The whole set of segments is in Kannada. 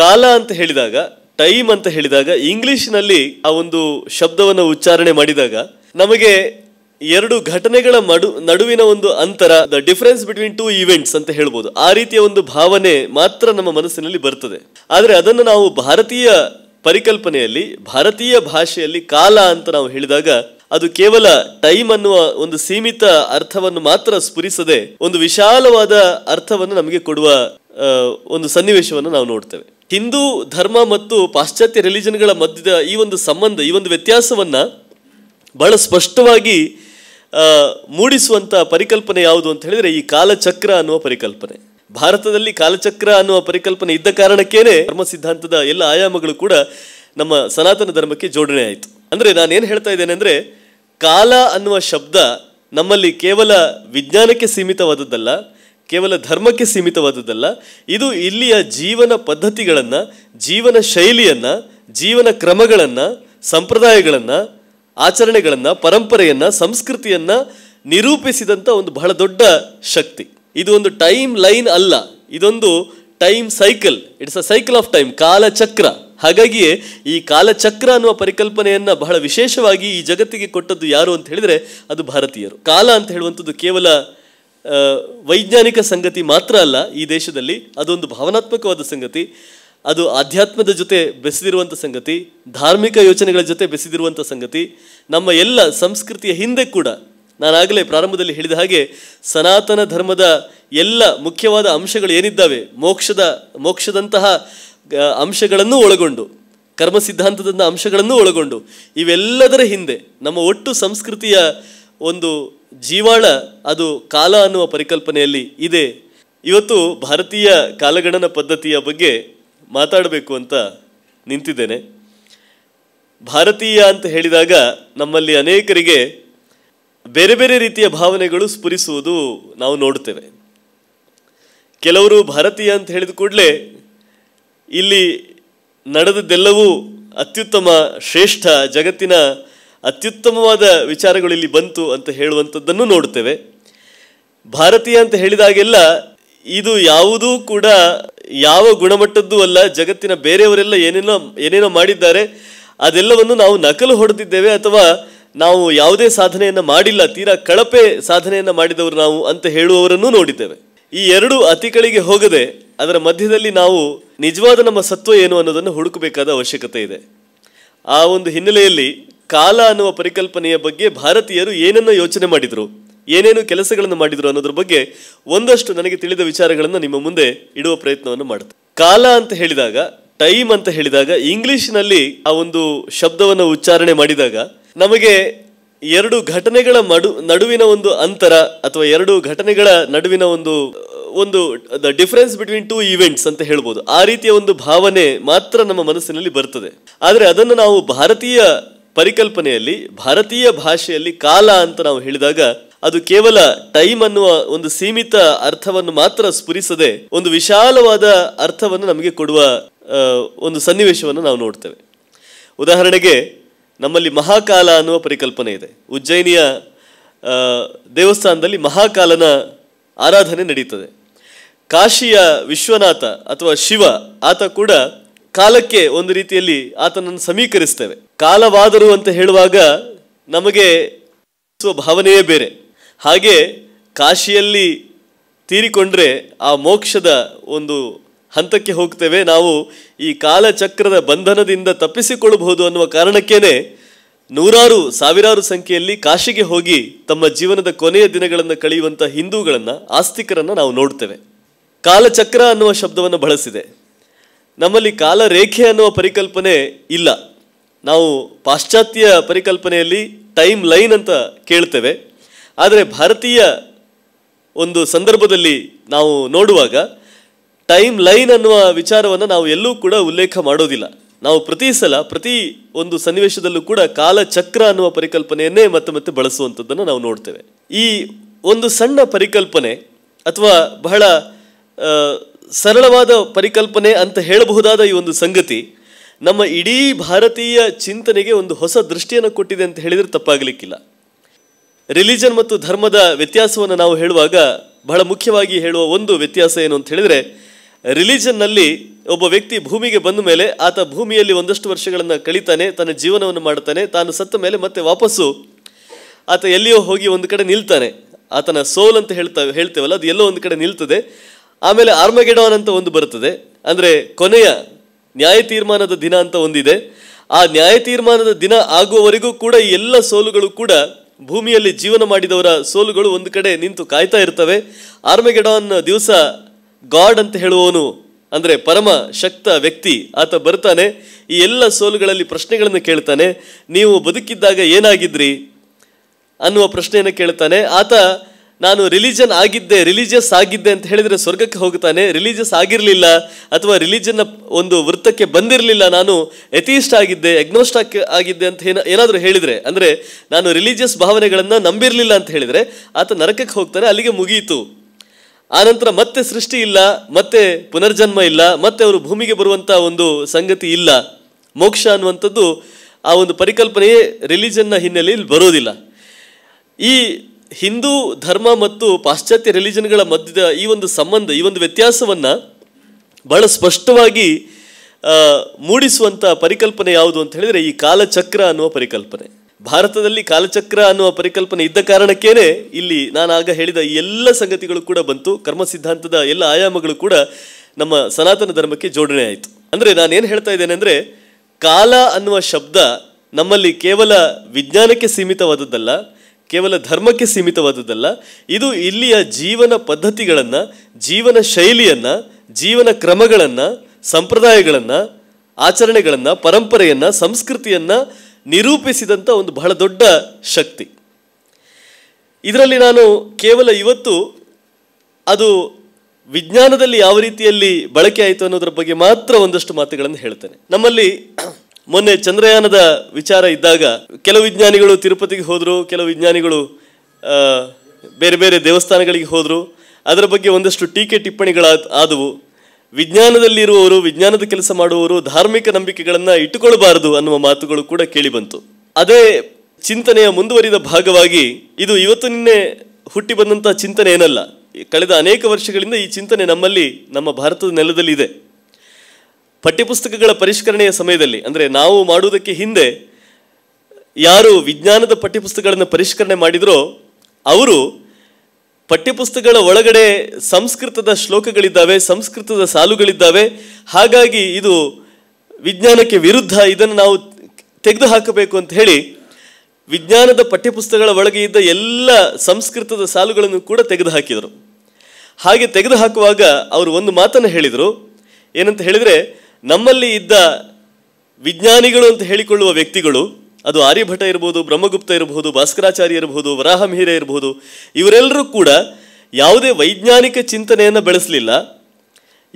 ಕಾಲ ಅಂತ ಹೇಳಿದಾಗ ಟೈಮ್ ಅಂತ ಹೇಳಿದಾಗ ಇಂಗ್ಲಿಷ್ನಲ್ಲಿ ಆ ಒಂದು ಶಬ್ದವನ್ನು ಉಚ್ಚಾರಣೆ ಮಾಡಿದಾಗ ನಮಗೆ ಎರಡು ಘಟನೆಗಳ ಮಡು ನಡುವಿನ ಒಂದು ಅಂತರ the difference between two events ಅಂತ ಹೇಳ್ಬೋದು ಆ ರೀತಿಯ ಒಂದು ಭಾವನೆ ಮಾತ್ರ ನಮ್ಮ ಮನಸ್ಸಿನಲ್ಲಿ ಬರ್ತದೆ ಆದರೆ ಅದನ್ನು ನಾವು ಭಾರತೀಯ ಪರಿಕಲ್ಪನೆಯಲ್ಲಿ ಭಾರತೀಯ ಭಾಷೆಯಲ್ಲಿ ಕಾಲ ಅಂತ ನಾವು ಹೇಳಿದಾಗ ಅದು ಕೇವಲ ಟೈಮ್ ಅನ್ನುವ ಒಂದು ಸೀಮಿತ ಅರ್ಥವನ್ನು ಮಾತ್ರ ಸ್ಫುರಿಸದೆ ಒಂದು ವಿಶಾಲವಾದ ಅರ್ಥವನ್ನು ನಮಗೆ ಕೊಡುವ ಒಂದು ಸನ್ನಿವೇಶವನ್ನು ನಾವು ನೋಡ್ತೇವೆ ಹಿಂದೂ ಧರ್ಮ ಮತ್ತು ಪಾಶ್ಚಾತ್ಯ ರಿಲಿಜನ್ಗಳ ಮಧ್ಯದ ಈ ಒಂದು ಸಂಬಂಧ ಈ ಒಂದು ವ್ಯತ್ಯಾಸವನ್ನು ಬಹಳ ಸ್ಪಷ್ಟವಾಗಿ ಮೂಡಿಸುವಂಥ ಪರಿಕಲ್ಪನೆ ಯಾವುದು ಅಂತ ಹೇಳಿದರೆ ಈ ಕಾಲಚಕ್ರ ಅನ್ನುವ ಪರಿಕಲ್ಪನೆ ಭಾರತದಲ್ಲಿ ಕಾಲಚಕ್ರ ಅನ್ನುವ ಪರಿಕಲ್ಪನೆ ಇದ್ದ ಕಾರಣಕ್ಕೇನೆ ಧರ್ಮ ಸಿದ್ಧಾಂತದ ಎಲ್ಲ ಆಯಾಮಗಳು ಕೂಡ ನಮ್ಮ ಸನಾತನ ಧರ್ಮಕ್ಕೆ ಜೋಡಣೆ ಆಯಿತು ಅಂದರೆ ನಾನೇನು ಹೇಳ್ತಾ ಇದ್ದೇನೆ ಅಂದರೆ ಕಾಲ ಅನ್ನುವ ಶಬ್ದ ನಮ್ಮಲ್ಲಿ ಕೇವಲ ವಿಜ್ಞಾನಕ್ಕೆ ಸೀಮಿತವಾದದ್ದಲ್ಲ ಕೇವಲ ಧರ್ಮಕ್ಕೆ ಸೀಮಿತವಾದದ್ದಲ್ಲ ಇದು ಇಲ್ಲಿಯ ಜೀವನ ಪದ್ಧತಿಗಳನ್ನು ಜೀವನ ಶೈಲಿಯನ್ನು ಜೀವನ ಕ್ರಮಗಳನ್ನು ಸಂಪ್ರದಾಯಗಳನ್ನು ಆಚರಣೆಗಳನ್ನು ಪರಂಪರೆಯನ್ನು ಸಂಸ್ಕೃತಿಯನ್ನು ನಿರೂಪಿಸಿದಂಥ ಒಂದು ಬಹಳ ದೊಡ್ಡ ಶಕ್ತಿ ಇದು ಒಂದು ಟೈಮ್ ಲೈನ್ ಅಲ್ಲ ಇದೊಂದು time cycle it's a cycle of time ಕಾಲಚಕ್ರ ಹಾಗಾಗಿಯೇ ಈ ಕಾಲಚಕ್ರ ಅನ್ನುವ ಪರಿಕಲ್ಪನೆಯನ್ನು ಬಹಳ ವಿಶೇಷವಾಗಿ ಈ ಜಗತ್ತಿಗೆ ಕೊಟ್ಟದ್ದು ಯಾರು ಅಂತ ಹೇಳಿದರೆ ಅದು ಭಾರತೀಯರು ಕಾಲ ಅಂತ ಹೇಳುವಂಥದ್ದು ಕೇವಲ ವೈಜ್ಞಾನಿಕ ಸಂಗತಿ ಮಾತ್ರ ಅಲ್ಲ ಈ ದೇಶದಲ್ಲಿ ಅದೊಂದು ಭಾವನಾತ್ಮಕವಾದ ಸಂಗತಿ ಅದು ಆಧ್ಯಾತ್ಮದ ಜೊತೆ ಬೆಸೆದಿರುವಂಥ ಸಂಗತಿ ಧಾರ್ಮಿಕ ಯೋಚನೆಗಳ ಜೊತೆ ಬೆಸೆದಿರುವಂಥ ಸಂಗತಿ ನಮ್ಮ ಎಲ್ಲ ಸಂಸ್ಕೃತಿಯ ಹಿಂದೆ ಕೂಡ ನಾನಾಗಲೇ ಪ್ರಾರಂಭದಲ್ಲಿ ಹೇಳಿದ ಹಾಗೆ ಸನಾತನ ಧರ್ಮದ ಎಲ್ಲ ಮುಖ್ಯವಾದ ಅಂಶಗಳು ಏನಿದ್ದಾವೆ ಮೋಕ್ಷದ ಮೋಕ್ಷದಂತಹ ಅಂಶಗಳನ್ನು ಒಳಗೊಂಡು ಕರ್ಮ ಸಿದ್ಧಾಂತದ ಅಂಶಗಳನ್ನು ಒಳಗೊಂಡು ಇವೆಲ್ಲದರ ಹಿಂದೆ ನಮ್ಮ ಒಟ್ಟು ಸಂಸ್ಕೃತಿಯ ಒಂದು ಜೀವಾಳ ಅದು ಕಾಲ ಅನ್ನುವ ಪರಿಕಲ್ಪನೆಯಲ್ಲಿ ಇದೆ ಇವತ್ತು ಭಾರತೀಯ ಕಾಲಗಣನ ಪದ್ಧತಿಯ ಬಗ್ಗೆ ಮಾತಾಡಬೇಕು ಅಂತ ನಿಂತಿದ್ದೇನೆ ಭಾರತೀಯ ಅಂತ ಹೇಳಿದಾಗ ನಮ್ಮಲ್ಲಿ ಅನೇಕರಿಗೆ ಬೇರೆ ಬೇರೆ ರೀತಿಯ ಭಾವನೆಗಳು ಸ್ಫುರಿಸುವುದು ನಾವು ನೋಡ್ತೇವೆ ಕೆಲವರು ಭಾರತೀಯ ಅಂತ ಹೇಳಿದ ಕೂಡಲೇ ಇಲ್ಲಿ ನಡೆದದ್ದೆಲ್ಲವೂ ಅತ್ಯುತ್ತಮ ಶ್ರೇಷ್ಠ ಜಗತ್ತಿನ ಅತ್ಯುತ್ತಮವಾದ ವಿಚಾರಗಳು ಇಲ್ಲಿ ಬಂತು ಅಂತ ಹೇಳುವಂಥದ್ದನ್ನು ನೋಡುತ್ತೇವೆ ಭಾರತೀಯ ಅಂತ ಹೇಳಿದಾಗೆಲ್ಲ ಇದು ಯಾವುದೂ ಕೂಡ ಯಾವ ಗುಣಮಟ್ಟದ್ದು ಅಲ್ಲ ಜಗತ್ತಿನ ಬೇರೆಯವರೆಲ್ಲ ಏನೇನೋ ಏನೇನೋ ಮಾಡಿದ್ದಾರೆ ಅದೆಲ್ಲವನ್ನು ನಾವು ನಕಲು ಹೊಡೆದಿದ್ದೇವೆ ಅಥವಾ ನಾವು ಯಾವುದೇ ಸಾಧನೆಯನ್ನು ಮಾಡಿಲ್ಲ ತೀರಾ ಕಳಪೆ ಸಾಧನೆಯನ್ನು ಮಾಡಿದವರು ನಾವು ಅಂತ ಹೇಳುವವರನ್ನು ನೋಡಿದ್ದೇವೆ ಈ ಎರಡು ಅತಿಗಳಿಗೆ ಹೋಗದೆ ಅದರ ಮಧ್ಯದಲ್ಲಿ ನಾವು ನಿಜವಾದ ನಮ್ಮ ಸತ್ವ ಏನು ಅನ್ನೋದನ್ನು ಹುಡುಕಬೇಕಾದ ಅವಶ್ಯಕತೆ ಇದೆ ಆ ಒಂದು ಹಿನ್ನೆಲೆಯಲ್ಲಿ ಕಾಲ ಅನ್ನುವ ಪರಿಕಲ್ಪನೆಯ ಬಗ್ಗೆ ಭಾರತೀಯರು ಏನೇನು ಯೋಚನೆ ಮಾಡಿದರು ಏನೇನು ಕೆಲಸಗಳನ್ನು ಮಾಡಿದರು ಅನ್ನೋದ್ರ ಬಗ್ಗೆ ಒಂದಷ್ಟು ನನಗೆ ತಿಳಿದ ವಿಚಾರಗಳನ್ನು ನಿಮ್ಮ ಮುಂದೆ ಇಡುವ ಪ್ರಯತ್ನವನ್ನು ಮಾಡುತ್ತೆ ಕಾಲ ಅಂತ ಹೇಳಿದಾಗ ಟೈಮ್ ಅಂತ ಹೇಳಿದಾಗ ಇಂಗ್ಲಿಷ್ನಲ್ಲಿ ಆ ಒಂದು ಶಬ್ದವನ್ನು ಉಚ್ಚಾರಣೆ ಮಾಡಿದಾಗ ನಮಗೆ ಎರಡು ಘಟನೆಗಳ ಮಡು ನಡುವಿನ ಒಂದು ಅಂತರ ಅಥವಾ ಎರಡು ಘಟನೆಗಳ ನಡುವಿನ ಒಂದು ಒಂದು the difference between two events ಅಂತ ಹೇಳ್ಬೋದು ಆ ರೀತಿಯ ಒಂದು ಭಾವನೆ ಮಾತ್ರ ನಮ್ಮ ಮನಸ್ಸಿನಲ್ಲಿ ಬರ್ತದೆ ಆದರೆ ಅದನ್ನು ನಾವು ಭಾರತೀಯ ಪರಿಕಲ್ಪನೆಯಲ್ಲಿ ಭಾರತೀಯ ಭಾಷೆಯಲ್ಲಿ ಕಾಲ ಅಂತ ನಾವು ಹೇಳಿದಾಗ ಅದು ಕೇವಲ ಟೈಮ್ ಅನ್ನುವ ಒಂದು ಸೀಮಿತ ಅರ್ಥವನ್ನು ಮಾತ್ರ ಸ್ಫುರಿಸದೆ ಒಂದು ವಿಶಾಲವಾದ ಅರ್ಥವನ್ನು ನಮಗೆ ಕೊಡುವ ಒಂದು ಸನ್ನಿವೇಶವನ್ನು ನಾವು ನೋಡ್ತೇವೆ ಉದಾಹರಣೆಗೆ ನಮ್ಮಲ್ಲಿ ಮಹಾಕಾಲ ಅನ್ನುವ ಪರಿಕಲ್ಪನೆ ಇದೆ ಉಜ್ಜಯಿನಿಯ ದೇವಸ್ಥಾನದಲ್ಲಿ ಮಹಾಕಾಲನ ಆರಾಧನೆ ನಡೀತದೆ ಕಾಶಿಯ ವಿಶ್ವನಾಥ ಅಥವಾ ಶಿವ ಆತ ಕೂಡ ಕಾಲಕ್ಕೆ ಒಂದು ರೀತಿಯಲ್ಲಿ ಆತನನ್ನು ಸಮೀಕರಿಸ್ತೇವೆ ಕಾಲವಾದರು ಅಂತ ಹೇಳುವಾಗ ನಮಗೆ ಭಾವನೆಯೇ ಬೇರೆ ಹಾಗೆ ಕಾಶಿಯಲ್ಲಿ ತೀರಿಕೊಂಡ್ರೆ ಆ ಮೋಕ್ಷದ ಒಂದು ಹಂತಕ್ಕೆ ಹೋಗ್ತೇವೆ ನಾವು ಈ ಕಾಲಚಕ್ರದ ಬಂಧನದಿಂದ ತಪ್ಪಿಸಿಕೊಳ್ಳಬಹುದು ಅನ್ನುವ ಕಾರಣಕ್ಕೇನೆ ನೂರಾರು ಸಾವಿರಾರು ಸಂಖ್ಯೆಯಲ್ಲಿ ಕಾಶಿಗೆ ಹೋಗಿ ತಮ್ಮ ಜೀವನದ ಕೊನೆಯ ದಿನಗಳನ್ನು ಕಳೆಯುವಂಥ ಹಿಂದೂಗಳನ್ನು ಆಸ್ತಿಕರನ್ನು ನಾವು ನೋಡ್ತೇವೆ ಕಾಲಚಕ್ರ ಅನ್ನುವ ಶಬ್ದವನ್ನು ಬಳಸಿದೆ ನಮ್ಮಲ್ಲಿ ಕಾಲರೇಖೆ ಅನ್ನುವ ಪರಿಕಲ್ಪನೆ ಇಲ್ಲ ನಾವು ಪಾಶ್ಚಾತ್ಯ ಪರಿಕಲ್ಪನೆಯಲ್ಲಿ ಟೈಮ್ ಲೈನ್ ಅಂತ ಕೇಳ್ತೇವೆ ಆದರೆ ಭಾರತೀಯ ಒಂದು ಸಂದರ್ಭದಲ್ಲಿ ನಾವು ನೋಡುವಾಗ ಟೈಮ್ ಲೈನ್ ಅನ್ನುವ ವಿಚಾರವನ್ನು ನಾವು ಎಲ್ಲೂ ಕೂಡ ಉಲ್ಲೇಖ ಮಾಡೋದಿಲ್ಲ ನಾವು ಪ್ರತಿ ಸಲ ಪ್ರತಿ ಒಂದು ಸನ್ನಿವೇಶದಲ್ಲೂ ಕೂಡ ಕಾಲಚಕ್ರ ಅನ್ನುವ ಪರಿಕಲ್ಪನೆಯನ್ನೇ ಮತ್ತೆ ಮತ್ತೆ ಬಳಸುವಂಥದ್ದನ್ನು ನಾವು ನೋಡ್ತೇವೆ ಈ ಒಂದು ಸಣ್ಣ ಪರಿಕಲ್ಪನೆ ಅಥವಾ ಬಹಳ ಸರಳವಾದ ಪರಿಕಲ್ಪನೆ ಅಂತ ಹೇಳಬಹುದಾದ ಈ ಒಂದು ಸಂಗತಿ ನಮ್ಮ ಇಡೀ ಭಾರತೀಯ ಚಿಂತನೆಗೆ ಒಂದು ಹೊಸ ದೃಷ್ಟಿಯನ್ನು ಕೊಟ್ಟಿದೆ ಅಂತ ಹೇಳಿದರೆ ತಪ್ಪಾಗಲಿಕ್ಕಿಲ್ಲ ರಿಲಿಜನ್ ಮತ್ತು ಧರ್ಮದ ವ್ಯತ್ಯಾಸವನ್ನು ನಾವು ಹೇಳುವಾಗ ಬಹಳ ಮುಖ್ಯವಾಗಿ ಹೇಳುವ ಒಂದು ವ್ಯತ್ಯಾಸ ಏನು ಅಂತ ಹೇಳಿದರೆ ರಿಲಿಜನ್ನಲ್ಲಿ ಒಬ್ಬ ವ್ಯಕ್ತಿ ಭೂಮಿಗೆ ಬಂದ ಮೇಲೆ ಆತ ಭೂಮಿಯಲ್ಲಿ ಒಂದಷ್ಟು ವರ್ಷಗಳನ್ನು ಕಳೀತಾನೆ ತನ್ನ ಜೀವನವನ್ನು ಮಾಡ್ತಾನೆ ತಾನು ಸತ್ತ ಮೇಲೆ ಮತ್ತೆ ವಾಪಸ್ಸು ಆತ ಎಲ್ಲಿಯೋ ಹೋಗಿ ಒಂದು ಕಡೆ ನಿಲ್ತಾನೆ ಆತನ ಸೋಲ್ ಅಂತ ಹೇಳ್ತಾ ಹೇಳ್ತೇವಲ್ಲ ಅದು ಎಲ್ಲೋ ಒಂದು ಕಡೆ ನಿಲ್ತದೆ ಆಮೇಲೆ ಆರ್ಮಗೆಡೋನ್ ಅಂತ ಒಂದು ಬರ್ತದೆ ಅಂದರೆ ಕೊನೆಯ ನ್ಯಾಯ ತೀರ್ಮಾನದ ದಿನ ಅಂತ ಒಂದಿದೆ ಆ ನ್ಯಾಯ ತೀರ್ಮಾನದ ದಿನ ಆಗುವವರೆಗೂ ಕೂಡ ಈ ಎಲ್ಲ ಸೋಲುಗಳು ಕೂಡ ಭೂಮಿಯಲ್ಲಿ ಜೀವನ ಮಾಡಿದವರ ಸೋಲುಗಳು ಒಂದು ಕಡೆ ನಿಂತು ಕಾಯ್ತಾ ಇರ್ತವೆ ಆರ್ಮೆಗೆಡಾನ್ ದಿವಸ ಗಾಡ್ ಅಂತ ಹೇಳುವವನು ಅಂದರೆ ಪರಮ ಶಕ್ತ ವ್ಯಕ್ತಿ ಆತ ಬರ್ತಾನೆ ಈ ಎಲ್ಲ ಸೋಲುಗಳಲ್ಲಿ ಪ್ರಶ್ನೆಗಳನ್ನು ಕೇಳ್ತಾನೆ ನೀವು ಬದುಕಿದ್ದಾಗ ಏನಾಗಿದ್ರಿ ಅನ್ನುವ ಪ್ರಶ್ನೆಯನ್ನು ಕೇಳ್ತಾನೆ ಆತ ನಾನು ರಿಲಿಜನ್ ಆಗಿದ್ದೆ ರಿಲಿಜಿಯಸ್ ಆಗಿದ್ದೆ ಅಂತ ಹೇಳಿದರೆ ಸ್ವರ್ಗಕ್ಕೆ ಹೋಗ್ತಾನೆ ರಿಲಿಜಿಯಸ್ ಆಗಿರಲಿಲ್ಲ ಅಥವಾ ರಿಲಿಜನ್ನ ಒಂದು ವೃತ್ತಕ್ಕೆ ಬಂದಿರಲಿಲ್ಲ ನಾನು ಎಥೀಸ್ಟ್ ಆಗಿದ್ದೆ ಎಗ್ನೋಸ್ಟಾಕ್ ಆಗಿದ್ದೆ ಅಂತ ಏನ ಏನಾದರೂ ಹೇಳಿದರೆ ಅಂದರೆ ನಾನು ರಿಲಿಜಿಯಸ್ ಭಾವನೆಗಳನ್ನು ನಂಬಿರಲಿಲ್ಲ ಅಂತ ಹೇಳಿದರೆ ಆತ ನರಕಕ್ಕೆ ಹೋಗ್ತಾನೆ ಅಲ್ಲಿಗೆ ಮುಗಿಯಿತು ಆನಂತರ ಮತ್ತೆ ಸೃಷ್ಟಿ ಇಲ್ಲ ಮತ್ತೆ ಪುನರ್ಜನ್ಮ ಇಲ್ಲ ಮತ್ತೆ ಅವರು ಭೂಮಿಗೆ ಬರುವಂಥ ಒಂದು ಸಂಗತಿ ಇಲ್ಲ ಮೋಕ್ಷ ಅನ್ನುವಂಥದ್ದು ಆ ಒಂದು ಪರಿಕಲ್ಪನೆಯೇ ರಿಲಿಜನ್ನ ಹಿನ್ನೆಲೆಯಲ್ಲಿ ಬರೋದಿಲ್ಲ ಈ ಹಿಂದೂ ಧರ್ಮ ಮತ್ತು ಪಾಶ್ಚಾತ್ಯ ರಿಲಿಜನ್ಗಳ ಮಧ್ಯದ ಈ ಒಂದು ಸಂಬಂಧ ಈ ಒಂದು ವ್ಯತ್ಯಾಸವನ್ನು ಬಹಳ ಸ್ಪಷ್ಟವಾಗಿ ಮೂಡಿಸುವಂಥ ಪರಿಕಲ್ಪನೆ ಯಾವುದು ಅಂತ ಹೇಳಿದರೆ ಈ ಕಾಲಚಕ್ರ ಅನ್ನುವ ಪರಿಕಲ್ಪನೆ ಭಾರತದಲ್ಲಿ ಕಾಲಚಕ್ರ ಅನ್ನುವ ಪರಿಕಲ್ಪನೆ ಇದ್ದ ಕಾರಣಕ್ಕೇನೆ ಇಲ್ಲಿ ನಾನು ಆಗ ಹೇಳಿದ ಎಲ್ಲ ಸಂಗತಿಗಳು ಕೂಡ ಬಂತು ಕರ್ಮ ಸಿದ್ಧಾಂತದ ಎಲ್ಲ ಆಯಾಮಗಳು ಕೂಡ ನಮ್ಮ ಸನಾತನ ಧರ್ಮಕ್ಕೆ ಜೋಡಣೆ ಆಯಿತು ಅಂದರೆ ನಾನೇನು ಹೇಳ್ತಾ ಇದ್ದೇನೆ ಅಂದರೆ ಕಾಲ ಅನ್ನುವ ಶಬ್ದ ನಮ್ಮಲ್ಲಿ ಕೇವಲ ವಿಜ್ಞಾನಕ್ಕೆ ಸೀಮಿತವಾದದ್ದಲ್ಲ ಕೇವಲ ಧರ್ಮಕ್ಕೆ ಸೀಮಿತವಾದದ್ದಲ್ಲ ಇದು ಇಲ್ಲಿಯ ಜೀವನ ಪದ್ಧತಿಗಳನ್ನು ಜೀವನ ಶೈಲಿಯನ್ನು ಜೀವನ ಕ್ರಮಗಳನ್ನು ಸಂಪ್ರದಾಯಗಳನ್ನು ಆಚರಣೆಗಳನ್ನು ಪರಂಪರೆಯನ್ನು ಸಂಸ್ಕೃತಿಯನ್ನು ನಿರೂಪಿಸಿದಂಥ ಒಂದು ಬಹಳ ದೊಡ್ಡ ಶಕ್ತಿ ಇದರಲ್ಲಿ ನಾನು ಕೇವಲ ಇವತ್ತು ಅದು ವಿಜ್ಞಾನದಲ್ಲಿ ಯಾವ ರೀತಿಯಲ್ಲಿ ಬಳಕೆ ಆಯಿತು ಅನ್ನೋದ್ರ ಬಗ್ಗೆ ಮಾತ್ರ ಒಂದಷ್ಟು ಮಾತುಗಳನ್ನು ಹೇಳ್ತೇನೆ ನಮ್ಮಲ್ಲಿ ಮೊನ್ನೆ ಚಂದ್ರಯಾನದ ವಿಚಾರ ಇದ್ದಾಗ ಕೆಲವು ವಿಜ್ಞಾನಿಗಳು ತಿರುಪತಿಗೆ ಹೋದರು ಕೆಲವು ವಿಜ್ಞಾನಿಗಳು ಬೇರೆ ಬೇರೆ ದೇವಸ್ಥಾನಗಳಿಗೆ ಹೋದರು ಅದರ ಬಗ್ಗೆ ಒಂದಷ್ಟು ಟೀಕೆ ಟಿಪ್ಪಣಿಗಳ ಆದವು ವಿಜ್ಞಾನದಲ್ಲಿರುವವರು ವಿಜ್ಞಾನದ ಕೆಲಸ ಮಾಡುವವರು ಧಾರ್ಮಿಕ ನಂಬಿಕೆಗಳನ್ನು ಇಟ್ಟುಕೊಳ್ಳಬಾರದು ಅನ್ನುವ ಮಾತುಗಳು ಕೂಡ ಕೇಳಿಬಂತು ಅದೇ ಚಿಂತನೆಯ ಮುಂದುವರಿದ ಭಾಗವಾಗಿ ಇದು ಇವತ್ತು ನಿನ್ನೆ ಹುಟ್ಟಿ ಬಂದಂಥ ಚಿಂತನೆ ಏನಲ್ಲ ಕಳೆದ ಅನೇಕ ವರ್ಷಗಳಿಂದ ಈ ಚಿಂತನೆ ನಮ್ಮಲ್ಲಿ ನಮ್ಮ ಭಾರತದ ನೆಲದಲ್ಲಿ ಇದೆ ಪಠ್ಯಪುಸ್ತಕಗಳ ಪರಿಷ್ಕರಣೆಯ ಸಮಯದಲ್ಲಿ ಅಂದರೆ ನಾವು ಮಾಡುವುದಕ್ಕೆ ಹಿಂದೆ ಯಾರು ವಿಜ್ಞಾನದ ಪಠ್ಯಪುಸ್ತಕಗಳನ್ನು ಪರಿಷ್ಕರಣೆ ಮಾಡಿದರೋ ಅವರು ಪಠ್ಯಪುಸ್ತಕಗಳ ಒಳಗಡೆ ಸಂಸ್ಕೃತದ ಶ್ಲೋಕಗಳಿದ್ದಾವೆ ಸಂಸ್ಕೃತದ ಸಾಲುಗಳಿದ್ದಾವೆ ಹಾಗಾಗಿ ಇದು ವಿಜ್ಞಾನಕ್ಕೆ ವಿರುದ್ಧ ಇದನ್ನು ನಾವು ತೆಗೆದು ಹಾಕಬೇಕು ಅಂತ ಹೇಳಿ ವಿಜ್ಞಾನದ ಪಠ್ಯಪುಸ್ತಕಗಳ ಒಳಗೆ ಇದ್ದ ಎಲ್ಲ ಸಂಸ್ಕೃತದ ಸಾಲುಗಳನ್ನು ಕೂಡ ತೆಗೆದು ಹಾಕಿದರು ಹಾಗೆ ತೆಗೆದು ಹಾಕುವಾಗ ಅವರು ಒಂದು ಮಾತನ್ನು ಹೇಳಿದರು ಏನಂತ ಹೇಳಿದರೆ ನಮ್ಮಲ್ಲಿ ಇದ್ದ ವಿಜ್ಞಾನಿಗಳು ಅಂತ ಹೇಳಿಕೊಳ್ಳುವ ವ್ಯಕ್ತಿಗಳು ಅದು ಆರ್ಯಭಟ ಇರ್ಬೋದು ಬ್ರಹ್ಮಗುಪ್ತ ಇರಬಹುದು ಭಾಸ್ಕರಾಚಾರ್ಯ ಇರಬಹುದು ವರಾಹಮಿಹಿರ ಇರಬಹುದು ಇವರೆಲ್ಲರೂ ಕೂಡ ಯಾವುದೇ ವೈಜ್ಞಾನಿಕ ಚಿಂತನೆಯನ್ನು ಬೆಳೆಸಲಿಲ್ಲ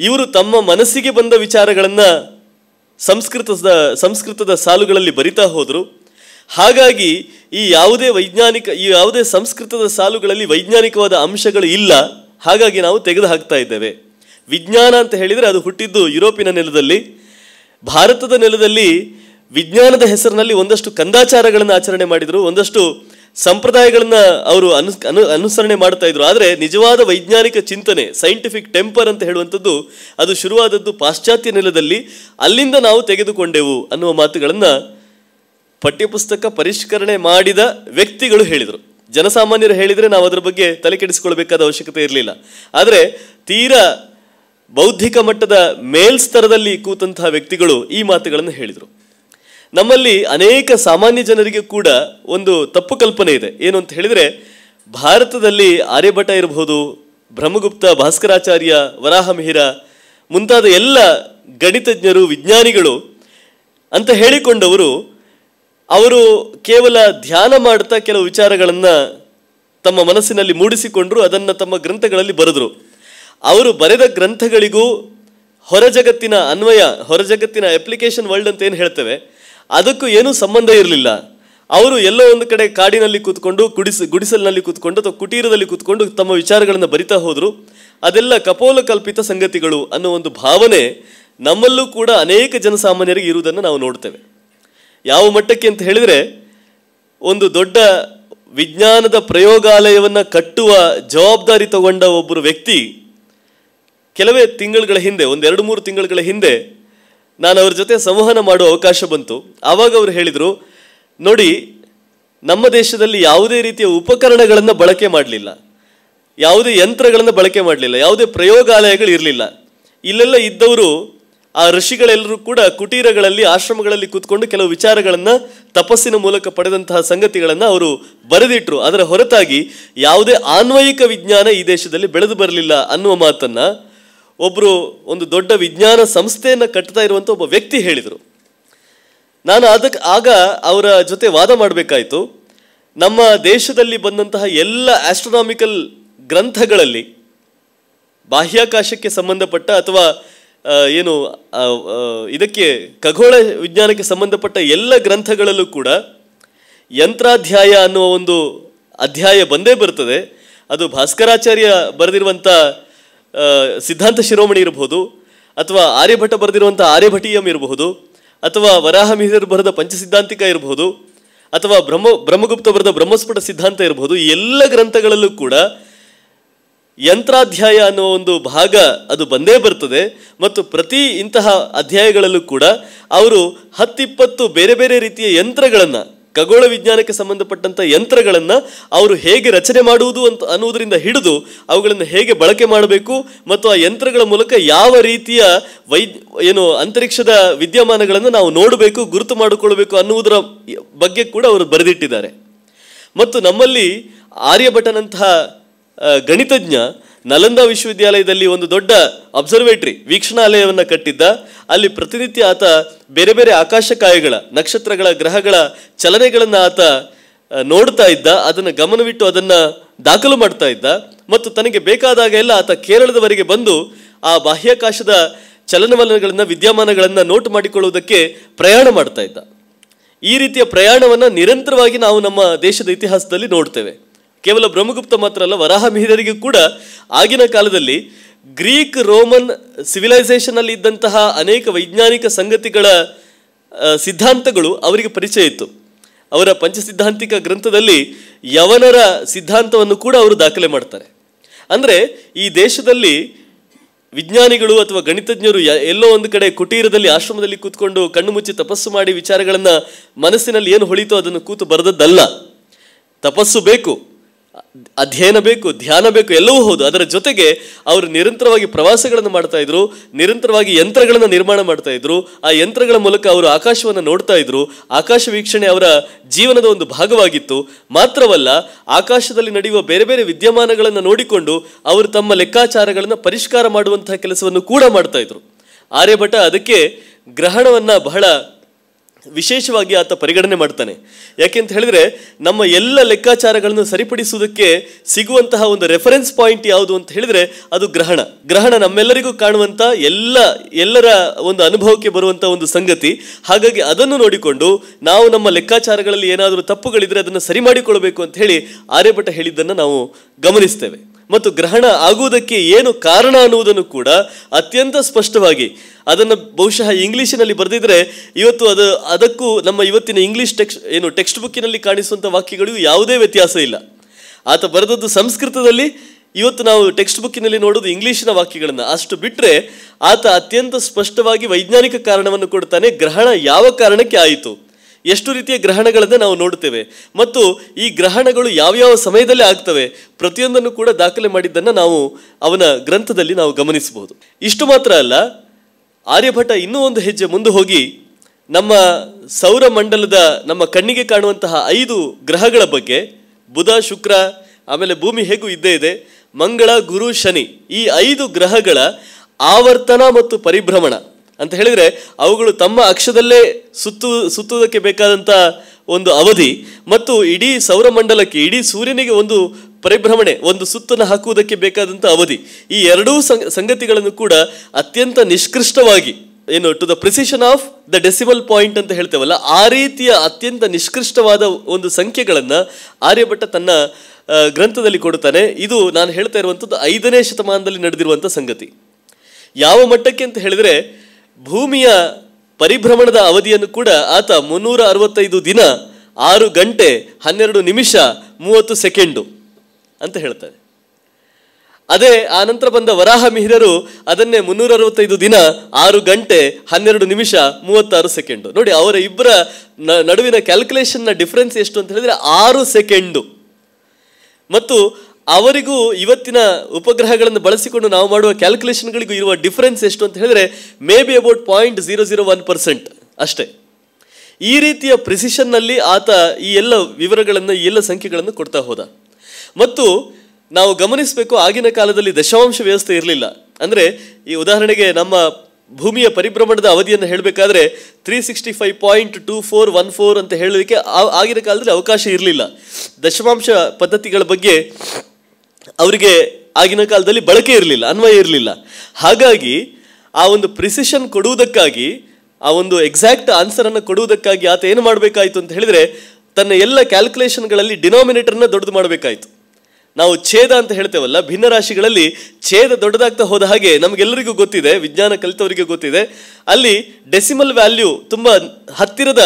ಇವರು ತಮ್ಮ ಮನಸ್ಸಿಗೆ ಬಂದ ವಿಚಾರಗಳನ್ನು ಸಂಸ್ಕೃತದ ಸಂಸ್ಕೃತದ ಸಾಲುಗಳಲ್ಲಿ ಬರಿತಾ ಹೋದರು ಹಾಗಾಗಿ ಈ ಯಾವುದೇ ವೈಜ್ಞಾನಿಕ ಈ ಯಾವುದೇ ಸಂಸ್ಕೃತದ ಸಾಲುಗಳಲ್ಲಿ ವೈಜ್ಞಾನಿಕವಾದ ಅಂಶಗಳು ಇಲ್ಲ ಹಾಗಾಗಿ ನಾವು ತೆಗೆದುಹಾಕ್ತಾ ಇದ್ದೇವೆ ವಿಜ್ಞಾನ ಅಂತ ಹೇಳಿದರೆ ಅದು ಹುಟ್ಟಿದ್ದು ಯುರೋಪಿನ ನೆಲದಲ್ಲಿ ಭಾರತದ ನೆಲದಲ್ಲಿ ವಿಜ್ಞಾನದ ಹೆಸರಿನಲ್ಲಿ ಒಂದಷ್ಟು ಕಂದಾಚಾರಗಳನ್ನು ಆಚರಣೆ ಮಾಡಿದರು ಒಂದಷ್ಟು ಸಂಪ್ರದಾಯಗಳನ್ನು ಅವರು ಅನು ಅನು ಅನುಸರಣೆ ಮಾಡ್ತಾ ಇದ್ರು ಆದರೆ ನಿಜವಾದ ವೈಜ್ಞಾನಿಕ ಚಿಂತನೆ ಸೈಂಟಿಫಿಕ್ ಟೆಂಪರ್ ಅಂತ ಹೇಳುವಂಥದ್ದು ಅದು ಶುರುವಾದದ್ದು ಪಾಶ್ಚಾತ್ಯ ನೆಲದಲ್ಲಿ ಅಲ್ಲಿಂದ ನಾವು ತೆಗೆದುಕೊಂಡೆವು ಅನ್ನುವ ಮಾತುಗಳನ್ನು ಪಠ್ಯಪುಸ್ತಕ ಪರಿಷ್ಕರಣೆ ಮಾಡಿದ ವ್ಯಕ್ತಿಗಳು ಹೇಳಿದರು ಜನಸಾಮಾನ್ಯರು ಹೇಳಿದರೆ ನಾವು ಅದರ ಬಗ್ಗೆ ತಲೆಕೆಡಿಸಿಕೊಳ್ಬೇಕಾದ ಅವಶ್ಯಕತೆ ಇರಲಿಲ್ಲ ಆದರೆ ತೀರಾ ಬೌದ್ಧಿಕ ಮಟ್ಟದ ಮೇಲ್ಸ್ತರದಲ್ಲಿ ಕೂತಂತಹ ವ್ಯಕ್ತಿಗಳು ಈ ಮಾತುಗಳನ್ನು ಹೇಳಿದರು ನಮ್ಮಲ್ಲಿ ಅನೇಕ ಸಾಮಾನ್ಯ ಜನರಿಗೆ ಕೂಡ ಒಂದು ತಪ್ಪು ಕಲ್ಪನೆ ಇದೆ ಏನು ಅಂತ ಹೇಳಿದರೆ ಭಾರತದಲ್ಲಿ ಆರ್ಯಭಟ ಇರಬಹುದು ಬ್ರಹ್ಮಗುಪ್ತ ಭಾಸ್ಕರಾಚಾರ್ಯ ವರಾಹಮಿಹಿರ ಮುಂತಾದ ಎಲ್ಲ ಗಣಿತಜ್ಞರು ವಿಜ್ಞಾನಿಗಳು ಅಂತ ಹೇಳಿಕೊಂಡವರು ಅವರು ಕೇವಲ ಧ್ಯಾನ ಮಾಡ್ತಾ ಕೆಲವು ವಿಚಾರಗಳನ್ನು ತಮ್ಮ ಮನಸ್ಸಿನಲ್ಲಿ ಮೂಡಿಸಿಕೊಂಡರು ಅದನ್ನು ತಮ್ಮ ಗ್ರಂಥಗಳಲ್ಲಿ ಬರೆದರು ಅವರು ಬರೆದ ಗ್ರಂಥಗಳಿಗೂ ಹೊರ ಜಗತ್ತಿನ ಅನ್ವಯ ಹೊರ ಜಗತ್ತಿನ ಅಪ್ಲಿಕೇಶನ್ ವರ್ಲ್ಡ್ ಅಂತ ಏನು ಹೇಳ್ತೇವೆ ಅದಕ್ಕೂ ಏನೂ ಸಂಬಂಧ ಇರಲಿಲ್ಲ ಅವರು ಎಲ್ಲೋ ಒಂದು ಕಡೆ ಕಾಡಿನಲ್ಲಿ ಕೂತ್ಕೊಂಡು ಗುಡಿಸ ಗುಡಿಸಲಿನಲ್ಲಿ ಕೂತ್ಕೊಂಡು ಅಥವಾ ಕುಟೀರದಲ್ಲಿ ಕೂತ್ಕೊಂಡು ತಮ್ಮ ವಿಚಾರಗಳನ್ನು ಬರಿತಾ ಹೋದರು ಅದೆಲ್ಲ ಕಪೋಲ ಕಲ್ಪಿತ ಸಂಗತಿಗಳು ಅನ್ನೋ ಒಂದು ಭಾವನೆ ನಮ್ಮಲ್ಲೂ ಕೂಡ ಅನೇಕ ಜನಸಾಮಾನ್ಯರಿಗೆ ಇರುವುದನ್ನು ನಾವು ನೋಡ್ತೇವೆ ಯಾವ ಮಟ್ಟಕ್ಕೆ ಅಂತ ಹೇಳಿದರೆ ಒಂದು ದೊಡ್ಡ ವಿಜ್ಞಾನದ ಪ್ರಯೋಗಾಲಯವನ್ನು ಕಟ್ಟುವ ಜವಾಬ್ದಾರಿ ತಗೊಂಡ ಒಬ್ಬರು ವ್ಯಕ್ತಿ ಕೆಲವೇ ತಿಂಗಳುಗಳ ಹಿಂದೆ ಒಂದೆರಡು ಮೂರು ತಿಂಗಳುಗಳ ಹಿಂದೆ ನಾನು ಅವ್ರ ಜೊತೆ ಸಂವಹನ ಮಾಡುವ ಅವಕಾಶ ಬಂತು ಆವಾಗ ಅವರು ಹೇಳಿದರು ನೋಡಿ ನಮ್ಮ ದೇಶದಲ್ಲಿ ಯಾವುದೇ ರೀತಿಯ ಉಪಕರಣಗಳನ್ನು ಬಳಕೆ ಮಾಡಲಿಲ್ಲ ಯಾವುದೇ ಯಂತ್ರಗಳನ್ನು ಬಳಕೆ ಮಾಡಲಿಲ್ಲ ಯಾವುದೇ ಪ್ರಯೋಗಾಲಯಗಳು ಇರಲಿಲ್ಲ ಇಲ್ಲೆಲ್ಲ ಇದ್ದವರು ಆ ಋಷಿಗಳೆಲ್ಲರೂ ಕೂಡ ಕುಟೀರಗಳಲ್ಲಿ ಆಶ್ರಮಗಳಲ್ಲಿ ಕೂತ್ಕೊಂಡು ಕೆಲವು ವಿಚಾರಗಳನ್ನು ತಪಸ್ಸಿನ ಮೂಲಕ ಪಡೆದಂತಹ ಸಂಗತಿಗಳನ್ನು ಅವರು ಬರೆದಿಟ್ಟರು ಅದರ ಹೊರತಾಗಿ ಯಾವುದೇ ಆನ್ವಯಿಕ ವಿಜ್ಞಾನ ಈ ದೇಶದಲ್ಲಿ ಬೆಳೆದು ಬರಲಿಲ್ಲ ಅನ್ನುವ ಮಾತನ್ನು ಒಬ್ಬರು ಒಂದು ದೊಡ್ಡ ವಿಜ್ಞಾನ ಸಂಸ್ಥೆಯನ್ನು ಕಟ್ತಾ ಇರುವಂಥ ಒಬ್ಬ ವ್ಯಕ್ತಿ ಹೇಳಿದರು ನಾನು ಅದಕ್ಕೆ ಆಗ ಅವರ ಜೊತೆ ವಾದ ಮಾಡಬೇಕಾಯಿತು ನಮ್ಮ ದೇಶದಲ್ಲಿ ಬಂದಂತಹ ಎಲ್ಲ ಆಸ್ಟ್ರೋನಾಮಿಕಲ್ ಗ್ರಂಥಗಳಲ್ಲಿ ಬಾಹ್ಯಾಕಾಶಕ್ಕೆ ಸಂಬಂಧಪಟ್ಟ ಅಥವಾ ಏನು ಇದಕ್ಕೆ ಖಗೋಳ ವಿಜ್ಞಾನಕ್ಕೆ ಸಂಬಂಧಪಟ್ಟ ಎಲ್ಲ ಗ್ರಂಥಗಳಲ್ಲೂ ಕೂಡ ಯಂತ್ರಾಧ್ಯಾಯ ಅನ್ನುವ ಒಂದು ಅಧ್ಯಾಯ ಬಂದೇ ಬರ್ತದೆ ಅದು ಭಾಸ್ಕರಾಚಾರ್ಯ ಬರೆದಿರುವಂಥ ಸಿದ್ಧಾಂತ ಶಿರೋಮಣಿ ಇರಬಹುದು ಅಥವಾ ಆರ್ಯಭಟ ಬರೆದಿರುವಂಥ ಆರ್ಯಭಟೀಯಂ ಇರಬಹುದು ಅಥವಾ ವರಾಹ ಬರೆದ ಪಂಚಸಿದ್ಧಾಂತಿಕ ಇರಬಹುದು ಅಥವಾ ಬ್ರಹ್ಮ ಬ್ರಹ್ಮಗುಪ್ತ ಬರೆದ ಬ್ರಹ್ಮಸ್ಫುಟ ಸಿದ್ಧಾಂತ ಇರಬಹುದು ಈ ಎಲ್ಲ ಗ್ರಂಥಗಳಲ್ಲೂ ಕೂಡ ಯಂತ್ರಾಧ್ಯಾಯ ಅನ್ನೋ ಒಂದು ಭಾಗ ಅದು ಬಂದೇ ಬರ್ತದೆ ಮತ್ತು ಪ್ರತಿ ಇಂತಹ ಅಧ್ಯಾಯಗಳಲ್ಲೂ ಕೂಡ ಅವರು ಹತ್ತಿಪ್ಪತ್ತು ಬೇರೆ ಬೇರೆ ರೀತಿಯ ಯಂತ್ರಗಳನ್ನು ಖಗೋಳ ವಿಜ್ಞಾನಕ್ಕೆ ಸಂಬಂಧಪಟ್ಟಂಥ ಯಂತ್ರಗಳನ್ನು ಅವರು ಹೇಗೆ ರಚನೆ ಮಾಡುವುದು ಅಂತ ಅನ್ನುವುದರಿಂದ ಹಿಡಿದು ಅವುಗಳನ್ನು ಹೇಗೆ ಬಳಕೆ ಮಾಡಬೇಕು ಮತ್ತು ಆ ಯಂತ್ರಗಳ ಮೂಲಕ ಯಾವ ರೀತಿಯ ವೈ ಏನು ಅಂತರಿಕ್ಷದ ವಿದ್ಯಮಾನಗಳನ್ನು ನಾವು ನೋಡಬೇಕು ಗುರುತು ಮಾಡಿಕೊಳ್ಬೇಕು ಅನ್ನುವುದರ ಬಗ್ಗೆ ಕೂಡ ಅವರು ಬರೆದಿಟ್ಟಿದ್ದಾರೆ ಮತ್ತು ನಮ್ಮಲ್ಲಿ ಆರ್ಯಭಟನಂತಹ ಗಣಿತಜ್ಞ ನಲಂದ ವಿಶ್ವವಿದ್ಯಾಲಯದಲ್ಲಿ ಒಂದು ದೊಡ್ಡ ಅಬ್ಸರ್ವೇಟ್ರಿ ವೀಕ್ಷಣಾಲಯವನ್ನು ಕಟ್ಟಿದ್ದ ಅಲ್ಲಿ ಪ್ರತಿನಿತ್ಯ ಆತ ಬೇರೆ ಬೇರೆ ಆಕಾಶಕಾಯಗಳ ನಕ್ಷತ್ರಗಳ ಗ್ರಹಗಳ ಚಲನೆಗಳನ್ನು ಆತ ನೋಡ್ತಾ ಇದ್ದ ಅದನ್ನು ಗಮನವಿಟ್ಟು ಅದನ್ನು ದಾಖಲು ಮಾಡ್ತಾ ಇದ್ದ ಮತ್ತು ತನಗೆ ಬೇಕಾದಾಗ ಎಲ್ಲ ಆತ ಕೇರಳದವರೆಗೆ ಬಂದು ಆ ಬಾಹ್ಯಾಕಾಶದ ಚಲನವಲನಗಳನ್ನು ವಿದ್ಯಮಾನಗಳನ್ನು ನೋಟ್ ಮಾಡಿಕೊಳ್ಳುವುದಕ್ಕೆ ಪ್ರಯಾಣ ಮಾಡ್ತಾ ಇದ್ದ ಈ ರೀತಿಯ ಪ್ರಯಾಣವನ್ನು ನಿರಂತರವಾಗಿ ನಾವು ನಮ್ಮ ದೇಶದ ಇತಿಹಾಸದಲ್ಲಿ ನೋಡ್ತೇವೆ ಕೇವಲ ಬ್ರಹ್ಮಗುಪ್ತ ಮಾತ್ರ ಅಲ್ಲ ವರಾಹ ಮಿಹಿರರಿಗೂ ಕೂಡ ಆಗಿನ ಕಾಲದಲ್ಲಿ ಗ್ರೀಕ್ ರೋಮನ್ ಅಲ್ಲಿ ಇದ್ದಂತಹ ಅನೇಕ ವೈಜ್ಞಾನಿಕ ಸಂಗತಿಗಳ ಸಿದ್ಧಾಂತಗಳು ಅವರಿಗೆ ಪರಿಚಯ ಇತ್ತು ಅವರ ಪಂಚಸಿದ್ಧಾಂತಿಕ ಗ್ರಂಥದಲ್ಲಿ ಯವನರ ಸಿದ್ಧಾಂತವನ್ನು ಕೂಡ ಅವರು ದಾಖಲೆ ಮಾಡ್ತಾರೆ ಅಂದರೆ ಈ ದೇಶದಲ್ಲಿ ವಿಜ್ಞಾನಿಗಳು ಅಥವಾ ಗಣಿತಜ್ಞರು ಎಲ್ಲೋ ಒಂದು ಕಡೆ ಕುಟೀರದಲ್ಲಿ ಆಶ್ರಮದಲ್ಲಿ ಕೂತ್ಕೊಂಡು ಕಣ್ಣು ಮುಚ್ಚಿ ತಪಸ್ಸು ಮಾಡಿ ವಿಚಾರಗಳನ್ನು ಮನಸ್ಸಿನಲ್ಲಿ ಏನು ಹೊಳಿತೋ ಅದನ್ನು ಕೂತು ಬರೆದದ್ದಲ್ಲ ತಪಸ್ಸು ಬೇಕು ಅಧ್ಯಯನ ಬೇಕು ಧ್ಯಾನ ಬೇಕು ಎಲ್ಲವೂ ಹೌದು ಅದರ ಜೊತೆಗೆ ಅವರು ನಿರಂತರವಾಗಿ ಪ್ರವಾಸಗಳನ್ನು ಮಾಡ್ತಾ ಇದ್ರು ನಿರಂತರವಾಗಿ ಯಂತ್ರಗಳನ್ನು ನಿರ್ಮಾಣ ಮಾಡ್ತಾ ಇದ್ರು ಆ ಯಂತ್ರಗಳ ಮೂಲಕ ಅವರು ಆಕಾಶವನ್ನು ನೋಡ್ತಾ ಇದ್ರು ಆಕಾಶ ವೀಕ್ಷಣೆ ಅವರ ಜೀವನದ ಒಂದು ಭಾಗವಾಗಿತ್ತು ಮಾತ್ರವಲ್ಲ ಆಕಾಶದಲ್ಲಿ ನಡೆಯುವ ಬೇರೆ ಬೇರೆ ವಿದ್ಯಮಾನಗಳನ್ನು ನೋಡಿಕೊಂಡು ಅವರು ತಮ್ಮ ಲೆಕ್ಕಾಚಾರಗಳನ್ನು ಪರಿಷ್ಕಾರ ಮಾಡುವಂತಹ ಕೆಲಸವನ್ನು ಕೂಡ ಮಾಡ್ತಾ ಇದ್ರು ಆರ್ಯಭಟ ಅದಕ್ಕೆ ಗ್ರಹಣವನ್ನು ಬಹಳ ವಿಶೇಷವಾಗಿ ಆತ ಪರಿಗಣನೆ ಮಾಡ್ತಾನೆ ಯಾಕೆಂತ ಹೇಳಿದರೆ ನಮ್ಮ ಎಲ್ಲ ಲೆಕ್ಕಾಚಾರಗಳನ್ನು ಸರಿಪಡಿಸುವುದಕ್ಕೆ ಸಿಗುವಂತಹ ಒಂದು ರೆಫರೆನ್ಸ್ ಪಾಯಿಂಟ್ ಯಾವುದು ಅಂತ ಹೇಳಿದರೆ ಅದು ಗ್ರಹಣ ಗ್ರಹಣ ನಮ್ಮೆಲ್ಲರಿಗೂ ಕಾಣುವಂಥ ಎಲ್ಲ ಎಲ್ಲರ ಒಂದು ಅನುಭವಕ್ಕೆ ಬರುವಂಥ ಒಂದು ಸಂಗತಿ ಹಾಗಾಗಿ ಅದನ್ನು ನೋಡಿಕೊಂಡು ನಾವು ನಮ್ಮ ಲೆಕ್ಕಾಚಾರಗಳಲ್ಲಿ ಏನಾದರೂ ತಪ್ಪುಗಳಿದ್ದರೆ ಅದನ್ನು ಸರಿ ಮಾಡಿಕೊಳ್ಬೇಕು ಅಂತ ಹೇಳಿ ಆರ್ಯಭಟ ಹೇಳಿದ್ದನ್ನು ನಾವು ಗಮನಿಸ್ತೇವೆ ಮತ್ತು ಗ್ರಹಣ ಆಗುವುದಕ್ಕೆ ಏನು ಕಾರಣ ಅನ್ನುವುದನ್ನು ಕೂಡ ಅತ್ಯಂತ ಸ್ಪಷ್ಟವಾಗಿ ಅದನ್ನು ಬಹುಶಃ ಇಂಗ್ಲೀಷಿನಲ್ಲಿ ಬರೆದಿದ್ರೆ ಇವತ್ತು ಅದು ಅದಕ್ಕೂ ನಮ್ಮ ಇವತ್ತಿನ ಇಂಗ್ಲೀಷ್ ಟೆಕ್ಸ್ ಏನು ಟೆಕ್ಸ್ಟ್ ಬುಕ್ಕಿನಲ್ಲಿ ಕಾಣಿಸುವಂಥ ವಾಕ್ಯಗಳಿಗೂ ಯಾವುದೇ ವ್ಯತ್ಯಾಸ ಇಲ್ಲ ಆತ ಬರೆದದ್ದು ಸಂಸ್ಕೃತದಲ್ಲಿ ಇವತ್ತು ನಾವು ಟೆಕ್ಸ್ಟ್ ಬುಕ್ಕಿನಲ್ಲಿ ನೋಡೋದು ಇಂಗ್ಲೀಷಿನ ವಾಕ್ಯಗಳನ್ನು ಅಷ್ಟು ಬಿಟ್ಟರೆ ಆತ ಅತ್ಯಂತ ಸ್ಪಷ್ಟವಾಗಿ ವೈಜ್ಞಾನಿಕ ಕಾರಣವನ್ನು ಕೊಡ್ತಾನೆ ಗ್ರಹಣ ಯಾವ ಕಾರಣಕ್ಕೆ ಆಯಿತು ಎಷ್ಟು ರೀತಿಯ ಗ್ರಹಣಗಳನ್ನು ನಾವು ನೋಡುತ್ತೇವೆ ಮತ್ತು ಈ ಗ್ರಹಣಗಳು ಯಾವ್ಯಾವ ಸಮಯದಲ್ಲಿ ಆಗ್ತವೆ ಪ್ರತಿಯೊಂದನ್ನು ಕೂಡ ದಾಖಲೆ ಮಾಡಿದ್ದನ್ನು ನಾವು ಅವನ ಗ್ರಂಥದಲ್ಲಿ ನಾವು ಗಮನಿಸಬಹುದು ಇಷ್ಟು ಮಾತ್ರ ಅಲ್ಲ ಆರ್ಯಭಟ ಇನ್ನೂ ಒಂದು ಹೆಜ್ಜೆ ಮುಂದೆ ಹೋಗಿ ನಮ್ಮ ಸೌರ ಮಂಡಲದ ನಮ್ಮ ಕಣ್ಣಿಗೆ ಕಾಣುವಂತಹ ಐದು ಗ್ರಹಗಳ ಬಗ್ಗೆ ಬುಧ ಶುಕ್ರ ಆಮೇಲೆ ಭೂಮಿ ಹೇಗೂ ಇದ್ದೇ ಇದೆ ಮಂಗಳ ಗುರು ಶನಿ ಈ ಐದು ಗ್ರಹಗಳ ಆವರ್ತನ ಮತ್ತು ಪರಿಭ್ರಮಣ ಅಂತ ಹೇಳಿದರೆ ಅವುಗಳು ತಮ್ಮ ಅಕ್ಷದಲ್ಲೇ ಸುತ್ತು ಸುತ್ತುವುದಕ್ಕೆ ಬೇಕಾದಂಥ ಒಂದು ಅವಧಿ ಮತ್ತು ಇಡೀ ಸೌರಮಂಡಲಕ್ಕೆ ಇಡೀ ಸೂರ್ಯನಿಗೆ ಒಂದು ಪರಿಭ್ರಮಣೆ ಒಂದು ಸುತ್ತನ್ನು ಹಾಕುವುದಕ್ಕೆ ಬೇಕಾದಂಥ ಅವಧಿ ಈ ಎರಡೂ ಸಂಗತಿಗಳನ್ನು ಕೂಡ ಅತ್ಯಂತ ನಿಷ್ಕೃಷ್ಟವಾಗಿ ಏನು to the precision of the decimal point ಅಂತ ಹೇಳ್ತೇವಲ್ಲ ಆ ರೀತಿಯ ಅತ್ಯಂತ ನಿಷ್ಕೃಷ್ಟವಾದ ಒಂದು ಸಂಖ್ಯೆಗಳನ್ನು ಆರ್ಯಭಟ್ಟ ತನ್ನ ಗ್ರಂಥದಲ್ಲಿ ಕೊಡುತ್ತಾನೆ ಇದು ನಾನು ಹೇಳ್ತಾ ಇರುವಂಥದ್ದು ಐದನೇ ಶತಮಾನದಲ್ಲಿ ನಡೆದಿರುವಂಥ ಸಂಗತಿ ಯಾವ ಮಟ್ಟಕ್ಕೆ ಅಂತ ಹೇಳಿದರೆ ಭೂಮಿಯ ಪರಿಭ್ರಮಣದ ಅವಧಿಯನ್ನು ಕೂಡ ಆತ ಮುನ್ನೂರ ಅರವತ್ತೈದು ದಿನ ಆರು ಗಂಟೆ ಹನ್ನೆರಡು ನಿಮಿಷ ಮೂವತ್ತು ಸೆಕೆಂಡು ಅಂತ ಹೇಳ್ತಾರೆ ಅದೇ ನಂತರ ಬಂದ ವರಾಹ ಮಿಹಿರರು ಅದನ್ನೇ ಮುನ್ನೂರ ಅರವತ್ತೈದು ದಿನ ಆರು ಗಂಟೆ ಹನ್ನೆರಡು ನಿಮಿಷ ಮೂವತ್ತಾರು ಸೆಕೆಂಡು ನೋಡಿ ಅವರ ಇಬ್ಬರ ನಡುವಿನ ಕ್ಯಾಲ್ಕುಲೇಷನ್ನ ಡಿಫ್ರೆನ್ಸ್ ಎಷ್ಟು ಅಂತ ಹೇಳಿದರೆ ಆರು ಸೆಕೆಂಡು ಮತ್ತು ಅವರಿಗೂ ಇವತ್ತಿನ ಉಪಗ್ರಹಗಳನ್ನು ಬಳಸಿಕೊಂಡು ನಾವು ಮಾಡುವ ಕ್ಯಾಲ್ಕುಲೇಷನ್ಗಳಿಗೂ ಇರುವ ಡಿಫರೆನ್ಸ್ ಎಷ್ಟು ಅಂತ ಹೇಳಿದ್ರೆ may be about point zero zero one percent ಅಷ್ಟೇ ಈ ರೀತಿಯ ಪ್ರಿಸಿಷನ್ನಲ್ಲಿ ಆತ ಈ ಎಲ್ಲ ವಿವರಗಳನ್ನು ಈ ಎಲ್ಲ ಸಂಖ್ಯೆಗಳನ್ನು ಕೊಡ್ತಾ ಹೋದ ಮತ್ತು ನಾವು ಗಮನಿಸಬೇಕು ಆಗಿನ ಕಾಲದಲ್ಲಿ ದಶಮಾಂಶ ವ್ಯವಸ್ಥೆ ಇರಲಿಲ್ಲ ಅಂದರೆ ಈ ಉದಾಹರಣೆಗೆ ನಮ್ಮ ಭೂಮಿಯ ಪರಿಭ್ರಮಣದ ಅವಧಿಯನ್ನು ಹೇಳಬೇಕಾದ್ರೆ three sixty five point two four one four ಅಂತ ಹೇಳೋದಕ್ಕೆ ಆಗಿನ ಕಾಲದಲ್ಲಿ ಅವಕಾಶ ಇರಲಿಲ್ಲ ದಶಮಾಂಶ ಪದ್ಧತಿಗಳ ಬಗ್ಗೆ ಅವರಿಗೆ ಆಗಿನ ಕಾಲದಲ್ಲಿ ಬಳಕೆ ಇರಲಿಲ್ಲ ಅನ್ವಯ ಇರಲಿಲ್ಲ ಹಾಗಾಗಿ ಆ ಒಂದು ಪ್ರಿಸಿಷನ್ ಕೊಡುವುದಕ್ಕಾಗಿ ಆ ಒಂದು ಎಕ್ಸಾಕ್ಟ್ ಆನ್ಸರನ್ನು ಕೊಡುವುದಕ್ಕಾಗಿ ಆತ ಏನು ಮಾಡಬೇಕಾಯಿತು ಅಂತ ಹೇಳಿದರೆ ತನ್ನ ಎಲ್ಲ ಕ್ಯಾಲ್ಕುಲೇಷನ್ಗಳಲ್ಲಿ ಡಿನಾಮಿನೇಟರ್ನ ದೊಡ್ಡದು ಮಾಡಬೇಕಾಯಿತು ನಾವು ಛೇದ ಅಂತ ಹೇಳ್ತೇವಲ್ಲ ಭಿನ್ನ ರಾಶಿಗಳಲ್ಲಿ ಛೇದ ದೊಡ್ಡದಾಗ್ತಾ ಹೋದ ಹಾಗೆ ನಮಗೆಲ್ಲರಿಗೂ ಗೊತ್ತಿದೆ ವಿಜ್ಞಾನ ಕಲಿತವರಿಗೆ ಗೊತ್ತಿದೆ ಅಲ್ಲಿ ಡೆಸಿಮಲ್ ವ್ಯಾಲ್ಯೂ ತುಂಬ ಹತ್ತಿರದ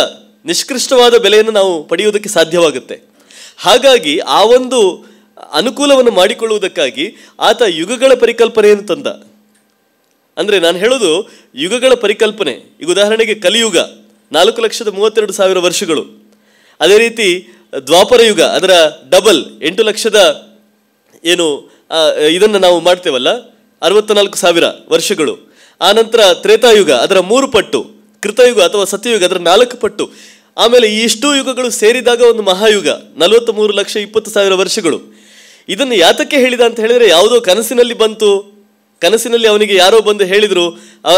ನಿಷ್ಕೃಷ್ಟವಾದ ಬೆಲೆಯನ್ನು ನಾವು ಪಡೆಯುವುದಕ್ಕೆ ಸಾಧ್ಯವಾಗುತ್ತೆ ಹಾಗಾಗಿ ಆ ಒಂದು ಅನುಕೂಲವನ್ನು ಮಾಡಿಕೊಳ್ಳುವುದಕ್ಕಾಗಿ ಆತ ಯುಗಗಳ ಪರಿಕಲ್ಪನೆಯನ್ನು ತಂದ ಅಂದರೆ ನಾನು ಹೇಳೋದು ಯುಗಗಳ ಪರಿಕಲ್ಪನೆ ಈಗ ಉದಾಹರಣೆಗೆ ಕಲಿಯುಗ ನಾಲ್ಕು ಲಕ್ಷದ ಮೂವತ್ತೆರಡು ಸಾವಿರ ವರ್ಷಗಳು ಅದೇ ರೀತಿ ದ್ವಾಪರ ಯುಗ ಅದರ ಡಬಲ್ ಎಂಟು ಲಕ್ಷದ ಏನು ಇದನ್ನು ನಾವು ಮಾಡ್ತೇವಲ್ಲ ಅರವತ್ತ ನಾಲ್ಕು ಸಾವಿರ ವರ್ಷಗಳು ಆನಂತರ ತ್ರೇತಾಯುಗ ಅದರ ಮೂರು ಪಟ್ಟು ಕೃತಯುಗ ಅಥವಾ ಸತ್ಯಯುಗ ಅದರ ನಾಲ್ಕು ಪಟ್ಟು ಆಮೇಲೆ ಈ ಇಷ್ಟು ಯುಗಗಳು ಸೇರಿದಾಗ ಒಂದು ಮಹಾಯುಗ ನಲವತ್ತ್ಮೂರು ಲಕ್ಷ ಇಪ್ಪತ್ತು ಸಾವಿರ ವರ್ಷಗಳು ಇದನ್ನು ಯಾತಕ್ಕೆ ಹೇಳಿದ ಅಂತ ಹೇಳಿದರೆ ಯಾವುದೋ ಕನಸಿನಲ್ಲಿ ಬಂತು ಕನಸಿನಲ್ಲಿ ಅವನಿಗೆ ಯಾರೋ ಬಂದು ಹೇಳಿದರು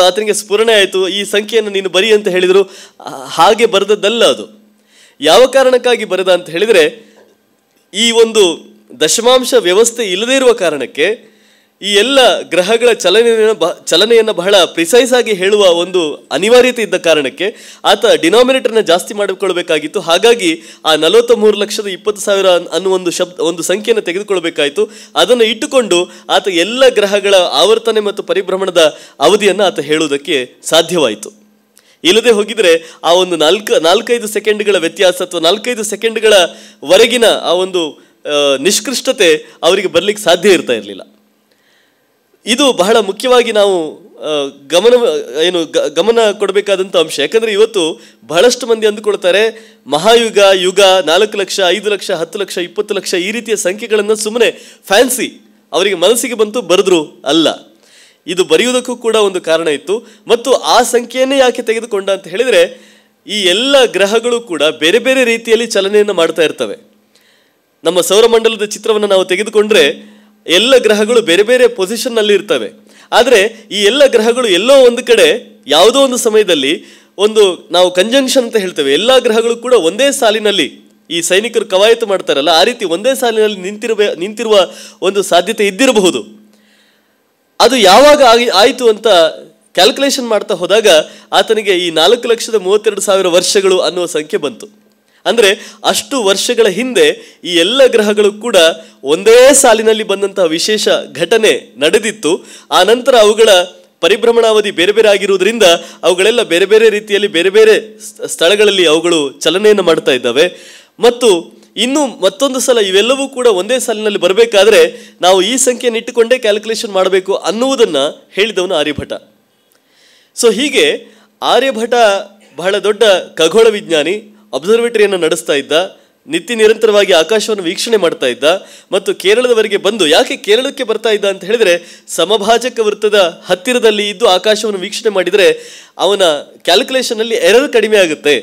ಆತನಿಗೆ ಸ್ಫುರಣೆ ಆಯಿತು ಈ ಸಂಖ್ಯೆಯನ್ನು ನೀನು ಬರಿ ಅಂತ ಹೇಳಿದರು ಹಾಗೆ ಬರೆದದ್ದಲ್ಲ ಅದು ಯಾವ ಕಾರಣಕ್ಕಾಗಿ ಬರೆದ ಅಂತ ಹೇಳಿದರೆ ಈ ಒಂದು ದಶಮಾಂಶ ವ್ಯವಸ್ಥೆ ಇಲ್ಲದೇ ಇರುವ ಕಾರಣಕ್ಕೆ ಈ ಎಲ್ಲ ಗ್ರಹಗಳ ಚಲನೆಯನ್ನು ಬ ಚಲನೆಯನ್ನು ಬಹಳ ಪ್ರಿಸೈಸ್ ಆಗಿ ಹೇಳುವ ಒಂದು ಅನಿವಾರ್ಯತೆ ಇದ್ದ ಕಾರಣಕ್ಕೆ ಆತ ಡಿನಾಮಿನೇಟರ್ನ ಜಾಸ್ತಿ ಮಾಡಿಕೊಳ್ಬೇಕಾಗಿತ್ತು ಹಾಗಾಗಿ ಆ ನಲವತ್ತ ಮೂರು ಲಕ್ಷದ ಇಪ್ಪತ್ತು ಸಾವಿರ ಅನ್ನೋ ಒಂದು ಶಬ್ದ ಒಂದು ಸಂಖ್ಯೆಯನ್ನು ತೆಗೆದುಕೊಳ್ಬೇಕಾಯಿತು ಅದನ್ನು ಇಟ್ಟುಕೊಂಡು ಆತ ಎಲ್ಲ ಗ್ರಹಗಳ ಆವರ್ತನೆ ಮತ್ತು ಪರಿಭ್ರಮಣದ ಅವಧಿಯನ್ನು ಆತ ಹೇಳುವುದಕ್ಕೆ ಸಾಧ್ಯವಾಯಿತು ಇಲ್ಲದೆ ಹೋಗಿದರೆ ಆ ಒಂದು ನಾಲ್ಕು ನಾಲ್ಕೈದು ಸೆಕೆಂಡ್ಗಳ ವ್ಯತ್ಯಾಸ ಅಥವಾ ನಾಲ್ಕೈದು ಸೆಕೆಂಡ್ಗಳ ವರೆಗಿನ ಆ ಒಂದು ನಿಷ್ಕೃಷ್ಟತೆ ಅವರಿಗೆ ಬರಲಿಕ್ಕೆ ಸಾಧ್ಯ ಇರ್ತಾ ಇರಲಿಲ್ಲ ಇದು ಬಹಳ ಮುಖ್ಯವಾಗಿ ನಾವು ಗಮನ ಏನು ಗಮನ ಕೊಡಬೇಕಾದಂಥ ಅಂಶ ಯಾಕಂದರೆ ಇವತ್ತು ಬಹಳಷ್ಟು ಮಂದಿ ಅಂದುಕೊಳ್ತಾರೆ ಮಹಾಯುಗ ಯುಗ ನಾಲ್ಕು ಲಕ್ಷ ಐದು ಲಕ್ಷ ಹತ್ತು ಲಕ್ಷ ಇಪ್ಪತ್ತು ಲಕ್ಷ ಈ ರೀತಿಯ ಸಂಖ್ಯೆಗಳನ್ನು ಸುಮ್ಮನೆ ಫ್ಯಾನ್ಸಿ ಅವರಿಗೆ ಮನಸ್ಸಿಗೆ ಬಂತು ಬರೆದ್ರು ಅಲ್ಲ ಇದು ಬರೆಯುವುದಕ್ಕೂ ಕೂಡ ಒಂದು ಕಾರಣ ಇತ್ತು ಮತ್ತು ಆ ಸಂಖ್ಯೆಯನ್ನೇ ಯಾಕೆ ತೆಗೆದುಕೊಂಡ ಅಂತ ಹೇಳಿದರೆ ಈ ಎಲ್ಲ ಗ್ರಹಗಳು ಕೂಡ ಬೇರೆ ಬೇರೆ ರೀತಿಯಲ್ಲಿ ಚಲನೆಯನ್ನು ಮಾಡ್ತಾ ಇರ್ತವೆ ನಮ್ಮ ಸೌರಮಂಡಲದ ಚಿತ್ರವನ್ನು ನಾವು ತೆಗೆದುಕೊಂಡ್ರೆ ಎಲ್ಲ ಗ್ರಹಗಳು ಬೇರೆ ಬೇರೆ ಪೊಸಿಷನ್ನಲ್ಲಿ ಇರ್ತವೆ ಆದರೆ ಈ ಎಲ್ಲ ಗ್ರಹಗಳು ಎಲ್ಲೋ ಒಂದು ಕಡೆ ಯಾವುದೋ ಒಂದು ಸಮಯದಲ್ಲಿ ಒಂದು ನಾವು ಕಂಜಂಕ್ಷನ್ ಅಂತ ಹೇಳ್ತೇವೆ ಎಲ್ಲ ಗ್ರಹಗಳು ಕೂಡ ಒಂದೇ ಸಾಲಿನಲ್ಲಿ ಈ ಸೈನಿಕರು ಕವಾಯತು ಮಾಡ್ತಾರಲ್ಲ ಆ ರೀತಿ ಒಂದೇ ಸಾಲಿನಲ್ಲಿ ನಿಂತಿರುವ ನಿಂತಿರುವ ಒಂದು ಸಾಧ್ಯತೆ ಇದ್ದಿರಬಹುದು ಅದು ಯಾವಾಗ ಆಗಿ ಆಯಿತು ಅಂತ ಕ್ಯಾಲ್ಕುಲೇಷನ್ ಮಾಡ್ತಾ ಹೋದಾಗ ಆತನಿಗೆ ಈ ನಾಲ್ಕು ಲಕ್ಷದ ಮೂವತ್ತೆರಡು ಸಾವಿರ ವರ್ಷಗಳು ಅನ್ನುವ ಸಂಖ್ಯೆ ಬಂತು ಅಂದರೆ ಅಷ್ಟು ವರ್ಷಗಳ ಹಿಂದೆ ಈ ಎಲ್ಲ ಗ್ರಹಗಳು ಕೂಡ ಒಂದೇ ಸಾಲಿನಲ್ಲಿ ಬಂದಂತಹ ವಿಶೇಷ ಘಟನೆ ನಡೆದಿತ್ತು ಆ ನಂತರ ಅವುಗಳ ಪರಿಭ್ರಮಣಾವಧಿ ಬೇರೆ ಬೇರೆ ಆಗಿರುವುದರಿಂದ ಅವುಗಳೆಲ್ಲ ಬೇರೆ ಬೇರೆ ರೀತಿಯಲ್ಲಿ ಬೇರೆ ಬೇರೆ ಸ್ಥಳಗಳಲ್ಲಿ ಅವುಗಳು ಚಲನೆಯನ್ನು ಮಾಡ್ತಾ ಇದ್ದಾವೆ ಮತ್ತು ಇನ್ನು ಮತ್ತೊಂದು ಸಲ ಇವೆಲ್ಲವೂ ಕೂಡ ಒಂದೇ ಸಾಲಿನಲ್ಲಿ ಬರಬೇಕಾದ್ರೆ ನಾವು ಈ ಸಂಖ್ಯೆಯನ್ನು ಇಟ್ಟುಕೊಂಡೇ ಕ್ಯಾಲ್ಕುಲೇಷನ್ ಮಾಡಬೇಕು ಅನ್ನುವುದನ್ನು ಹೇಳಿದವನು ಆರ್ಯಭಟ ಸೊ ಹೀಗೆ ಆರ್ಯಭಟ ಬಹಳ ದೊಡ್ಡ ಖಗೋಳ ವಿಜ್ಞಾನಿ ಅಬ್ಸರ್ವೇಟರಿಯನ್ನು ನಡೆಸ್ತಾ ಇದ್ದ ನಿತ್ಯ ನಿರಂತರವಾಗಿ ಆಕಾಶವನ್ನು ವೀಕ್ಷಣೆ ಮಾಡ್ತಾ ಇದ್ದ ಮತ್ತು ಕೇರಳದವರೆಗೆ ಬಂದು ಯಾಕೆ ಕೇರಳಕ್ಕೆ ಬರ್ತಾ ಇದ್ದ ಅಂತ ಹೇಳಿದರೆ ಸಮಭಾಜಕ ವೃತ್ತದ ಹತ್ತಿರದಲ್ಲಿ ಇದ್ದು ಆಕಾಶವನ್ನು ವೀಕ್ಷಣೆ ಮಾಡಿದರೆ ಅವನ ಕ್ಯಾಲ್ಕುಲೇಷನಲ್ಲಿ ಎರರ್ ಕಡಿಮೆ ಆಗುತ್ತೆ